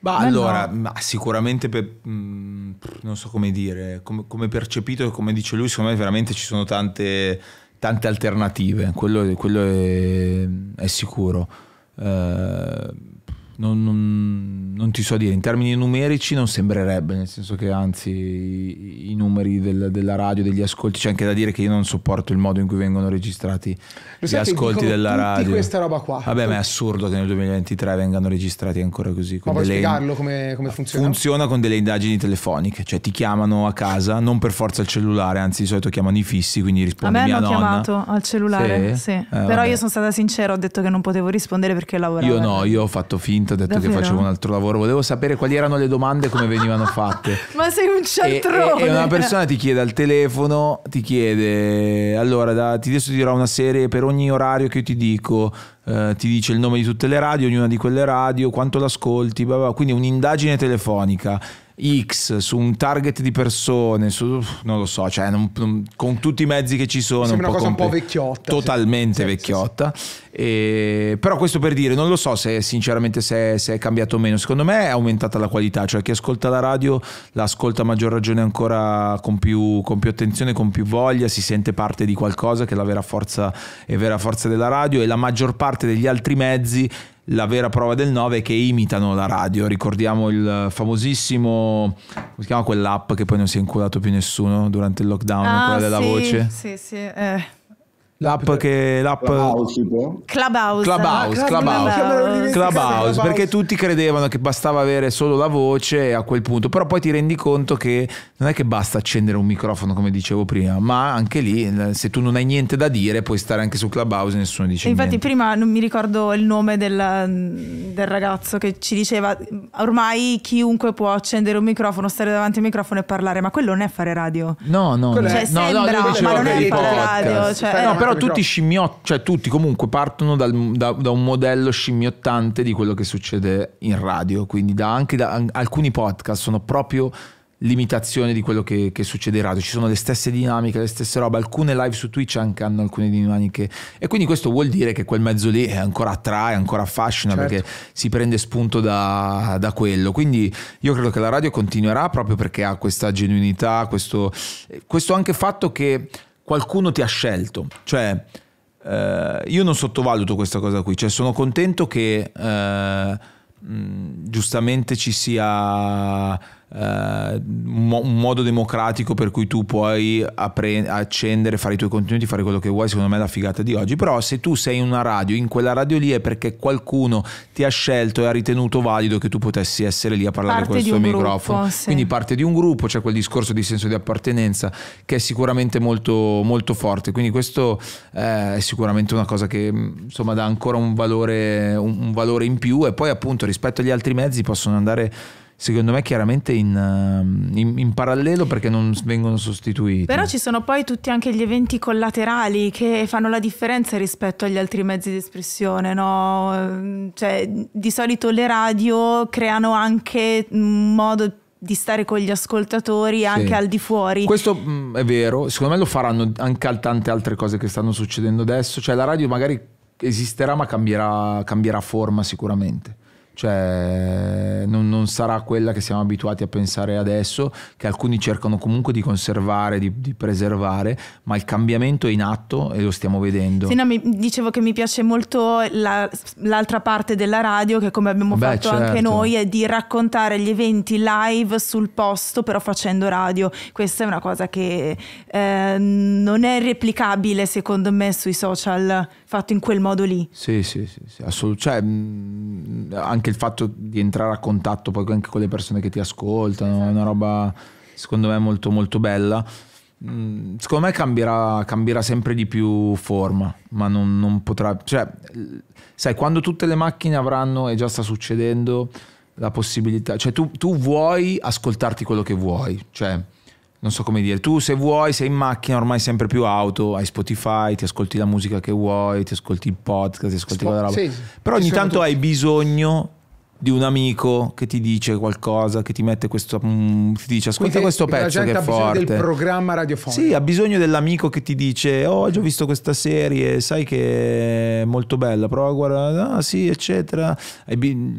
Ma eh, allora, no. ma sicuramente per, mh, mm, non so come dire, come, come percepito e come dice lui, secondo me veramente ci sono tante, tante alternative, quello, quello è, è, sicuro. Uh, non, non, non, ti so dire, in termini numerici non sembrerebbe, nel senso che anzi i, i numeri del, della radio, degli ascolti, c'è anche da dire che io non sopporto il modo in cui vengono registrati Lo gli ascolti della radio. questa roba qua. Vabbè, ma è assurdo che nel 2023 vengano registrati ancora così. Ma puoi delle... spiegarlo come, come, funziona? Funziona con delle indagini telefoniche, cioè ti chiamano a casa, non per forza il cellulare, anzi di solito chiamano i fissi, quindi rispondi a me hanno chiamato al cellulare, sì. sì. Eh, Però vabbè. io sono stata sincera, ho detto che non potevo rispondere perché lavoravo. Io no, io ho fatto finta ho detto Davvero? che facevo un altro lavoro. Volevo sapere quali erano le domande e come venivano fatte. Ma sei un cialtrone! E, e, una persona ti chiede al telefono, ti chiede, allora da, ti adesso ti dirò una serie per ogni orario che io ti dico, eh, ti dice il nome di tutte le radio, ognuna di quelle radio, quanto l'ascolti, blah blah. quindi un'indagine telefonica X su un target di persone, su, non lo so, cioè non, non, con tutti i mezzi che ci sono. Sembra un una cosa un po' vecchiotta. Totalmente sì, vecchiotta. Sì, sì. E, però questo per dire, non lo so se sinceramente se, se, è cambiato o meno, secondo me è aumentata la qualità, cioè chi ascolta la radio la ascolta a maggior ragione ancora con più, con più attenzione, con più voglia, si sente parte di qualcosa che è la vera forza, è vera forza della radio e la maggior parte degli altri mezzi la vera prova del 9 è che imitano la radio. Ricordiamo il famosissimo, come si chiama quell'app che poi non si è inculato più nessuno durante il lockdown, ah, quella della sì, voce. Sì, sì. Eh. L'app che l'app Clubhouse, Clubhouse, Clubhouse, ah, Clubhouse, Clubhouse. Clubhouse perché tutti credevano che bastava avere solo la voce a quel punto, però poi ti rendi conto che non è che basta accendere un microfono come dicevo prima, ma anche lì eh, se tu non hai niente da dire puoi stare anche su Clubhouse e nessuno dice e infatti niente. prima non mi ricordo il nome del, del ragazzo che ci diceva ormai chiunque può accendere un microfono, stare davanti al microfono e parlare, ma quello non è fare radio. No, no, cioè, no, sembra, no, ma non è fare radio, cioè, no, però però tutti scimmiotti, cioè tutti comunque partono dal, da, da, un modello scimmiottante di quello che succede in radio, quindi da, anche da, alcuni podcast sono proprio l'imitazione di quello che, che, succede in radio, ci sono le stesse dinamiche, le stesse robe, alcune live su Twitch anche hanno alcune dinamiche e quindi questo vuol dire che quel mezzo lì è ancora attrae, ancora affascina certo. perché si prende spunto da, da, quello, quindi io credo che la radio continuerà proprio perché ha questa genuinità, questo, eh, questo anche fatto che qualcuno ti ha scelto. Cioè, eh, io non sottovaluto questa cosa qui, cioè, sono contento che eh, mh, giustamente ci sia eh, mo- un modo democratico per cui tu puoi apre- accendere, fare i tuoi contenuti, fare quello che vuoi, secondo me è la figata di oggi, però se tu sei in una radio, in quella radio lì è perché qualcuno ti ha scelto e ha ritenuto valido che tu potessi essere lì a parlare parte con il suo microfono. Gruppo, sì. Quindi parte di un gruppo, c'è cioè quel discorso di senso di appartenenza che è sicuramente molto, molto forte, quindi questo eh, è sicuramente una cosa che mm, insomma dà ancora un valore, un valore in più e poi appunto rispetto agli altri mezzi possono andare secondo me chiaramente in, ehm, in, in, parallelo perché non vengono sostituiti. Però ci sono poi tutti anche gli eventi collaterali che fanno la differenza rispetto agli altri mezzi di espressione, no? Ehm, cioè, di solito le radio creano anche un modo di stare con gli ascoltatori anche sì. al di fuori. Questo mh, mm, è vero, secondo me lo faranno anche a tante altre cose che stanno succedendo adesso, cioè la radio magari esisterà ma cambierà, cambierà forma sicuramente cioè non, non, sarà quella che siamo abituati a pensare adesso, che alcuni cercano comunque di conservare, di, di preservare, ma il cambiamento è in atto e lo stiamo vedendo. Sì, no, mi, dicevo che mi piace molto la, l'altra parte della radio, che come abbiamo Beh, fatto certo. anche noi, è di raccontare gli eventi live sul posto, però facendo radio. Questa è una cosa che eh, non è replicabile secondo me sui social fatto in quel modo lì. Sì, sì, sì, sì assolutamente. Cioè, mm, anche il fatto di entrare a contatto poi anche con le persone che ti ascoltano, esatto. è una esatto. roba secondo me molto molto bella. Mm, secondo me cambierà, cambierà sempre di più forma, ma non, non potrà... Cioè, sai, quando tutte le macchine avranno, e già sta succedendo, la possibilità... Cioè, tu, tu vuoi ascoltarti quello che vuoi, cioè non so come dire, tu se vuoi sei in macchina, ormai sempre più auto, hai Spotify, ti ascolti la musica che vuoi, ti ascolti il podcast, ti ascolti Sp- quella roba. Sì, Però ogni tanto tutti. hai bisogno di un amico che ti dice qualcosa, che ti mette questo, mm, ti dice ascolta Quindi, questo pezzo che è forte. Ha del programma radiofonico. Sì, ha bisogno dell'amico che ti dice oh, oggi ho mm. visto questa serie, sai che è molto bella, prova a guardare, ah sì, eccetera.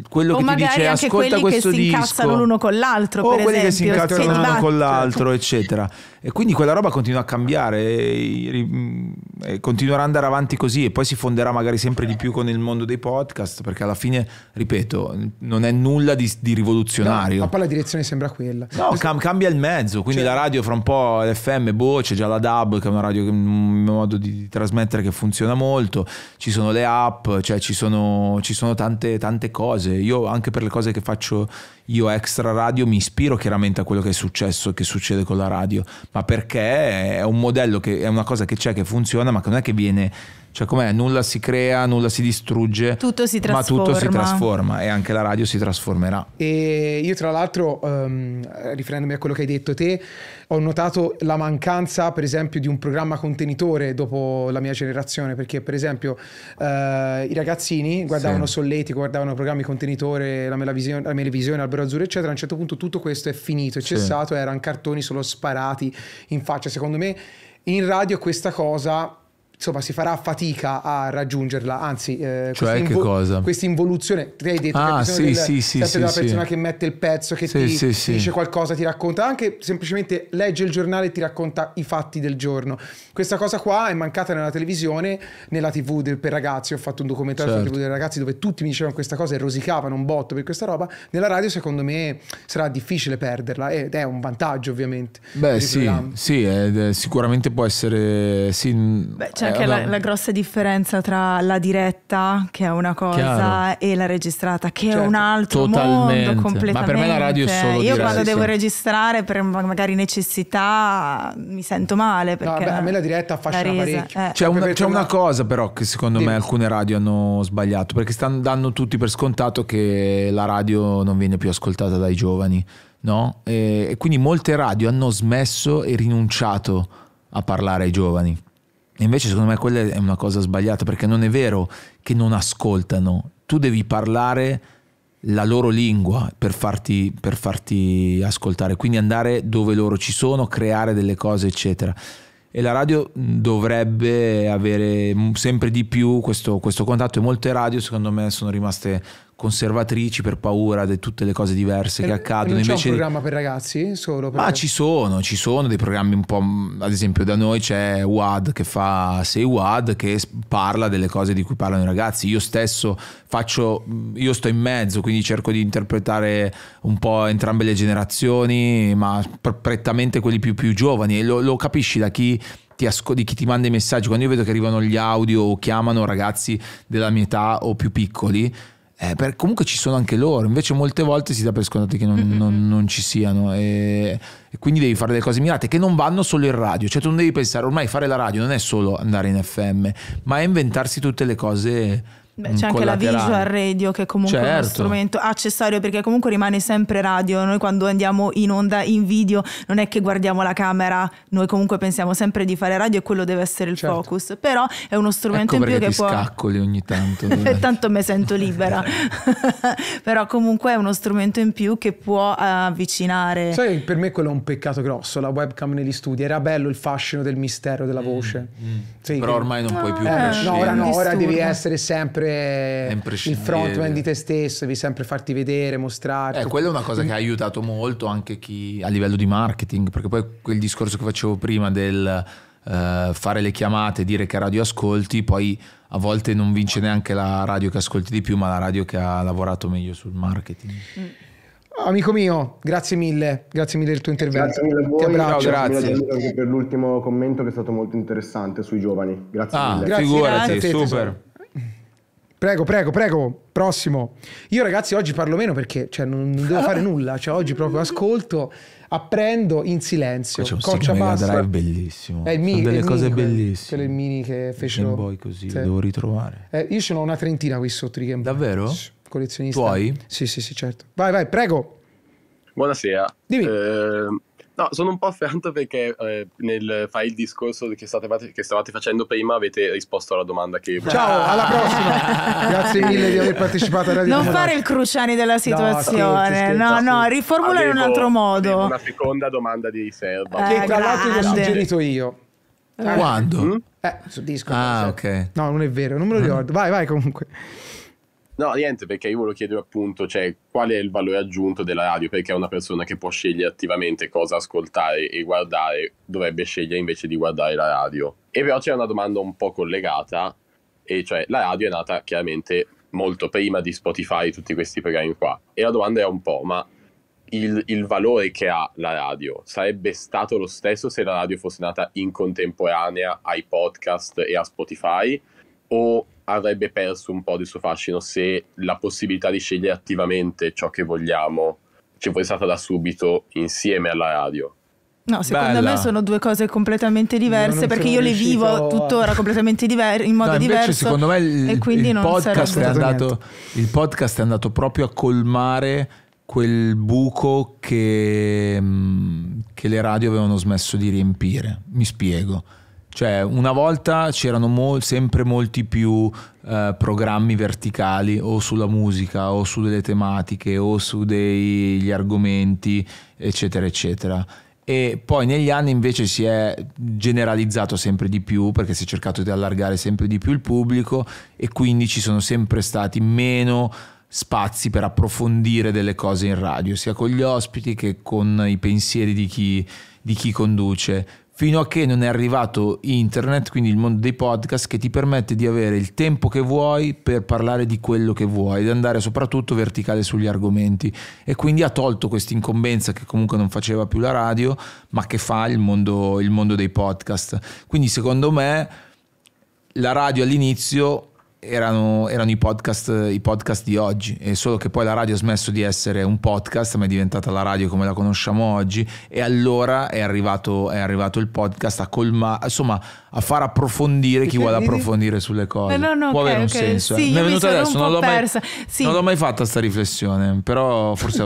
quello o che ti dice ascolta questo disco. quelli che si incazzano l'uno con l'altro, O quelli esempio, che si incazzano l'uno batte. con l'altro, eccetera. E quindi quella roba continua a cambiare e, mm, e continuerà ad andare avanti così e poi si fonderà magari sempre di più con il mondo dei podcast perché alla fine, ripeto, non è nulla di, di rivoluzionario. No, ma poi la direzione sembra quella. No, cioè, cam- cambia il mezzo, quindi cioè... la radio fra un po' l'FM, boh, c'è già la DAB, che è una radio che un modo di, di trasmettere che funziona molto, ci sono le app, cioè ci sono, ci sono tante, tante cose. Io anche per le cose che faccio io extra radio mi ispiro chiaramente a quello che è successo che succede con la radio, ma perché è un modello che è una cosa che c'è, che funziona, ma che non è che viene cioè com'è? Nulla si crea, nulla si distrugge, tutto si ma tutto si trasforma e anche la radio si trasformerà. E io tra l'altro, um, riferendomi a quello che hai detto te, ho notato la mancanza per esempio di un programma contenitore dopo la mia generazione, perché per esempio uh, i ragazzini guardavano sì. Solletico, guardavano programmi contenitore, la Melevisione, la Melevisione Albero Azzurro eccetera, a un certo punto tutto questo è finito, è cessato, sì. erano cartoni solo sparati in faccia. Secondo me in radio questa cosa insomma, si farà fatica a raggiungerla. Anzi, eh, cioè invo- cosa? Questa involuzione, te hai detto ah, che sì, del, sì, sì, sì, della sì, persona sì. che mette il pezzo, che sì, ti, ti dice qualcosa, ti racconta, anche semplicemente legge il giornale e ti racconta i fatti del giorno. Questa cosa qua è mancata nella televisione, nella TV del, per ragazzi. Ho fatto un documentario certo. sulla TV dei ragazzi dove tutti mi dicevano questa cosa e rosicavano un botto per questa roba. Nella radio, secondo me, sarà difficile perderla ed è un vantaggio, ovviamente. Beh, sì, sì, è, sicuramente può essere. Sì, Beh, cioè, che la, la, grossa differenza tra la diretta, che è una cosa, Chiaro. e la registrata, che certo. è un altro Totalmente. mondo completamente. Ma per me la radio è solo diretta. Io quando devo registrare per magari necessità mi sento male no, vabbè, a me la diretta affascina la parecchio. Eh. C'è, una, c'è una, cosa però che secondo Dimmi. me alcune radio hanno sbagliato, perché stanno dando tutti per scontato che la radio non viene più ascoltata dai giovani. No? e quindi molte radio hanno smesso e rinunciato a parlare ai giovani. Invece secondo me quella è una cosa sbagliata perché non è vero che non ascoltano, tu devi parlare la loro lingua per farti, per farti ascoltare, quindi andare dove loro ci sono, creare delle cose eccetera e la radio mm, dovrebbe avere sempre di più questo, questo, contatto e molte radio secondo me sono rimaste conservatrici per paura di tutte le cose diverse e che accadono. Non c'è Invece un programma per ragazzi solo? Per... Ma ah, ci sono, ci sono dei programmi un po', mm, ad esempio da noi c'è WAD che fa Sei WAD che parla delle cose di cui parlano i ragazzi. Io stesso faccio, mm, io sto in mezzo, quindi cerco di interpretare un po' entrambe le generazioni, ma prettamente quelli più, più giovani e lo, lo capisci da chi di chi ti manda i messaggi, quando io vedo che arrivano gli audio o chiamano ragazzi della mia età o più piccoli, eh, per, comunque ci sono anche loro, invece molte volte si dà per scontato che non, non, non ci siano e, e, quindi devi fare delle cose mirate che non vanno solo in radio, cioè tu non devi pensare ormai fare la radio non è solo andare in FM, ma è inventarsi tutte le cose Beh, c'è anche la visual radio che è comunque certo. uno strumento accessorio perché comunque rimane sempre radio. Noi quando andiamo in onda in video non è che guardiamo la camera, noi comunque pensiamo sempre di fare radio e quello deve essere il certo. focus, però è uno strumento ecco in più che ti può... scaccoli ogni tanto. tanto mi sento libera. però comunque è uno strumento in più che può eh, avvicinare. Sai, per me quello è un peccato grosso, la webcam negli studi. Era bello il fascino del mistero della mm, voce. Mm, mm. Sì, però ormai non puoi ah, più... Eh, no, ora no, ora devi essere sempre sempre il frontman di te stesso, devi sempre farti vedere, mostrare. Eh, quella è una cosa che ha aiutato molto anche chi a livello di marketing, perché poi quel discorso che facevo prima del uh, fare le chiamate, dire che radio ascolti, poi a volte non vince neanche la radio che ascolti di più, ma la radio che ha lavorato meglio sul marketing. Mm. Amico mio, grazie mille, grazie mille del tuo intervento. Grazie mille a voi. Ti abbraccio. Ciao, grazie. Anche per l'ultimo commento che è stato molto interessante sui giovani. Grazie ah, mille. Grazie, figurati, grazie a super. Prego, prego, prego. Prossimo. Io ragazzi oggi parlo meno perché cioè, non, non, devo fare nulla. Cioè, oggi proprio ascolto, apprendo in silenzio. C'è un Coccia Mega Drive bellissimo. È Eh, mi, delle cose mini, bellissime. Quelle mini che fecero. Game Boy così, sì. devo ritrovare. Eh, io ce n'ho una trentina qui sotto di Game Boy. Davvero? Collezionista. Tuoi? Sì, sì, sì, certo. Vai, vai, prego. Buonasera. Dimmi. Eh No, sono un po' afferrato perché eh, nel fare il discorso che, state, che, stavate facendo prima avete risposto alla domanda che... Ciao, alla prossima! Grazie mille di aver partecipato a Non fare il Cruciani della situazione, no, scherzo, no, no, riformulare in un altro modo. Una eh, seconda domanda di riserva. Eh, che tra l'altro l'ho suggerito io. Quando? Eh, su Discord. Ah, ok. No, non è vero, non me lo mm. ricordo. Vai, vai comunque. No, niente, perché io volevo chiedere appunto cioè, qual è il valore aggiunto della radio, perché una persona che può scegliere attivamente cosa ascoltare e guardare dovrebbe scegliere invece di guardare la radio. E però c'è una domanda un po' collegata, e cioè la radio è nata chiaramente molto prima di Spotify e tutti questi programmi qua. E la domanda è un po', ma il, il, valore che ha la radio sarebbe stato lo stesso se la radio fosse nata in contemporanea ai podcast e a Spotify? O avrebbe perso un po' di suo fascino se la possibilità di scegliere attivamente ciò che vogliamo ci fosse stata da subito insieme alla radio. No, secondo Bella. me sono due cose completamente diverse perché io le vivo a... tuttora completamente diver- in modo no, diverso. Secondo me il, il podcast è andato, il podcast è andato proprio a colmare quel buco che, mm, che le radio avevano smesso di riempire. Mi spiego cioè, una volta c'erano mo- sempre molti più eh, programmi verticali o sulla musica o su delle tematiche o su degli argomenti, eccetera, eccetera. E poi negli anni invece si è generalizzato sempre di più perché si è cercato di allargare sempre di più il pubblico e quindi ci sono sempre stati meno spazi per approfondire delle cose in radio, sia con gli ospiti che con i pensieri di chi, di chi conduce fino a che non è arrivato internet, quindi il mondo dei podcast, che ti permette di avere il tempo che vuoi per parlare di quello che vuoi, di andare soprattutto verticale sugli argomenti. E quindi ha tolto questa incombenza che comunque non faceva più la radio, ma che fa il mondo, il mondo dei podcast. Quindi secondo me la radio all'inizio erano, erano i, podcast, i, podcast, di oggi, e solo che poi la radio ha smesso di essere un podcast, ma è diventata la radio come la conosciamo oggi, e allora è arrivato, è arrivato il podcast a colmare, insomma, a far approfondire chi vuole approfondire sulle cose. Eh, no, no, Può okay, avere un okay. senso. Eh. Sì, eh. Mi è venuta adesso, non l'ho, mai, sì. non l'ho, mai, fatta questa riflessione, però forse,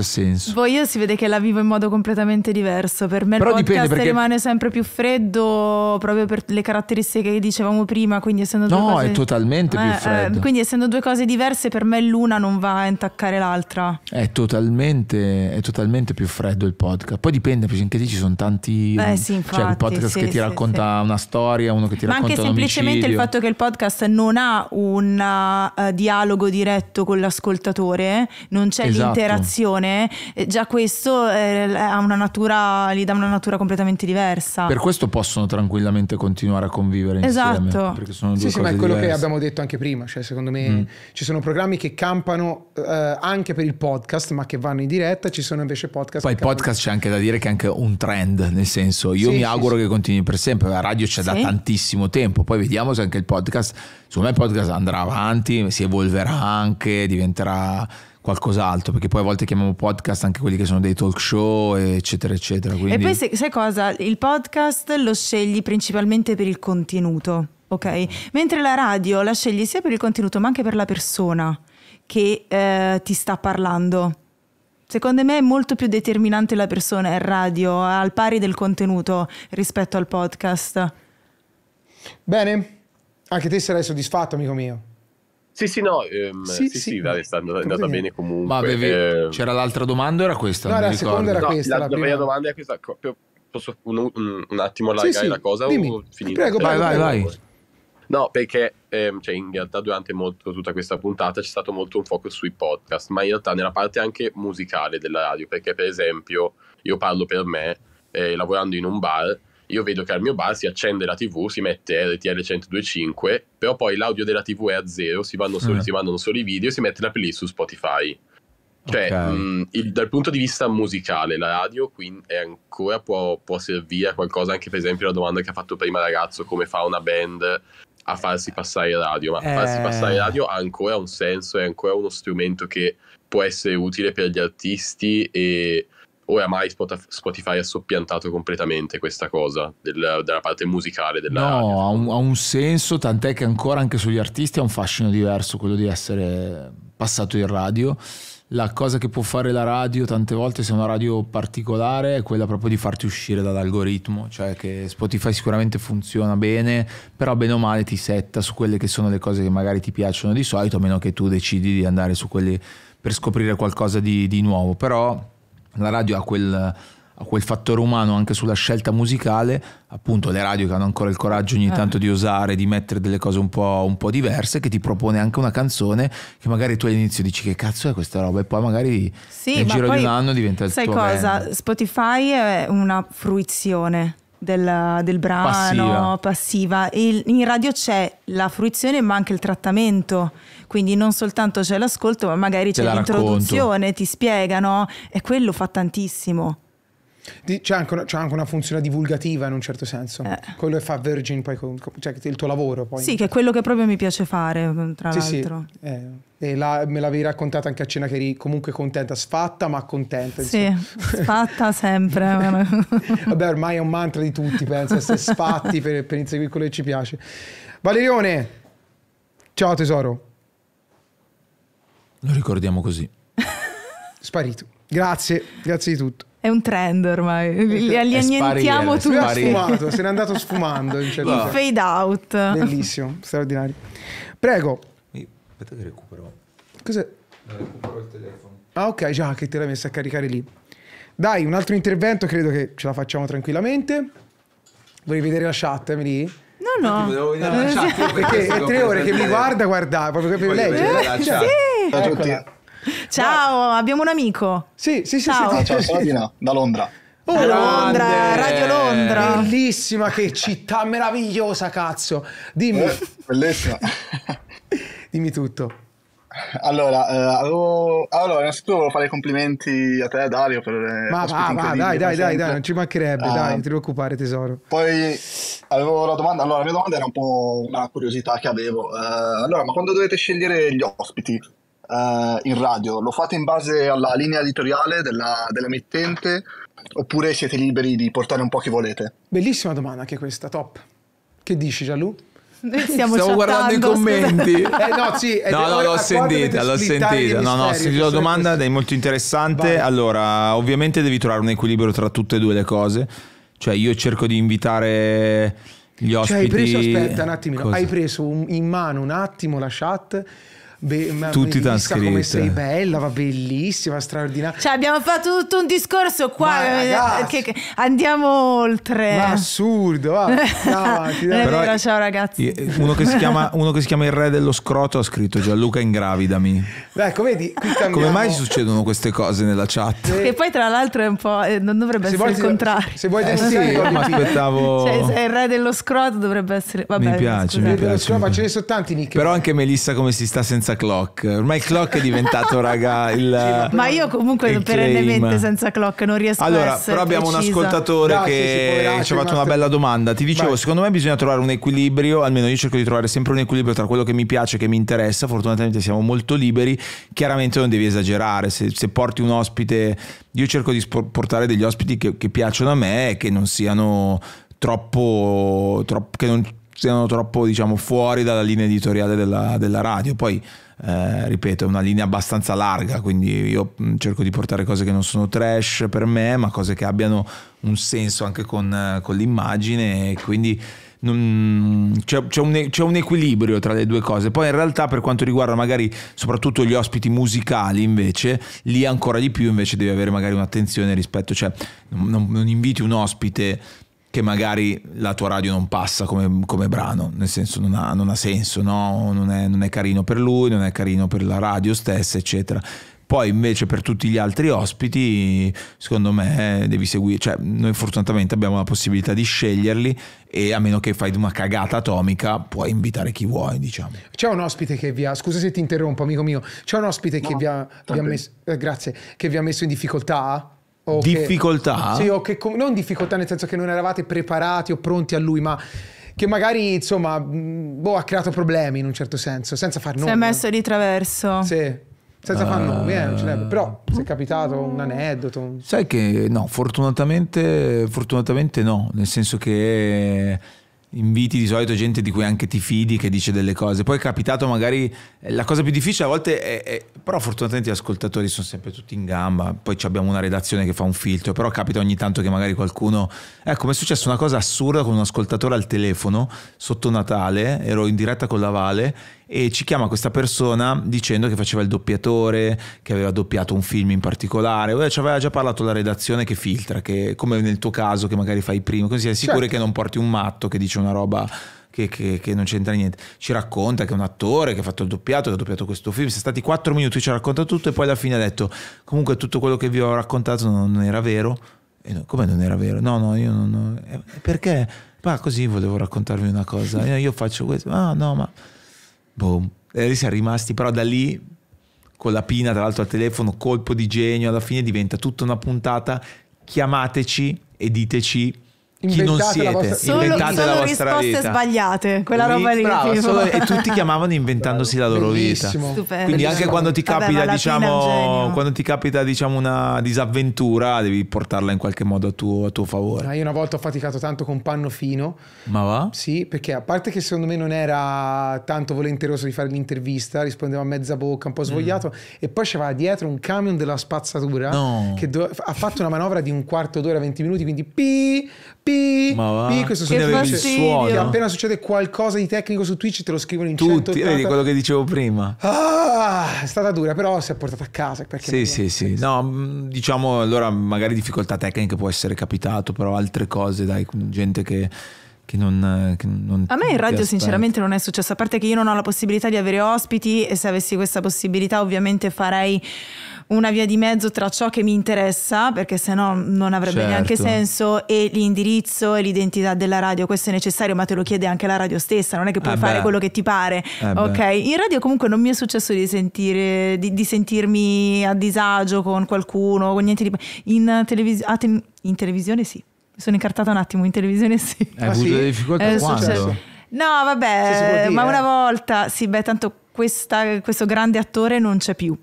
ha senso. Poi boh, io si vede che la vivo in modo completamente diverso, per me però il podcast perché... rimane sempre più freddo proprio per le caratteristiche che dicevamo prima, quindi essendo... No, è totalmente Decisamente più eh, freddo. Eh, quindi essendo due cose diverse per me l'una non va a intaccare l'altra. È totalmente, è totalmente più freddo il podcast. Poi dipende perché anche lì ci sono tanti... Beh, sì, infatti, cioè un podcast sì, che ti sì, racconta una storia, uno che ti Ma racconta... Ma anche semplicemente il fatto che il podcast non ha un uh, dialogo diretto con l'ascoltatore, non c'è esatto. l'interazione, eh, già questo eh, natura, gli dà una natura completamente diversa. Per questo possono tranquillamente continuare a convivere esatto. insieme. Esatto. Perché sono due sì, cose sì, ma è quello diverse. che abbiamo detto detto anche prima, cioè secondo me mm. ci sono programmi che campano eh, anche per il podcast, ma che vanno in diretta, ci sono invece podcast. Poi il podcast c'è anche da dire che è anche un trend, nel senso io sì, mi auguro sì, che continui per sempre, la radio c'è da tantissimo tempo, poi vediamo se anche il podcast, secondo me il podcast andrà avanti, si evolverà anche, diventerà qualcos'altro, perché poi a volte chiamiamo podcast anche quelli che sono dei talk show, eccetera, eccetera. Quindi... E poi sai cosa? Il podcast lo scegli principalmente per il contenuto ok? Mentre la radio la scegli sia per il contenuto ma anche per la persona che eh, ti sta parlando. Secondo me è molto più determinante la persona in radio, eh, al pari del contenuto rispetto al podcast. Bene, anche te sarai soddisfatto, amico mio. Sì, sì, no, ehm, sì, sì, sì, dai, è andata, bene. bene comunque. Avevi... Ehm. c'era l'altra domanda o era questa? No, la seconda era no, questa. La, la, prima domanda è questa, posso un, un attimo allargare sì, sì. la cosa? Dimmi. Finito? Prego, vai, vai, vai. vai. No, perché ehm, cioè in realtà durante molto, tutta questa puntata c'è stato molto un focus sui podcast, ma in realtà nella parte anche musicale della radio, perché per esempio io parlo per me, eh, lavorando in un bar, io vedo che al mio bar si accende la TV, si mette RTL 102.5, però poi l'audio della TV è a zero, si, solo, mm. Eh. si mandano solo i video e si mette la playlist su Spotify. Cioè, okay. mh, il, dal punto di vista musicale, la radio qui ancora può, può, servire a qualcosa, anche per esempio la domanda che ha fatto prima ragazzo, come fa una band a farsi passare radio, ma eh... farsi passare radio ha ancora un senso, è ancora uno strumento che può essere utile per gli artisti e oramai Spotify ha soppiantato completamente questa cosa del, della parte musicale della no, ha un, ha un, senso, tant'è che ancora anche sugli artisti ha un fascino diverso quello di essere passato in radio la cosa che può fare la radio tante volte, se è una radio particolare, è quella proprio di farti uscire dall'algoritmo, cioè che Spotify sicuramente funziona bene, però bene o male ti setta su quelle che sono le cose che magari ti piacciono di solito, a meno che tu decidi di andare su quelle per scoprire qualcosa di, di nuovo, però la radio ha quel a quel fattore umano anche sulla scelta musicale, appunto le radio che hanno ancora il coraggio ogni eh. tanto di osare, di mettere delle cose un po', un po diverse, che ti propone anche una canzone che magari tu all'inizio dici che cazzo è questa roba e poi magari sì, nel ma giro di un anno diventa il sai tuo Sai cosa? Evento. Spotify è una fruizione. Del, del brano passiva, passiva. Il, in radio c'è la fruizione ma anche il trattamento quindi non soltanto c'è l'ascolto ma magari c'è l'introduzione racconto. ti spiegano e quello fa tantissimo c'è anche, una, c'è anche, una, funzione divulgativa in un certo senso. Eh. Quello che fa Virgin, poi, cioè il tuo lavoro. Poi. Sì, che è quello che proprio mi piace fare, mm, tra sì, l'altro. Sì. Eh, e la, me l'avevi raccontata anche a cena che eri comunque contenta, sfatta ma contenta. Insomma. Sì, sfatta sempre. Vabbè, ormai è un mantra di tutti, penso, essere sfatti per, per inseguire quello che ci piace. Valerione, ciao tesoro. Lo ricordiamo così. Sparito. Grazie, grazie di tutto. È un trend ormai, li annientiamo tutti. Sfumato, se n'è andato sfumando. In certo Il fade out. Bellissimo, straordinario. Prego. Aspetta che recupero. Cos'è? Eh, recupero il telefono. Ah ok, già che te l'hai messa a caricare lì. Dai, un altro intervento, credo che ce la facciamo tranquillamente. Vuoi vedere la chat, Emily? No, no. Infatti, volevo vedere la eh, chat. Perché è tre ore che mi guarda, guarda, proprio per leggere. Eh, sì. Ciao a tutti. Ciao, abbiamo un amico. Sì, sì, sì. Ciao, sì, ciao, ciao Sabina, da Londra. Oh, Londra, Radio Londra. Bellissima, che città meravigliosa, cazzo. Dimmi. Eh, bellissima. Dimmi tutto. Allora, eh, avevo... allora, innanzitutto volevo fare i complimenti a te, Dario, per eh, Ma va, va, dai, dai, dai, dai, non ci mancherebbe, uh, dai, eh, non ti preoccupare, tesoro. Poi avevo la domanda, allora, la mia domanda era un po' una curiosità che avevo. Uh, allora, ma quando dovete scegliere gli ospiti, eh, in radio? Lo fate in base alla linea editoriale della, dell'emittente oppure siete liberi di portare un po' chi volete? Bellissima domanda anche questa, top. Che dici Gianlu? Stiamo, Stiamo guardando i commenti. eh, no, sì, è no, no, l'ho sentita, l'ho sentita. No, no, ho la cioè, domanda è molto interessante. Vai. Allora, ovviamente devi trovare un equilibrio tra tutte e due le cose. Cioè, io cerco di invitare gli ospiti. Cioè, hai preso, aspetta un attimino, Cosa? hai preso un, in mano un attimo la chat Be- Tutti ti hanno scritto. Come sei bella, va bellissima, straordinaria. Cioè, abbiamo fatto tutto un discorso qua. Eh, che, che andiamo oltre. Ma assurdo, va. Però, vero, ciao ragazzi. Uno che, chiama, uno che, si chiama, il re dello scroto ha scritto Gianluca ingravidami. Ecco, vedi, Come mai succedono queste cose nella chat? E, eh. e poi tra l'altro è un po'... Eh, non dovrebbe se essere il contrario. Se vuoi eh, sì, ma aspettavo... Cioè, se è il re dello scroto dovrebbe essere... Vabbè, mi piace, mi piace. ma ce ne sono tanti, Nick. Però anche Melissa come si sta senza senza clock. Ormai il clock è diventato, raga, il. Ma io comunque perennemente senza clock non riesco allora, a essere. Allora, però abbiamo precisa. un ascoltatore no, che sì, sì, ci ha fatto una bella domanda. Ti dicevo, Vai. secondo me bisogna trovare un equilibrio, almeno io cerco di trovare sempre un equilibrio tra quello che mi piace e che mi interessa. Fortunatamente siamo molto liberi. Chiaramente non devi esagerare. Se, se porti un ospite, io cerco di portare degli ospiti che, che piacciono a me e che non siano troppo, troppo che non siano troppo diciamo, fuori dalla linea editoriale della, della radio. Poi, eh, ripeto, è una linea abbastanza larga, quindi io mm, cerco di portare cose che non sono trash per me, ma cose che abbiano un senso anche con, eh, con l'immagine. Quindi non, mm, c'è, c'è, un, c'è, un, equilibrio tra le due cose. Poi in realtà per quanto riguarda magari soprattutto gli ospiti musicali invece, lì ancora di più invece devi avere magari un'attenzione rispetto, cioè non, non inviti un ospite che magari la tua radio non passa come, come brano, nel senso non ha, non ha senso, no? non, è, non è carino per lui, non è carino per la radio stessa, eccetera. Poi invece per tutti gli altri ospiti, secondo me, devi seguire, cioè noi fortunatamente abbiamo la possibilità di sceglierli e a meno che fai una cagata atomica puoi invitare chi vuoi, diciamo. C'è un ospite che vi ha, scusa se ti interrompo amico mio, c'è un ospite no, che, vi ha, vi ha messo, eh, grazie, che vi ha messo in difficoltà? difficoltà? Che, sì, o che non difficoltà nel senso che non eravate preparati o pronti a lui, ma che magari insomma boh, ha creato problemi in un certo senso, senza far nulla. Si è messo di traverso. Sì. Senza far nomi, eh, però se è capitato un mm. aneddoto. Sai che no, fortunatamente, fortunatamente no, nel senso che inviti di solito gente di cui anche ti fidi, che dice delle cose. Poi è capitato magari, eh, la cosa più difficile a volte è, è però fortunatamente gli ascoltatori sono sempre tutti in gamba, poi abbiamo una redazione che fa un filtro, però capita ogni tanto che magari qualcuno, ecco mi è successa una cosa assurda con un ascoltatore al telefono sotto Natale, ero in diretta con la Vale e ci chiama questa persona dicendo che faceva il doppiatore, che aveva doppiato un film in particolare, ci aveva già parlato la redazione che filtra, che come nel tuo caso che magari fai prima, così sei sicuro certo. che non porti un matto che dice una roba... Che, che, che, non c'entra niente. Ci racconta che è un attore che ha fatto il doppiato, che ha doppiato questo film. si è stati quattro minuti, ci ha raccontato tutto e poi alla fine ha detto: Comunque tutto quello che vi ho raccontato non, era vero. E no, come non era vero? No, no, io non. Eh, perché? Ma così volevo raccontarvi una cosa. io faccio questo. Ah, no, ma boom. E lì siamo rimasti, però da lì con la pina tra l'altro al telefono, colpo di genio, alla fine diventa tutta una puntata, chiamateci e diteci chi non siete, vostra... inventate solo la vostra risposte vita. sbagliate, quella Lui, roba lì. Bravo, solo, e tutti chiamavano inventandosi la loro vita. Super. Quindi Bellissimo. anche quando ti capita, Vabbè, diciamo, quando ti capita, diciamo, una disavventura, devi portarla in qualche modo a tuo, a tuo favore. Ah, io una volta ho faticato tanto con panno fino. Ma va? Sì, perché a parte che secondo me non era tanto volenteroso di fare l'intervista, rispondeva a mezza bocca, un po' mm. svogliato, mm. e poi c'era dietro un camion della spazzatura no. che do- ha fatto una manovra di un quarto d'ora, 20 minuti, quindi pi, pi Pi, pi, questo sono delle suoni. Appena succede qualcosa di tecnico su Twitch te lo scrivono in Tutti, 180. vedi quello che dicevo prima. Ah, è stata dura, però si è portata a casa. Sì, sì, sì. No, mm, diciamo allora magari difficoltà tecniche può essere capitato, però altre cose, dai, mm, gente che... Che non, che non a me in radio sinceramente non è successo, a parte che io non ho la possibilità di avere ospiti e se avessi questa possibilità ovviamente farei una via di mezzo tra ciò che mi interessa, perché sennò non avrebbe certo. neanche senso, e l'indirizzo e l'identità della radio. Questo è necessario, ma te lo chiede anche la radio stessa, non è che puoi eh fare quello che ti pare. Eh ok, beh. in radio comunque non mi è successo di, sentire, di, di sentirmi a disagio con qualcuno, con niente di... In, televis- ah, te- in televisione sì, mi sono incartata un attimo, in televisione sì. Hai ah, avuto sì? difficoltà eh, quando? Successo. No, vabbè, ma una eh. volta, sì, beh, tanto questa, questo grande attore non c'è più.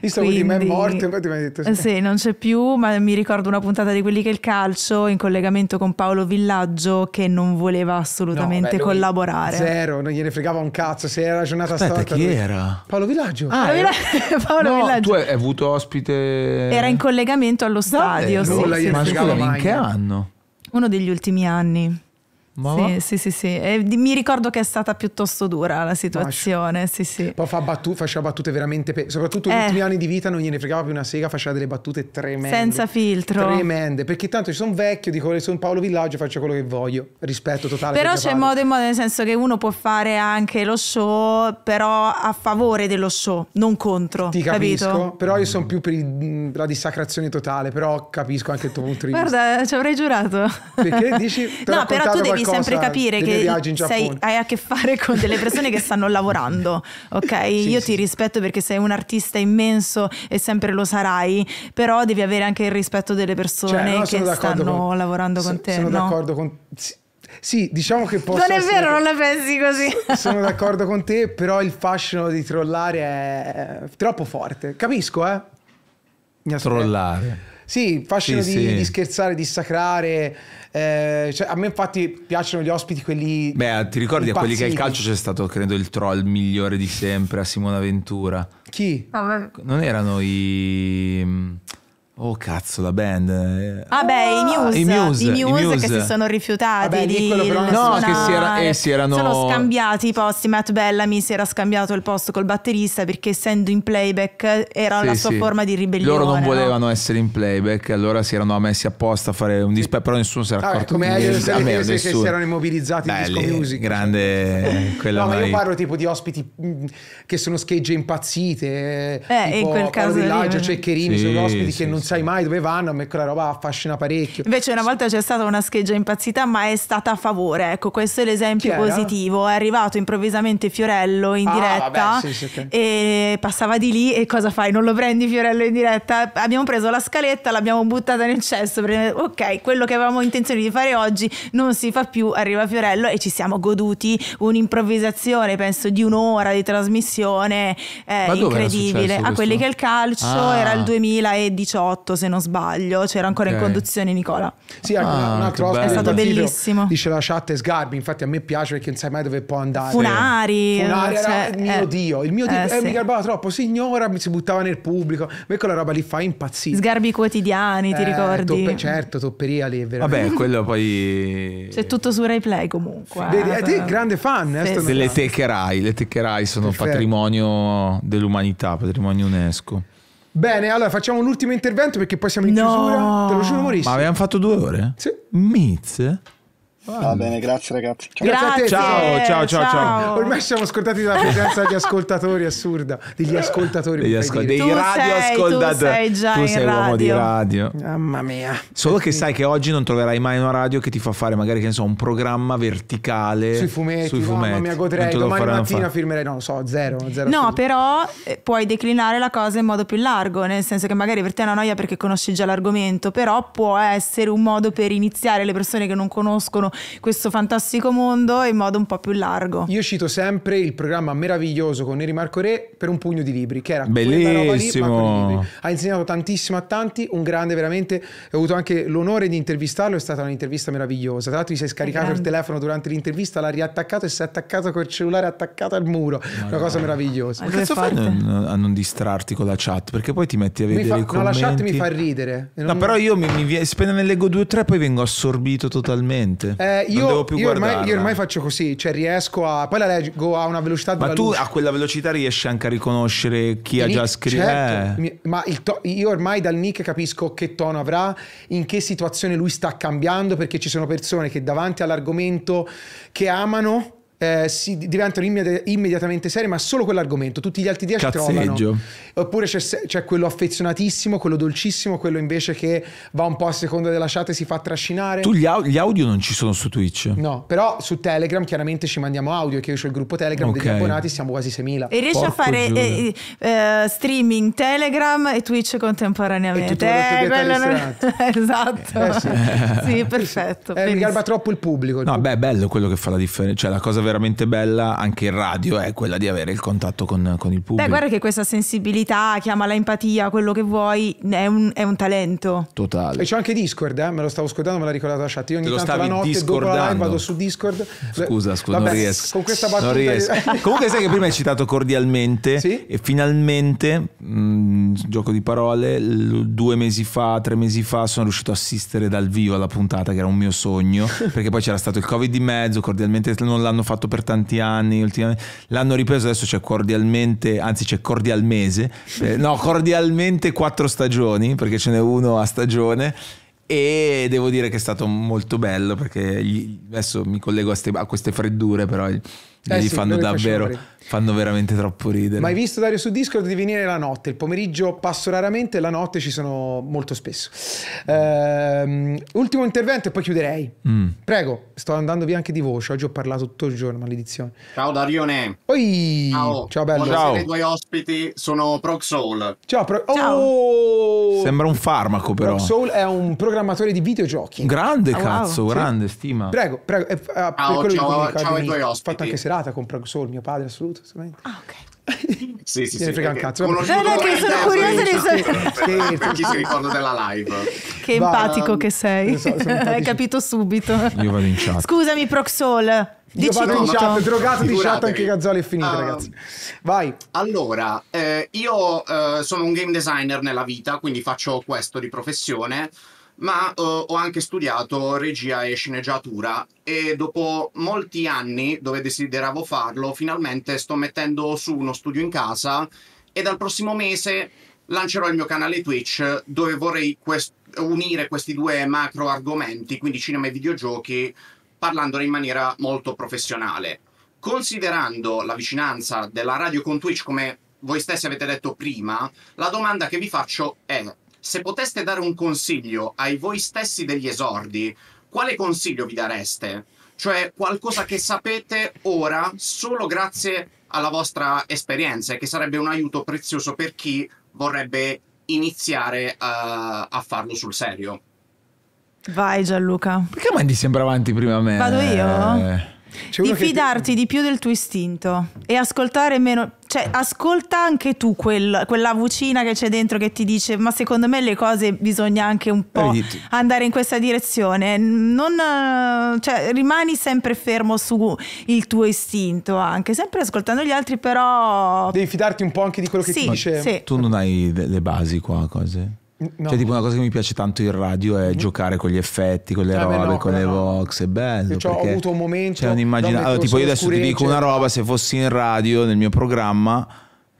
Visto Quindi, l'ultima è morto, infatti mi ha detto... Eh sì. sì, non c'è più, ma mi ricordo una puntata di quelli che è il calcio in collegamento con Paolo Villaggio che non voleva assolutamente no, beh, collaborare. Zero, non gliene fregava un cazzo, se era ragionata Aspetta, storta. chi lui. era? Paolo Villaggio. Ah, Paolo, era... Paolo no, Villaggio. tu hai avuto ospite... Era in collegamento allo stadio, no, sì, sì, Ma scusa, in che anno? Uno degli ultimi anni. Sì, sì, sì, sì, E mi ricordo che è stata piuttosto dura la situazione. Sì, sì. Poi fa battu- faceva battute veramente, pe- soprattutto negli eh. ultimi anni di vita non gliene fregava più una sega, faceva delle battute tremende. Senza filtro. Tremende, perché tanto ci sono vecchio, dico sono Paolo Villaggio, faccio quello che voglio, rispetto totale. Però c'è modo e modo, nel senso che uno può fare anche lo show, però a favore dello show, non contro. Ti capisco, capito? però io sono più per il, la dissacrazione totale, però capisco anche il tuo punto di vista. Guarda, ci avrei giurato. Perché dici? no, però tu devi devi sempre capire che sei, hai a che fare con delle persone che stanno lavorando, ok? Sì, Io sì. ti rispetto perché sei un artista immenso e sempre lo sarai, però devi avere anche il rispetto delle persone cioè, no, che stanno con, lavorando con te. Sono no? d'accordo con sì, sì, diciamo che posso. Non è essere, non la pensi così. Sono d'accordo con te, però il fascino di trollare è troppo forte. Capisco, eh? Trollare. Sì, fascino sì, di, sì. di, scherzare, di sacrare. Eh, cioè, a me infatti piacciono gli ospiti quelli... Beh, ti ricordi impazziti. a quelli che il calcio c'è stato, credo, il troll migliore di sempre, a Simona Ventura. Chi? Non erano i... Oh cazzo, la band. Eh. Ah beh, i Muse, I Muse, i Muse, i Muse. che si sono rifiutati Vabbè, di quello, No, suonare. che si, era, eh, si erano sono scambiati i posti. Matt Bellamy si era scambiato il posto col batterista perché essendo in playback era sì, la sua sì. forma di ribellione. Loro non volevano no? essere in playback, allora si erano messi apposta a fare un display, però nessuno si era accorto come niente. A me, che si erano immobilizzati Belli, in disco music. Grande quella No, ma io parlo tipo di ospiti mm, che sono schegge impazzite, eh, tipo in quel caso Villaggio, Ceccherini, sì, sono ospiti che non si sai mai dove vanno, a me quella roba affascina parecchio. Invece una volta c'è stata una scheggia impazzita, ma è stata a favore, ecco, questo è l'esempio positivo. È arrivato improvvisamente Fiorello in ah, diretta vabbè, sì, sì, okay. e passava di lì e cosa fai? Non lo prendi Fiorello in diretta? Abbiamo preso la scaletta, l'abbiamo buttata nel cesso, ok, quello che avevamo intenzione di fare oggi non si fa più, arriva Fiorello e ci siamo goduti un'improvvisazione, penso, di un'ora di trasmissione eh, incredibile. A quelli che è il calcio ah. era il 2018. 8 se non sbaglio, c'era ancora okay. in conduzione Nicola. Sì, ah, un altro è stato bellissimo. Dice la chat e sgarbi, infatti a me piace perché non sai mai dove può andare. Funari. Funari cioè, era il mio eh, dio, il mio eh, dio eh, eh, sì. mi garbava troppo, signora, mi si buttava nel pubblico, ma quella roba lì fa impazzire. Sgarbi quotidiani, ti eh, ricordi? Toppe, certo, topperia lì, veramente. Vabbè, quello poi... C'è tutto su RaiPlay comunque. Eh. Vedi, eh, te grande fan. Sì, eh, sì. Delle techerai, le techerai sono Perfetto. patrimonio dell'umanità, patrimonio UNESCO. Bene, allora facciamo l'ultimo intervento perché poi siamo in no. chiusura. Te lo giuro, Maurizio. Ma avevamo fatto due ore? Sì. Miz? Va mm. bene, grazie ragazzi. Ciao. Grazie, ciao, ciao, ciao, ciao, Ormai siamo scontati dalla presenza degli ascoltatori assurda, degli ascoltatori degli asco- dei radioascoltatori. Tu sei, tu sei, tu uomo radio. di radio. Mamma mia. Solo che sai che oggi non troverai mai una radio che ti fa fare magari che ne so, un programma verticale sui fumetti. Sui fumetti. Mamma mia, godrei, domani mattina firmerei, no, non so, zero, zero No, assoluto. però eh, puoi declinare la cosa in modo più largo, nel senso che magari per te è una noia perché conosci già l'argomento, però può essere un modo per iniziare le persone che non conoscono questo fantastico mondo in modo un po' più largo. Io cito sempre il programma meraviglioso con Neri Marco Re per un pugno di libri, che era bellissimo. Lì, ha insegnato tantissimo a tanti, un grande veramente. Ho avuto anche l'onore di intervistarlo, è stata un'intervista meravigliosa. Tra l'altro, si sei scaricato il telefono durante l'intervista, l'ha riattaccato e si è attaccato col cellulare attaccato al muro. No, Una cosa meravigliosa. Ma cazzo fai a non distrarti con la chat? Perché poi ti metti a vedere mi fa, No, la chat mi fa ridere. No, però io mi, mi, appena ne leggo due o tre, poi vengo assorbito totalmente. Eh, io, io, ormai, io, ormai, faccio così, cioè riesco a... Poi la leggo a una velocità Ma tu luce. a quella velocità riesci anche a riconoscere chi il ha già scritto. Certo, eh. ma to- io ormai dal nick capisco che tono avrà, in che situazione lui sta cambiando, perché ci sono persone che davanti all'argomento che amano eh, si diventano immedi- immediatamente serie, ma solo quell'argomento, tutti gli altri 10 trovano. Oppure c'è, c'è, quello affezionatissimo, quello dolcissimo, quello invece che va un po' a seconda della chat e si fa trascinare. Tu gli, au- gli audio non ci sono su Twitch? No, però su Telegram chiaramente ci mandiamo audio, che io ho il gruppo Telegram okay. degli abbonati, siamo quasi 6.000. E riesci Porco a fare eh, eh, eh, streaming Telegram e Twitch contemporaneamente. E tutto eh, bello, non... esatto. Eh, sì. sì. perfetto. Eh, mi garba troppo il pubblico. Il no, pubblico. beh, è bello quello che fa la differenza, cioè la cosa vera veramente bella anche in radio è quella di avere il contatto con, con il pubblico. Beh, guarda che questa sensibilità, chiamala empatia, quello che vuoi, è un, è un talento. Totale. E c'è anche Discord, eh? me lo stavo scordando, me l'ha ricordato la chat. Io ogni lo tanto la notte dopo la live vado su Discord. Scusa, scusa, Vabbè, non riesco. Con questa battuta... riesco. Comunque sai che prima hai citato cordialmente sì? e finalmente, mh, mm, gioco di parole, due mesi fa, tre mesi fa sono riuscito a assistere dal vivo alla puntata che era un mio sogno perché poi c'era stato il covid di mezzo, cordialmente non l'hanno fatto fatto per tanti anni, l'hanno ripreso adesso c'è cordialmente, anzi c'è cordialmese, eh, no cordialmente quattro stagioni perché ce n'è uno a stagione e devo dire che è stato molto bello perché gli, adesso mi collego a, ste, a queste freddure però... Il, eh sì, fanno davvero fanno veramente troppo ridere. Mai visto Dario su Discord di venire la notte? Il pomeriggio passo raramente, la notte ci sono molto spesso. Ehm, ultimo intervento e poi chiuderei. Mm. Prego, sto andando via anche di voce. Oggi ho parlato tutto il giorno, maledizione. Ciao Darione. Oi. Ciao. Ciao bello. Buonasera I tuoi ospiti, sono Proxoul. Ciao, Pro- Ciao. Oh. Sembra un farmaco però. Soul è un programmatore di videogiochi. Grande oh, cazzo, wow. grande sì. stima. Prego, prego. Eh, ah, ciao, ciao, ciao ai tuoi ospiti. Fatto anche se serata con Pragsol, mio padre assoluto. Ah, ok. sì, sì, sì, frega un cazzo. Eh, no, no, che sono curiosa di sapere. Per chi si ricorda della live. Che empatico che sei. Hai capito subito. Io vado in chat. Scusami, Proxol. Dici Io vado in chat, drogato di chat anche Gazzoli è finito, ah. ragazzi. Vai. Allora, eh, io eh, sono un game designer nella vita, quindi faccio questo di professione ma eh, ho anche studiato regia e sceneggiatura e dopo molti anni dove desideravo farlo, finalmente sto mettendo su uno studio in casa e dal prossimo mese lancerò il mio canale Twitch dove vorrei quest unire questi due macro argomenti, quindi cinema e videogiochi, parlandone in maniera molto professionale. Considerando la vicinanza della radio con Twitch come voi stessi avete detto prima, la domanda che vi faccio è se poteste dare un consiglio ai voi stessi degli esordi, quale consiglio vi dareste? Cioè qualcosa che sapete ora solo grazie alla vostra esperienza e che sarebbe un aiuto prezioso per chi vorrebbe iniziare a, eh, a farlo sul serio. Vai Gianluca. Perché mandi sempre avanti prima a me? Vado io? Eh, di fidarti che... di più del tuo istinto e ascoltare meno cioè, ascolta anche tu quel, quella vocina che c'è dentro che ti dice ma secondo me le cose bisogna anche un po' Vediti. andare in questa direzione, non, cioè, rimani sempre fermo sul tuo istinto anche, sempre ascoltando gli altri però... Devi fidarti un po' anche di quello che sì, ti dice. Sì. Tu non hai le basi qua, cose? No. Cioè, tipo, una cosa che mi piace tanto in radio è mm. giocare con gli effetti, con le ah, robe, no, con le vox. È bello. Cioè, ho avuto un momento. Cioè, allora, tipo, io adesso ti dico una roba: se fossi in radio nel mio programma,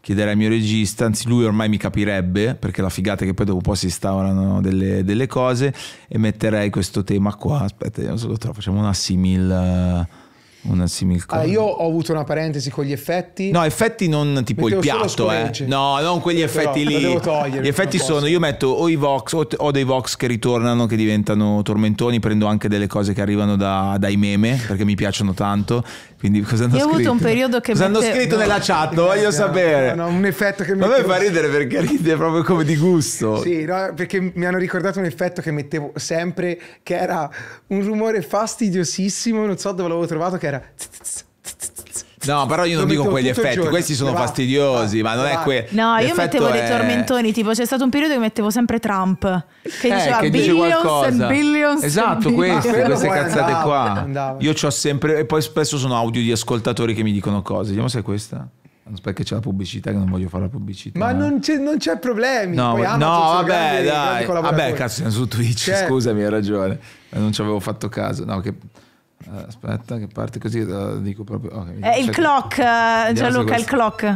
chiederei al mio regista, anzi, lui ormai mi capirebbe, perché la figata è che poi dopo poi si instaurano delle, delle, cose. E metterei questo tema qua. Aspetta, vediamo se lo trovo. Facciamo una simil. Eh, una simil Allora, io ho avuto una parentesi con gli effetti. No, effetti non tipo Mettevo il piatto, eh. No, non quegli effetti Però, lì. Devo togliere. Gli effetti sono: io metto o i vox o, o, dei vox che ritornano, che diventano tormentoni. Prendo anche delle cose che arrivano da, dai meme perché mi piacciono tanto. Quindi cosa hanno io scritto? ho avuto un periodo che. Cosa mette... hanno scritto no, nella chat? No, voglio no, sapere. No, un effetto che mi. Mettevo... fa ridere perché ride proprio come di gusto. sì, perché mi hanno ricordato un effetto che mettevo sempre, che era un rumore fastidiosissimo. Non so dove l'avevo trovato, che era... No, però io non dico quegli effetti, questi sono va, fastidiosi, va, ma non va. è quello. No, io mettevo è... dei tormentoni, tipo c'è stato un periodo che mettevo sempre Trump, che eh, diceva che dice billions billions Esatto, queste, ah, queste cazzate andava, qua. Andava. Io ho sempre, e poi spesso sono audio di ascoltatori che mi dicono cose, vediamo se è questa. Aspetta che c'è la pubblicità che non voglio fare la pubblicità. Ma no. non, c'è, problemi. No, no vabbè, grandi, dai. Grandi vabbè, cazzo, siamo su Twitch, cioè. scusami, hai ragione. Non ci avevo fatto caso. No, che eh, aspetta che parte così, eh, dico proprio... Okay, eh, il cioè clock, eh, Gianluca, il clock.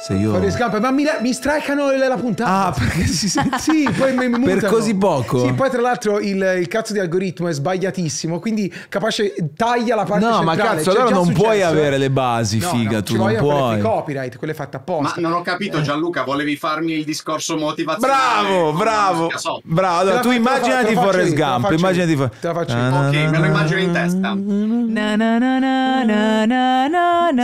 Se io... Fuori scampa, ma mi, mi stracano la, puntata. Ah, perché si sente? sì, poi mi, mi Per così poco. Sì, poi tra l'altro il, il, cazzo di algoritmo è sbagliatissimo, quindi capace taglia la parte No, centrale. ma cazzo, cioè, allora non successo. puoi avere le basi, no, figa, no, tu non puoi. copyright, quelle fatte apposta. Ma non ho capito eh. Gianluca, volevi farmi il discorso motivazionale. Bravo, bravo. Bravo, allora tu immaginati Forrest Gump, immaginati Forrest Te la faccio. Ok, me lo immagino in testa.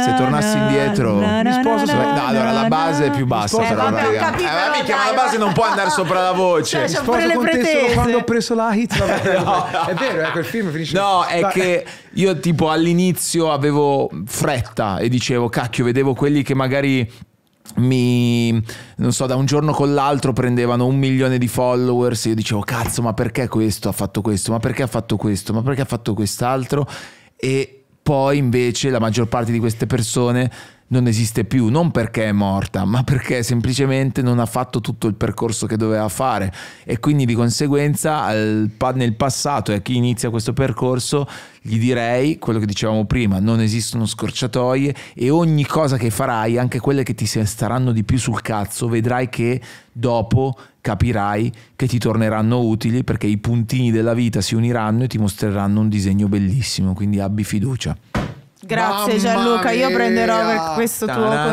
Se tornassi indietro, mi sposo, no, allora allora, la base è più bassa, eh, però, vabbè, Capito, eh, ma dai, ma la base non può andare sopra la voce. Cioè, Sposo con te solo quando ho preso la hit. no. È vero, eh, quel film finisce. No, è che io tipo all'inizio avevo fretta e dicevo, cacchio, vedevo quelli che magari mi non so da un giorno con l'altro prendevano un milione di followers e io dicevo cazzo ma perché questo ha fatto questo ma perché ha fatto questo ma perché ha fatto quest'altro e poi invece la maggior parte di queste persone non esiste più, non perché è morta, ma perché semplicemente non ha fatto tutto il percorso che doveva fare e quindi di conseguenza nel passato e a chi inizia questo percorso gli direi quello che dicevamo prima, non esistono scorciatoie e ogni cosa che farai, anche quelle che ti staranno di più sul cazzo, vedrai che dopo capirai che ti torneranno utili perché i puntini della vita si uniranno e ti mostreranno un disegno bellissimo, quindi abbi fiducia. Grazie Mamma Gianluca, io prenderò per questo tuo consiglio.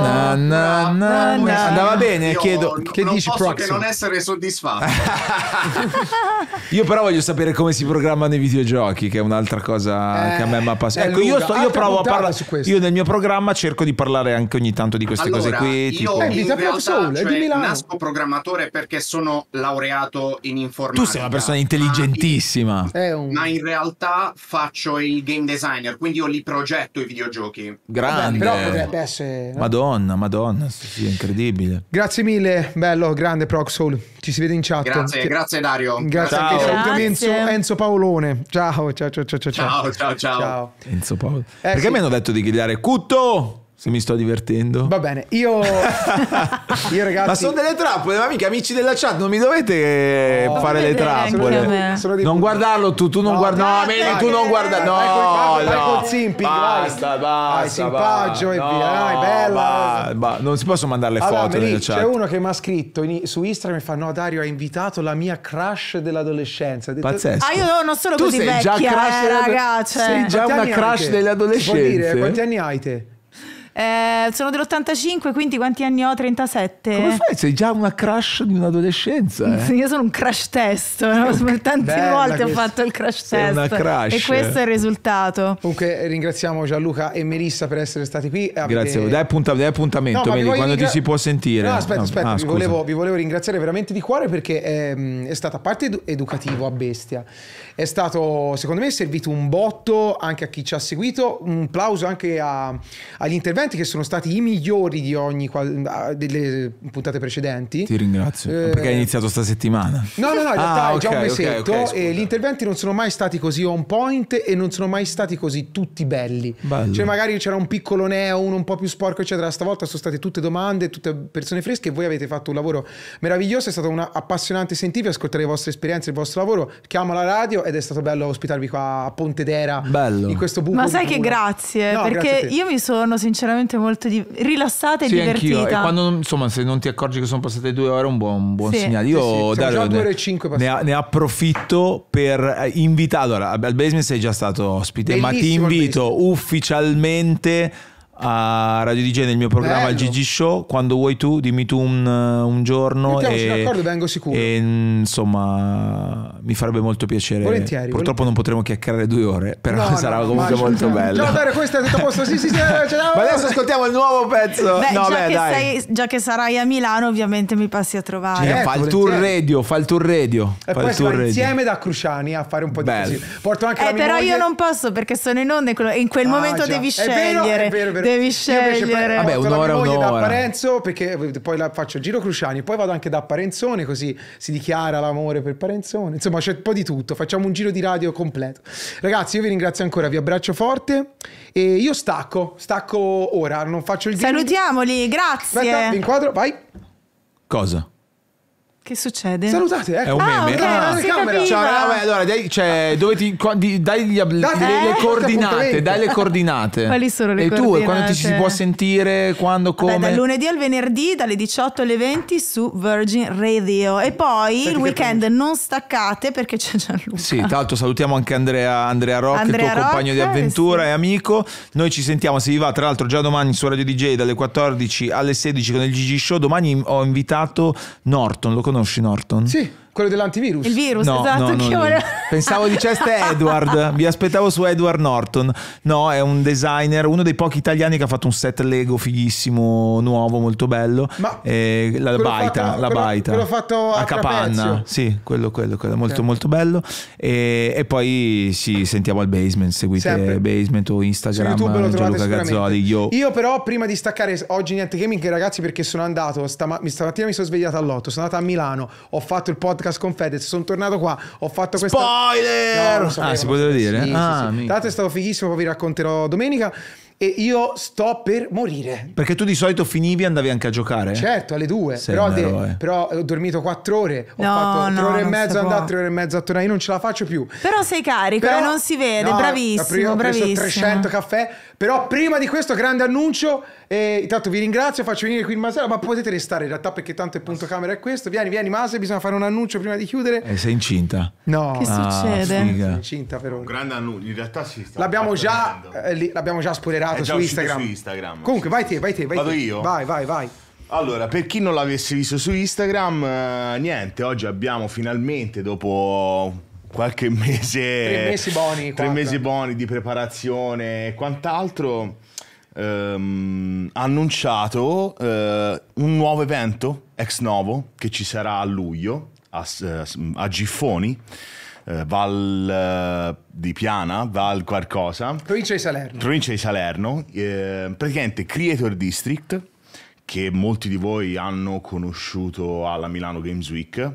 Na, na, na, Andava bene, io chiedo che non dici posso Proximo? che non essere soddisfatto. io però voglio sapere come si programmano i videogiochi, che è un'altra cosa eh, che a me eh, mi appassiona. Eh, ecco, io, sto, io provo a parlare su questo. Io nel mio programma cerco di parlare anche ogni tanto di queste allora, cose qui, io tipo in eh, realtà, cioè, di nasco programmatore perché sono laureato in informatica. Tu sei una persona intelligentissima. Ma in, un... ma in realtà faccio il game designer, quindi io li progetto i videogiochi. Grande. Però potrebbe essere... Madonna, madonna, sì, incredibile. Grazie mille, bello, grande Proxhole. Ci si vede in chat. Grazie, Ti... grazie Dario. Grazie, ciao. anche salutiamo Enzo, Enzo, Paolone. Ciao, ciao, ciao, ciao. Ciao, ciao, ciao. ciao. Enzo Paolo. Eh, Perché sì. mi hanno detto di gridare Cutto? Se mi sto divertendo. Va bene, io, io ragazzi... Ma sono delle trappole, ma mica amici della chat, non mi dovete no, fare le trappole. Non guardarlo tu, tu non no, guarda... No, meglio tu non guarda... No, vai, vai, no, col Zimping, basta, vai. basta. Vai, simpaggio no, e via, dai, bella. Ba, non si possono mandare le allora, foto nella chat. C'è uno che mi ha scritto in, su Instagram mi fa, no Dario, ha invitato la mia crush dell'adolescenza. Detto, Pazzesco. Ah, io non sono tu così sei vecchia, già eh, raga. Sei già una crush dell'adolescenza. Vuol dire, quanti anni hai te? Eh, sono dell'85, quindi quanti anni ho? 37. Come fai? Sei già una crush di un'adolescenza. Eh? Io sono un crash test. No? Tante volte ho fatto il crash test. Crash. E questo è il risultato. Comunque ringraziamo Gianluca e Melissa per essere stati qui. Avete... Grazie Dai, appunta... Dai appuntamento, no, Meli, quando ringra... ti si può sentire. No, aspetta, no. aspetta. Ah, vi, volevo, vi, volevo, ringraziare veramente di cuore perché ehm, è, è stato, parte edu- educativo a bestia, è stato, secondo me, servito un botto anche a chi ci ha seguito. Un applauso anche a, agli interventi interventi che sono stati i migliori di ogni qual- ah, delle puntate precedenti. Ti ringrazio eh, perché hai iniziato sta settimana. No, no, no, in ah, realtà ah, è già un mesetto okay, okay, e gli interventi non sono mai stati così on point e non sono mai stati così tutti belli. Bello. Cioè magari c'era un piccolo neo, uno un po' più sporco eccetera. Stavolta sono state tutte domande, tutte persone fresche e voi avete fatto un lavoro meraviglioso, è stato un appassionante sentirvi, ascoltare le vostre esperienze, il vostro lavoro. Chiamo la radio ed è stato bello ospitarvi qua a Pontedera. Bello. In questo buco. Ma sai che grazie, no, perché grazie io mi sono sinceramente veramente molto di... rilassata e sì, divertita. Anch'io. E quando, insomma, se non ti accorgi che sono passate due ore, è un buon, un buon sì. segnale. Io sì, Dario, ne, ne, ne, approfitto per eh, invitare. Allora, al basement sei già stato ospite, bellissimo ma ti invito ufficialmente a Radio DJ nel mio programma al Gigi Show. Quando vuoi tu, dimmi tu un, un giorno. Mettiamoci e, d'accordo, vengo sicuro. E, insomma, mi farebbe molto piacere. Volentieri. Purtroppo volentieri. non potremo chiacchierare due ore, però no, sarà no, comunque molto bello. Ciao, Dario, questo è tutto a posto. Sì, sì, sì, eh, Ma adesso ascoltiamo il nuovo pezzo. Beh, no, già, beh, che sei, già, che sarai a Milano, ovviamente mi passi a trovare. Certo, fa il tour radio, fa il tour radio. E poi si insieme da Cruciani a fare un po' di bello. così. Porto anche eh, la mia però moglie. io non posso perché sono in onda e in quel ah, momento già. devi scegliere. È vero, è vero, è vero devi scegliere. Vabbè, un'ora, un'ora. da Parenzo perché eh, poi la faccio il giro Cruciani, poi vado anche da Parenzone così si dichiara l'amore per Parenzone. Insomma, c'è un po' di tutto, facciamo un giro di radio completo. Ragazzi, io vi ringrazio ancora, vi abbraccio forte e io stacco, stacco ora, non faccio il giro. Salutiamoli, grazie. Aspetta, inquadro, vai. Cosa? Che succede? Salutate, ecco. È un ah, meme. Ah, okay, ah, Ciao, vabbè, allora, dai, cioè, dove ti, di, dai gli, Date, le, eh? coordinate, dai le coordinate. Quali sono le e coordinate? E tu, quando ti si può sentire, quando, come? Vabbè, dal lunedì al venerdì, dalle 18 alle 20 su Virgin Radio. E poi Senti il weekend non staccate perché c'è Gianluca. Sì, tra l'altro salutiamo anche Andrea, Andrea Rock, Andrea tuo Rock, compagno di eh, avventura sì. e amico. Noi ci sentiamo, se vi va, tra l'altro già domani su Radio DJ dalle 14 alle 16 con il Gigi Show. Domani ho invitato Norton, lo conosco conosci Norton? Sì. Quello dell'antivirus? Il virus, no, esatto. No, no, Pensavo diceste Edward, vi aspettavo su Edward Norton. No, è un designer, uno dei pochi italiani che ha fatto un set Lego fighissimo, nuovo, molto bello. Ma eh, la baita, fatto, la baita. Quello fatto a, a Capanna. Sì, quello, quello, quello molto okay. molto bello. E, e, poi sì, sentiamo al basement, seguite Sempre. basement o Instagram. Su YouTube lo Gianluca Gazzoli, io. io però prima di staccare oggi niente gaming, ragazzi, perché sono andato, stama stamattina mi sono svegliato all'otto, sono andato a Milano, ho fatto il podcast podcast con Fedez, sono tornato qua, ho fatto questa... Spoiler! No, sapevo, ah, si poteva dire? Sì, ah, sì, sì. Ah, Tanto è stato fighissimo, poi vi racconterò domenica. E io sto per morire. Perché tu di solito finivi e andavi anche a giocare? Certo, alle due. Però, de, eh. però, ho dormito quattro ore. Ho no, fatto tre ore e mezzo andato tre ore e mezzo a tornare. Io non ce la faccio più. Però sei carico eh, però, e non si vede. No, bravissimo, ho preso, bravissimo. 300 caffè però prima di questo grande annuncio, eh, intanto vi ringrazio, faccio venire qui il Masella, ma potete restare in realtà perché tanto il punto camera è questo. Vieni, vieni Mase, bisogna fare un annuncio prima di chiudere. Eh, sei incinta. No. Che ah, succede? Sei incinta però. Un grande annuncio, in realtà si sta L'abbiamo già, eh, l'abbiamo già spoilerato eh, già su, Instagram. su Instagram. Comunque sì, vai te, vai te, vai Vado te. io? Vai, vai, vai. Allora, per chi non l'avesse visto su Instagram, eh, niente, oggi abbiamo finalmente, dopo qualche mese... Tre mesi buoni. Tre mesi buoni di preparazione e quant'altro. Ehm, annunciato eh, un nuovo evento ex novo che ci sarà a luglio a, eh, a Giffoni eh, Val eh, di Piana, Val qualcosa. Provincia di Salerno. Provincia di Salerno, eh, praticamente Creator District, che molti di voi hanno conosciuto alla Milano Games Week.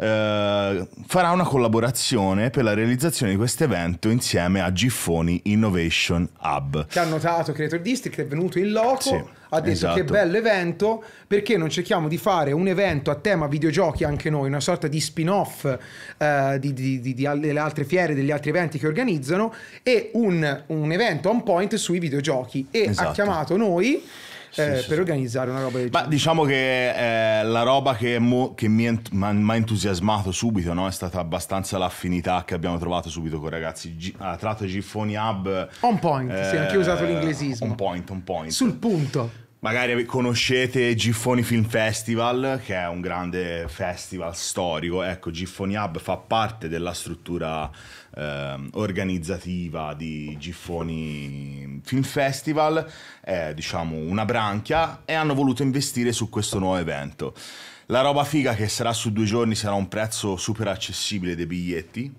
Eh, farà una collaborazione per la realizzazione di questo evento insieme a Giffoni Innovation Hub. Che ha notato Creator District, è venuto in loco. Sì, ha detto esatto. che bello evento, perché non cerchiamo di fare un evento a tema videogiochi anche noi, una sorta di spin-off eh, di, di, di, delle altre fiere, degli altri eventi che organizzano e un, un evento on point sui videogiochi. E esatto. ha chiamato noi eh, sì, per organizzare una roba del genere. Ma diciamo che eh, la roba che, mo, che mi ha entusiasmato subito no? è stata abbastanza l'affinità che abbiamo trovato subito con i ragazzi. G- ah, tratto Giffoni Hub. On point, eh, sì, anche usato eh, l'inglesismo. On point, on point. Sul punto. Magari conoscete Giffoni Film Festival, che è un grande festival storico. Ecco, Giffoni Hub fa parte della struttura eh, organizzativa di Giffoni Film Festival, è diciamo una branchia e hanno voluto investire su questo nuovo evento. La roba figa che sarà su due giorni sarà un prezzo super accessibile dei biglietti.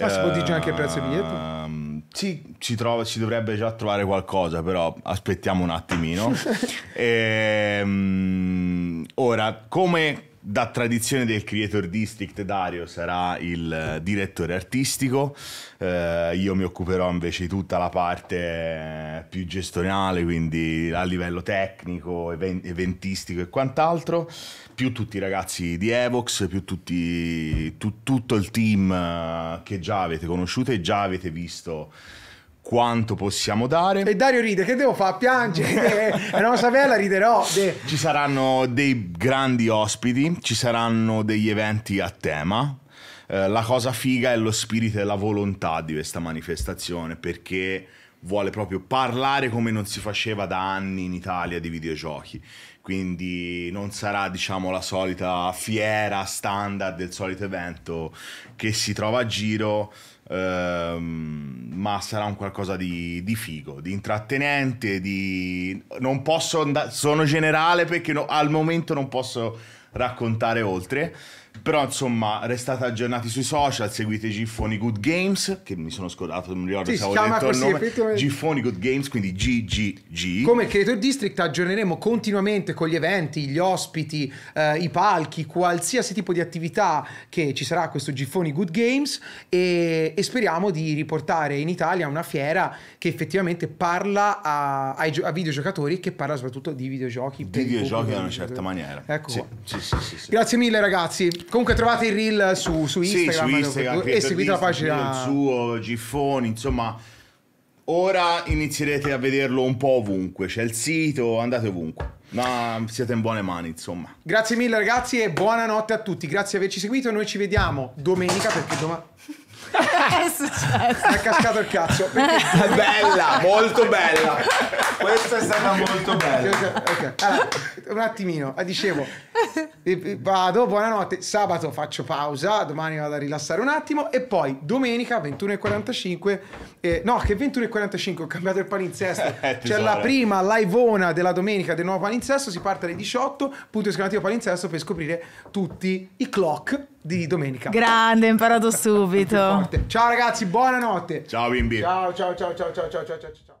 Ma ah, si può dire anche il prezzo dei biglietti? Uh, sì, si, trova, si dovrebbe già trovare qualcosa, però aspettiamo un attimino. e, um, ora, come da tradizione del Creator District Dario sarà il eh, direttore artistico, eh, io mi occuperò invece di tutta la parte eh, più gestionale, quindi a livello tecnico, event- eventistico e quant'altro, più tutti i ragazzi di Evox, più tutti, tu- tutto il team eh, che già avete conosciuto e già avete visto quanto possiamo dare. E Dario ride, che devo fare? Piangere, e non saperla riderò. De. Ci saranno dei grandi ospiti, ci saranno degli eventi a tema. Eh, la cosa figa è lo spirito e la volontà di questa manifestazione perché vuole proprio parlare come non si faceva da anni in Italia di videogiochi. Quindi non sarà, diciamo, la solita fiera standard del solito evento che si trova a giro ehm, ma sarà un qualcosa di, di, figo, di intrattenente, di... Non posso andare... Sono generale perché no, al momento non posso raccontare oltre. Però insomma, restate aggiornati sui social, seguite Giffoni Good Games, che mi sono scordato, non mi ricordo sì, se avevo detto così, il nome. Effettivamente... Giffoni Good Games, quindi GGG. Come Creator District aggiorneremo continuamente con gli eventi, gli ospiti, eh, i palchi, qualsiasi tipo di attività che ci sarà a questo Giffoni Good Games e, e, speriamo di riportare in Italia una fiera che effettivamente parla a, ai, a videogiocatori che parla soprattutto di videogiochi. Di videogiochi in una certa maniera. Ecco sì, sì, sì, Grazie mille ragazzi. Comunque trovate il reel su, su Instagram, sì, su Instagram e seguite la pagina. Il suo, Giffoni, insomma... Ora inizierete a vederlo un po' ovunque, c'è il sito, andate ovunque. Ma siete in buone mani, insomma. Grazie mille ragazzi e buonanotte a tutti. Grazie di averci seguito. Noi ci vediamo domenica perché domani è successo? è cascato il cazzo. Perché... bella, molto bella. Questa è stata molto bella. Okay. Allora, un attimino, eh, dicevo, eh, eh, vado, buonanotte, sabato faccio pausa, domani vado a rilassare un attimo e poi domenica 21.45, eh, no che 21.45 ho cambiato il palinsesto, c'è la prima live della domenica del nuovo palinsesto, si parte alle 18, punto esclamativo palinsesto per scoprire tutti i clock di domenica. Grande, imparato subito. Ciao ragazzi, buonanotte. Ciao bimbi. Ciao ciao ciao ciao ciao ciao ciao ciao.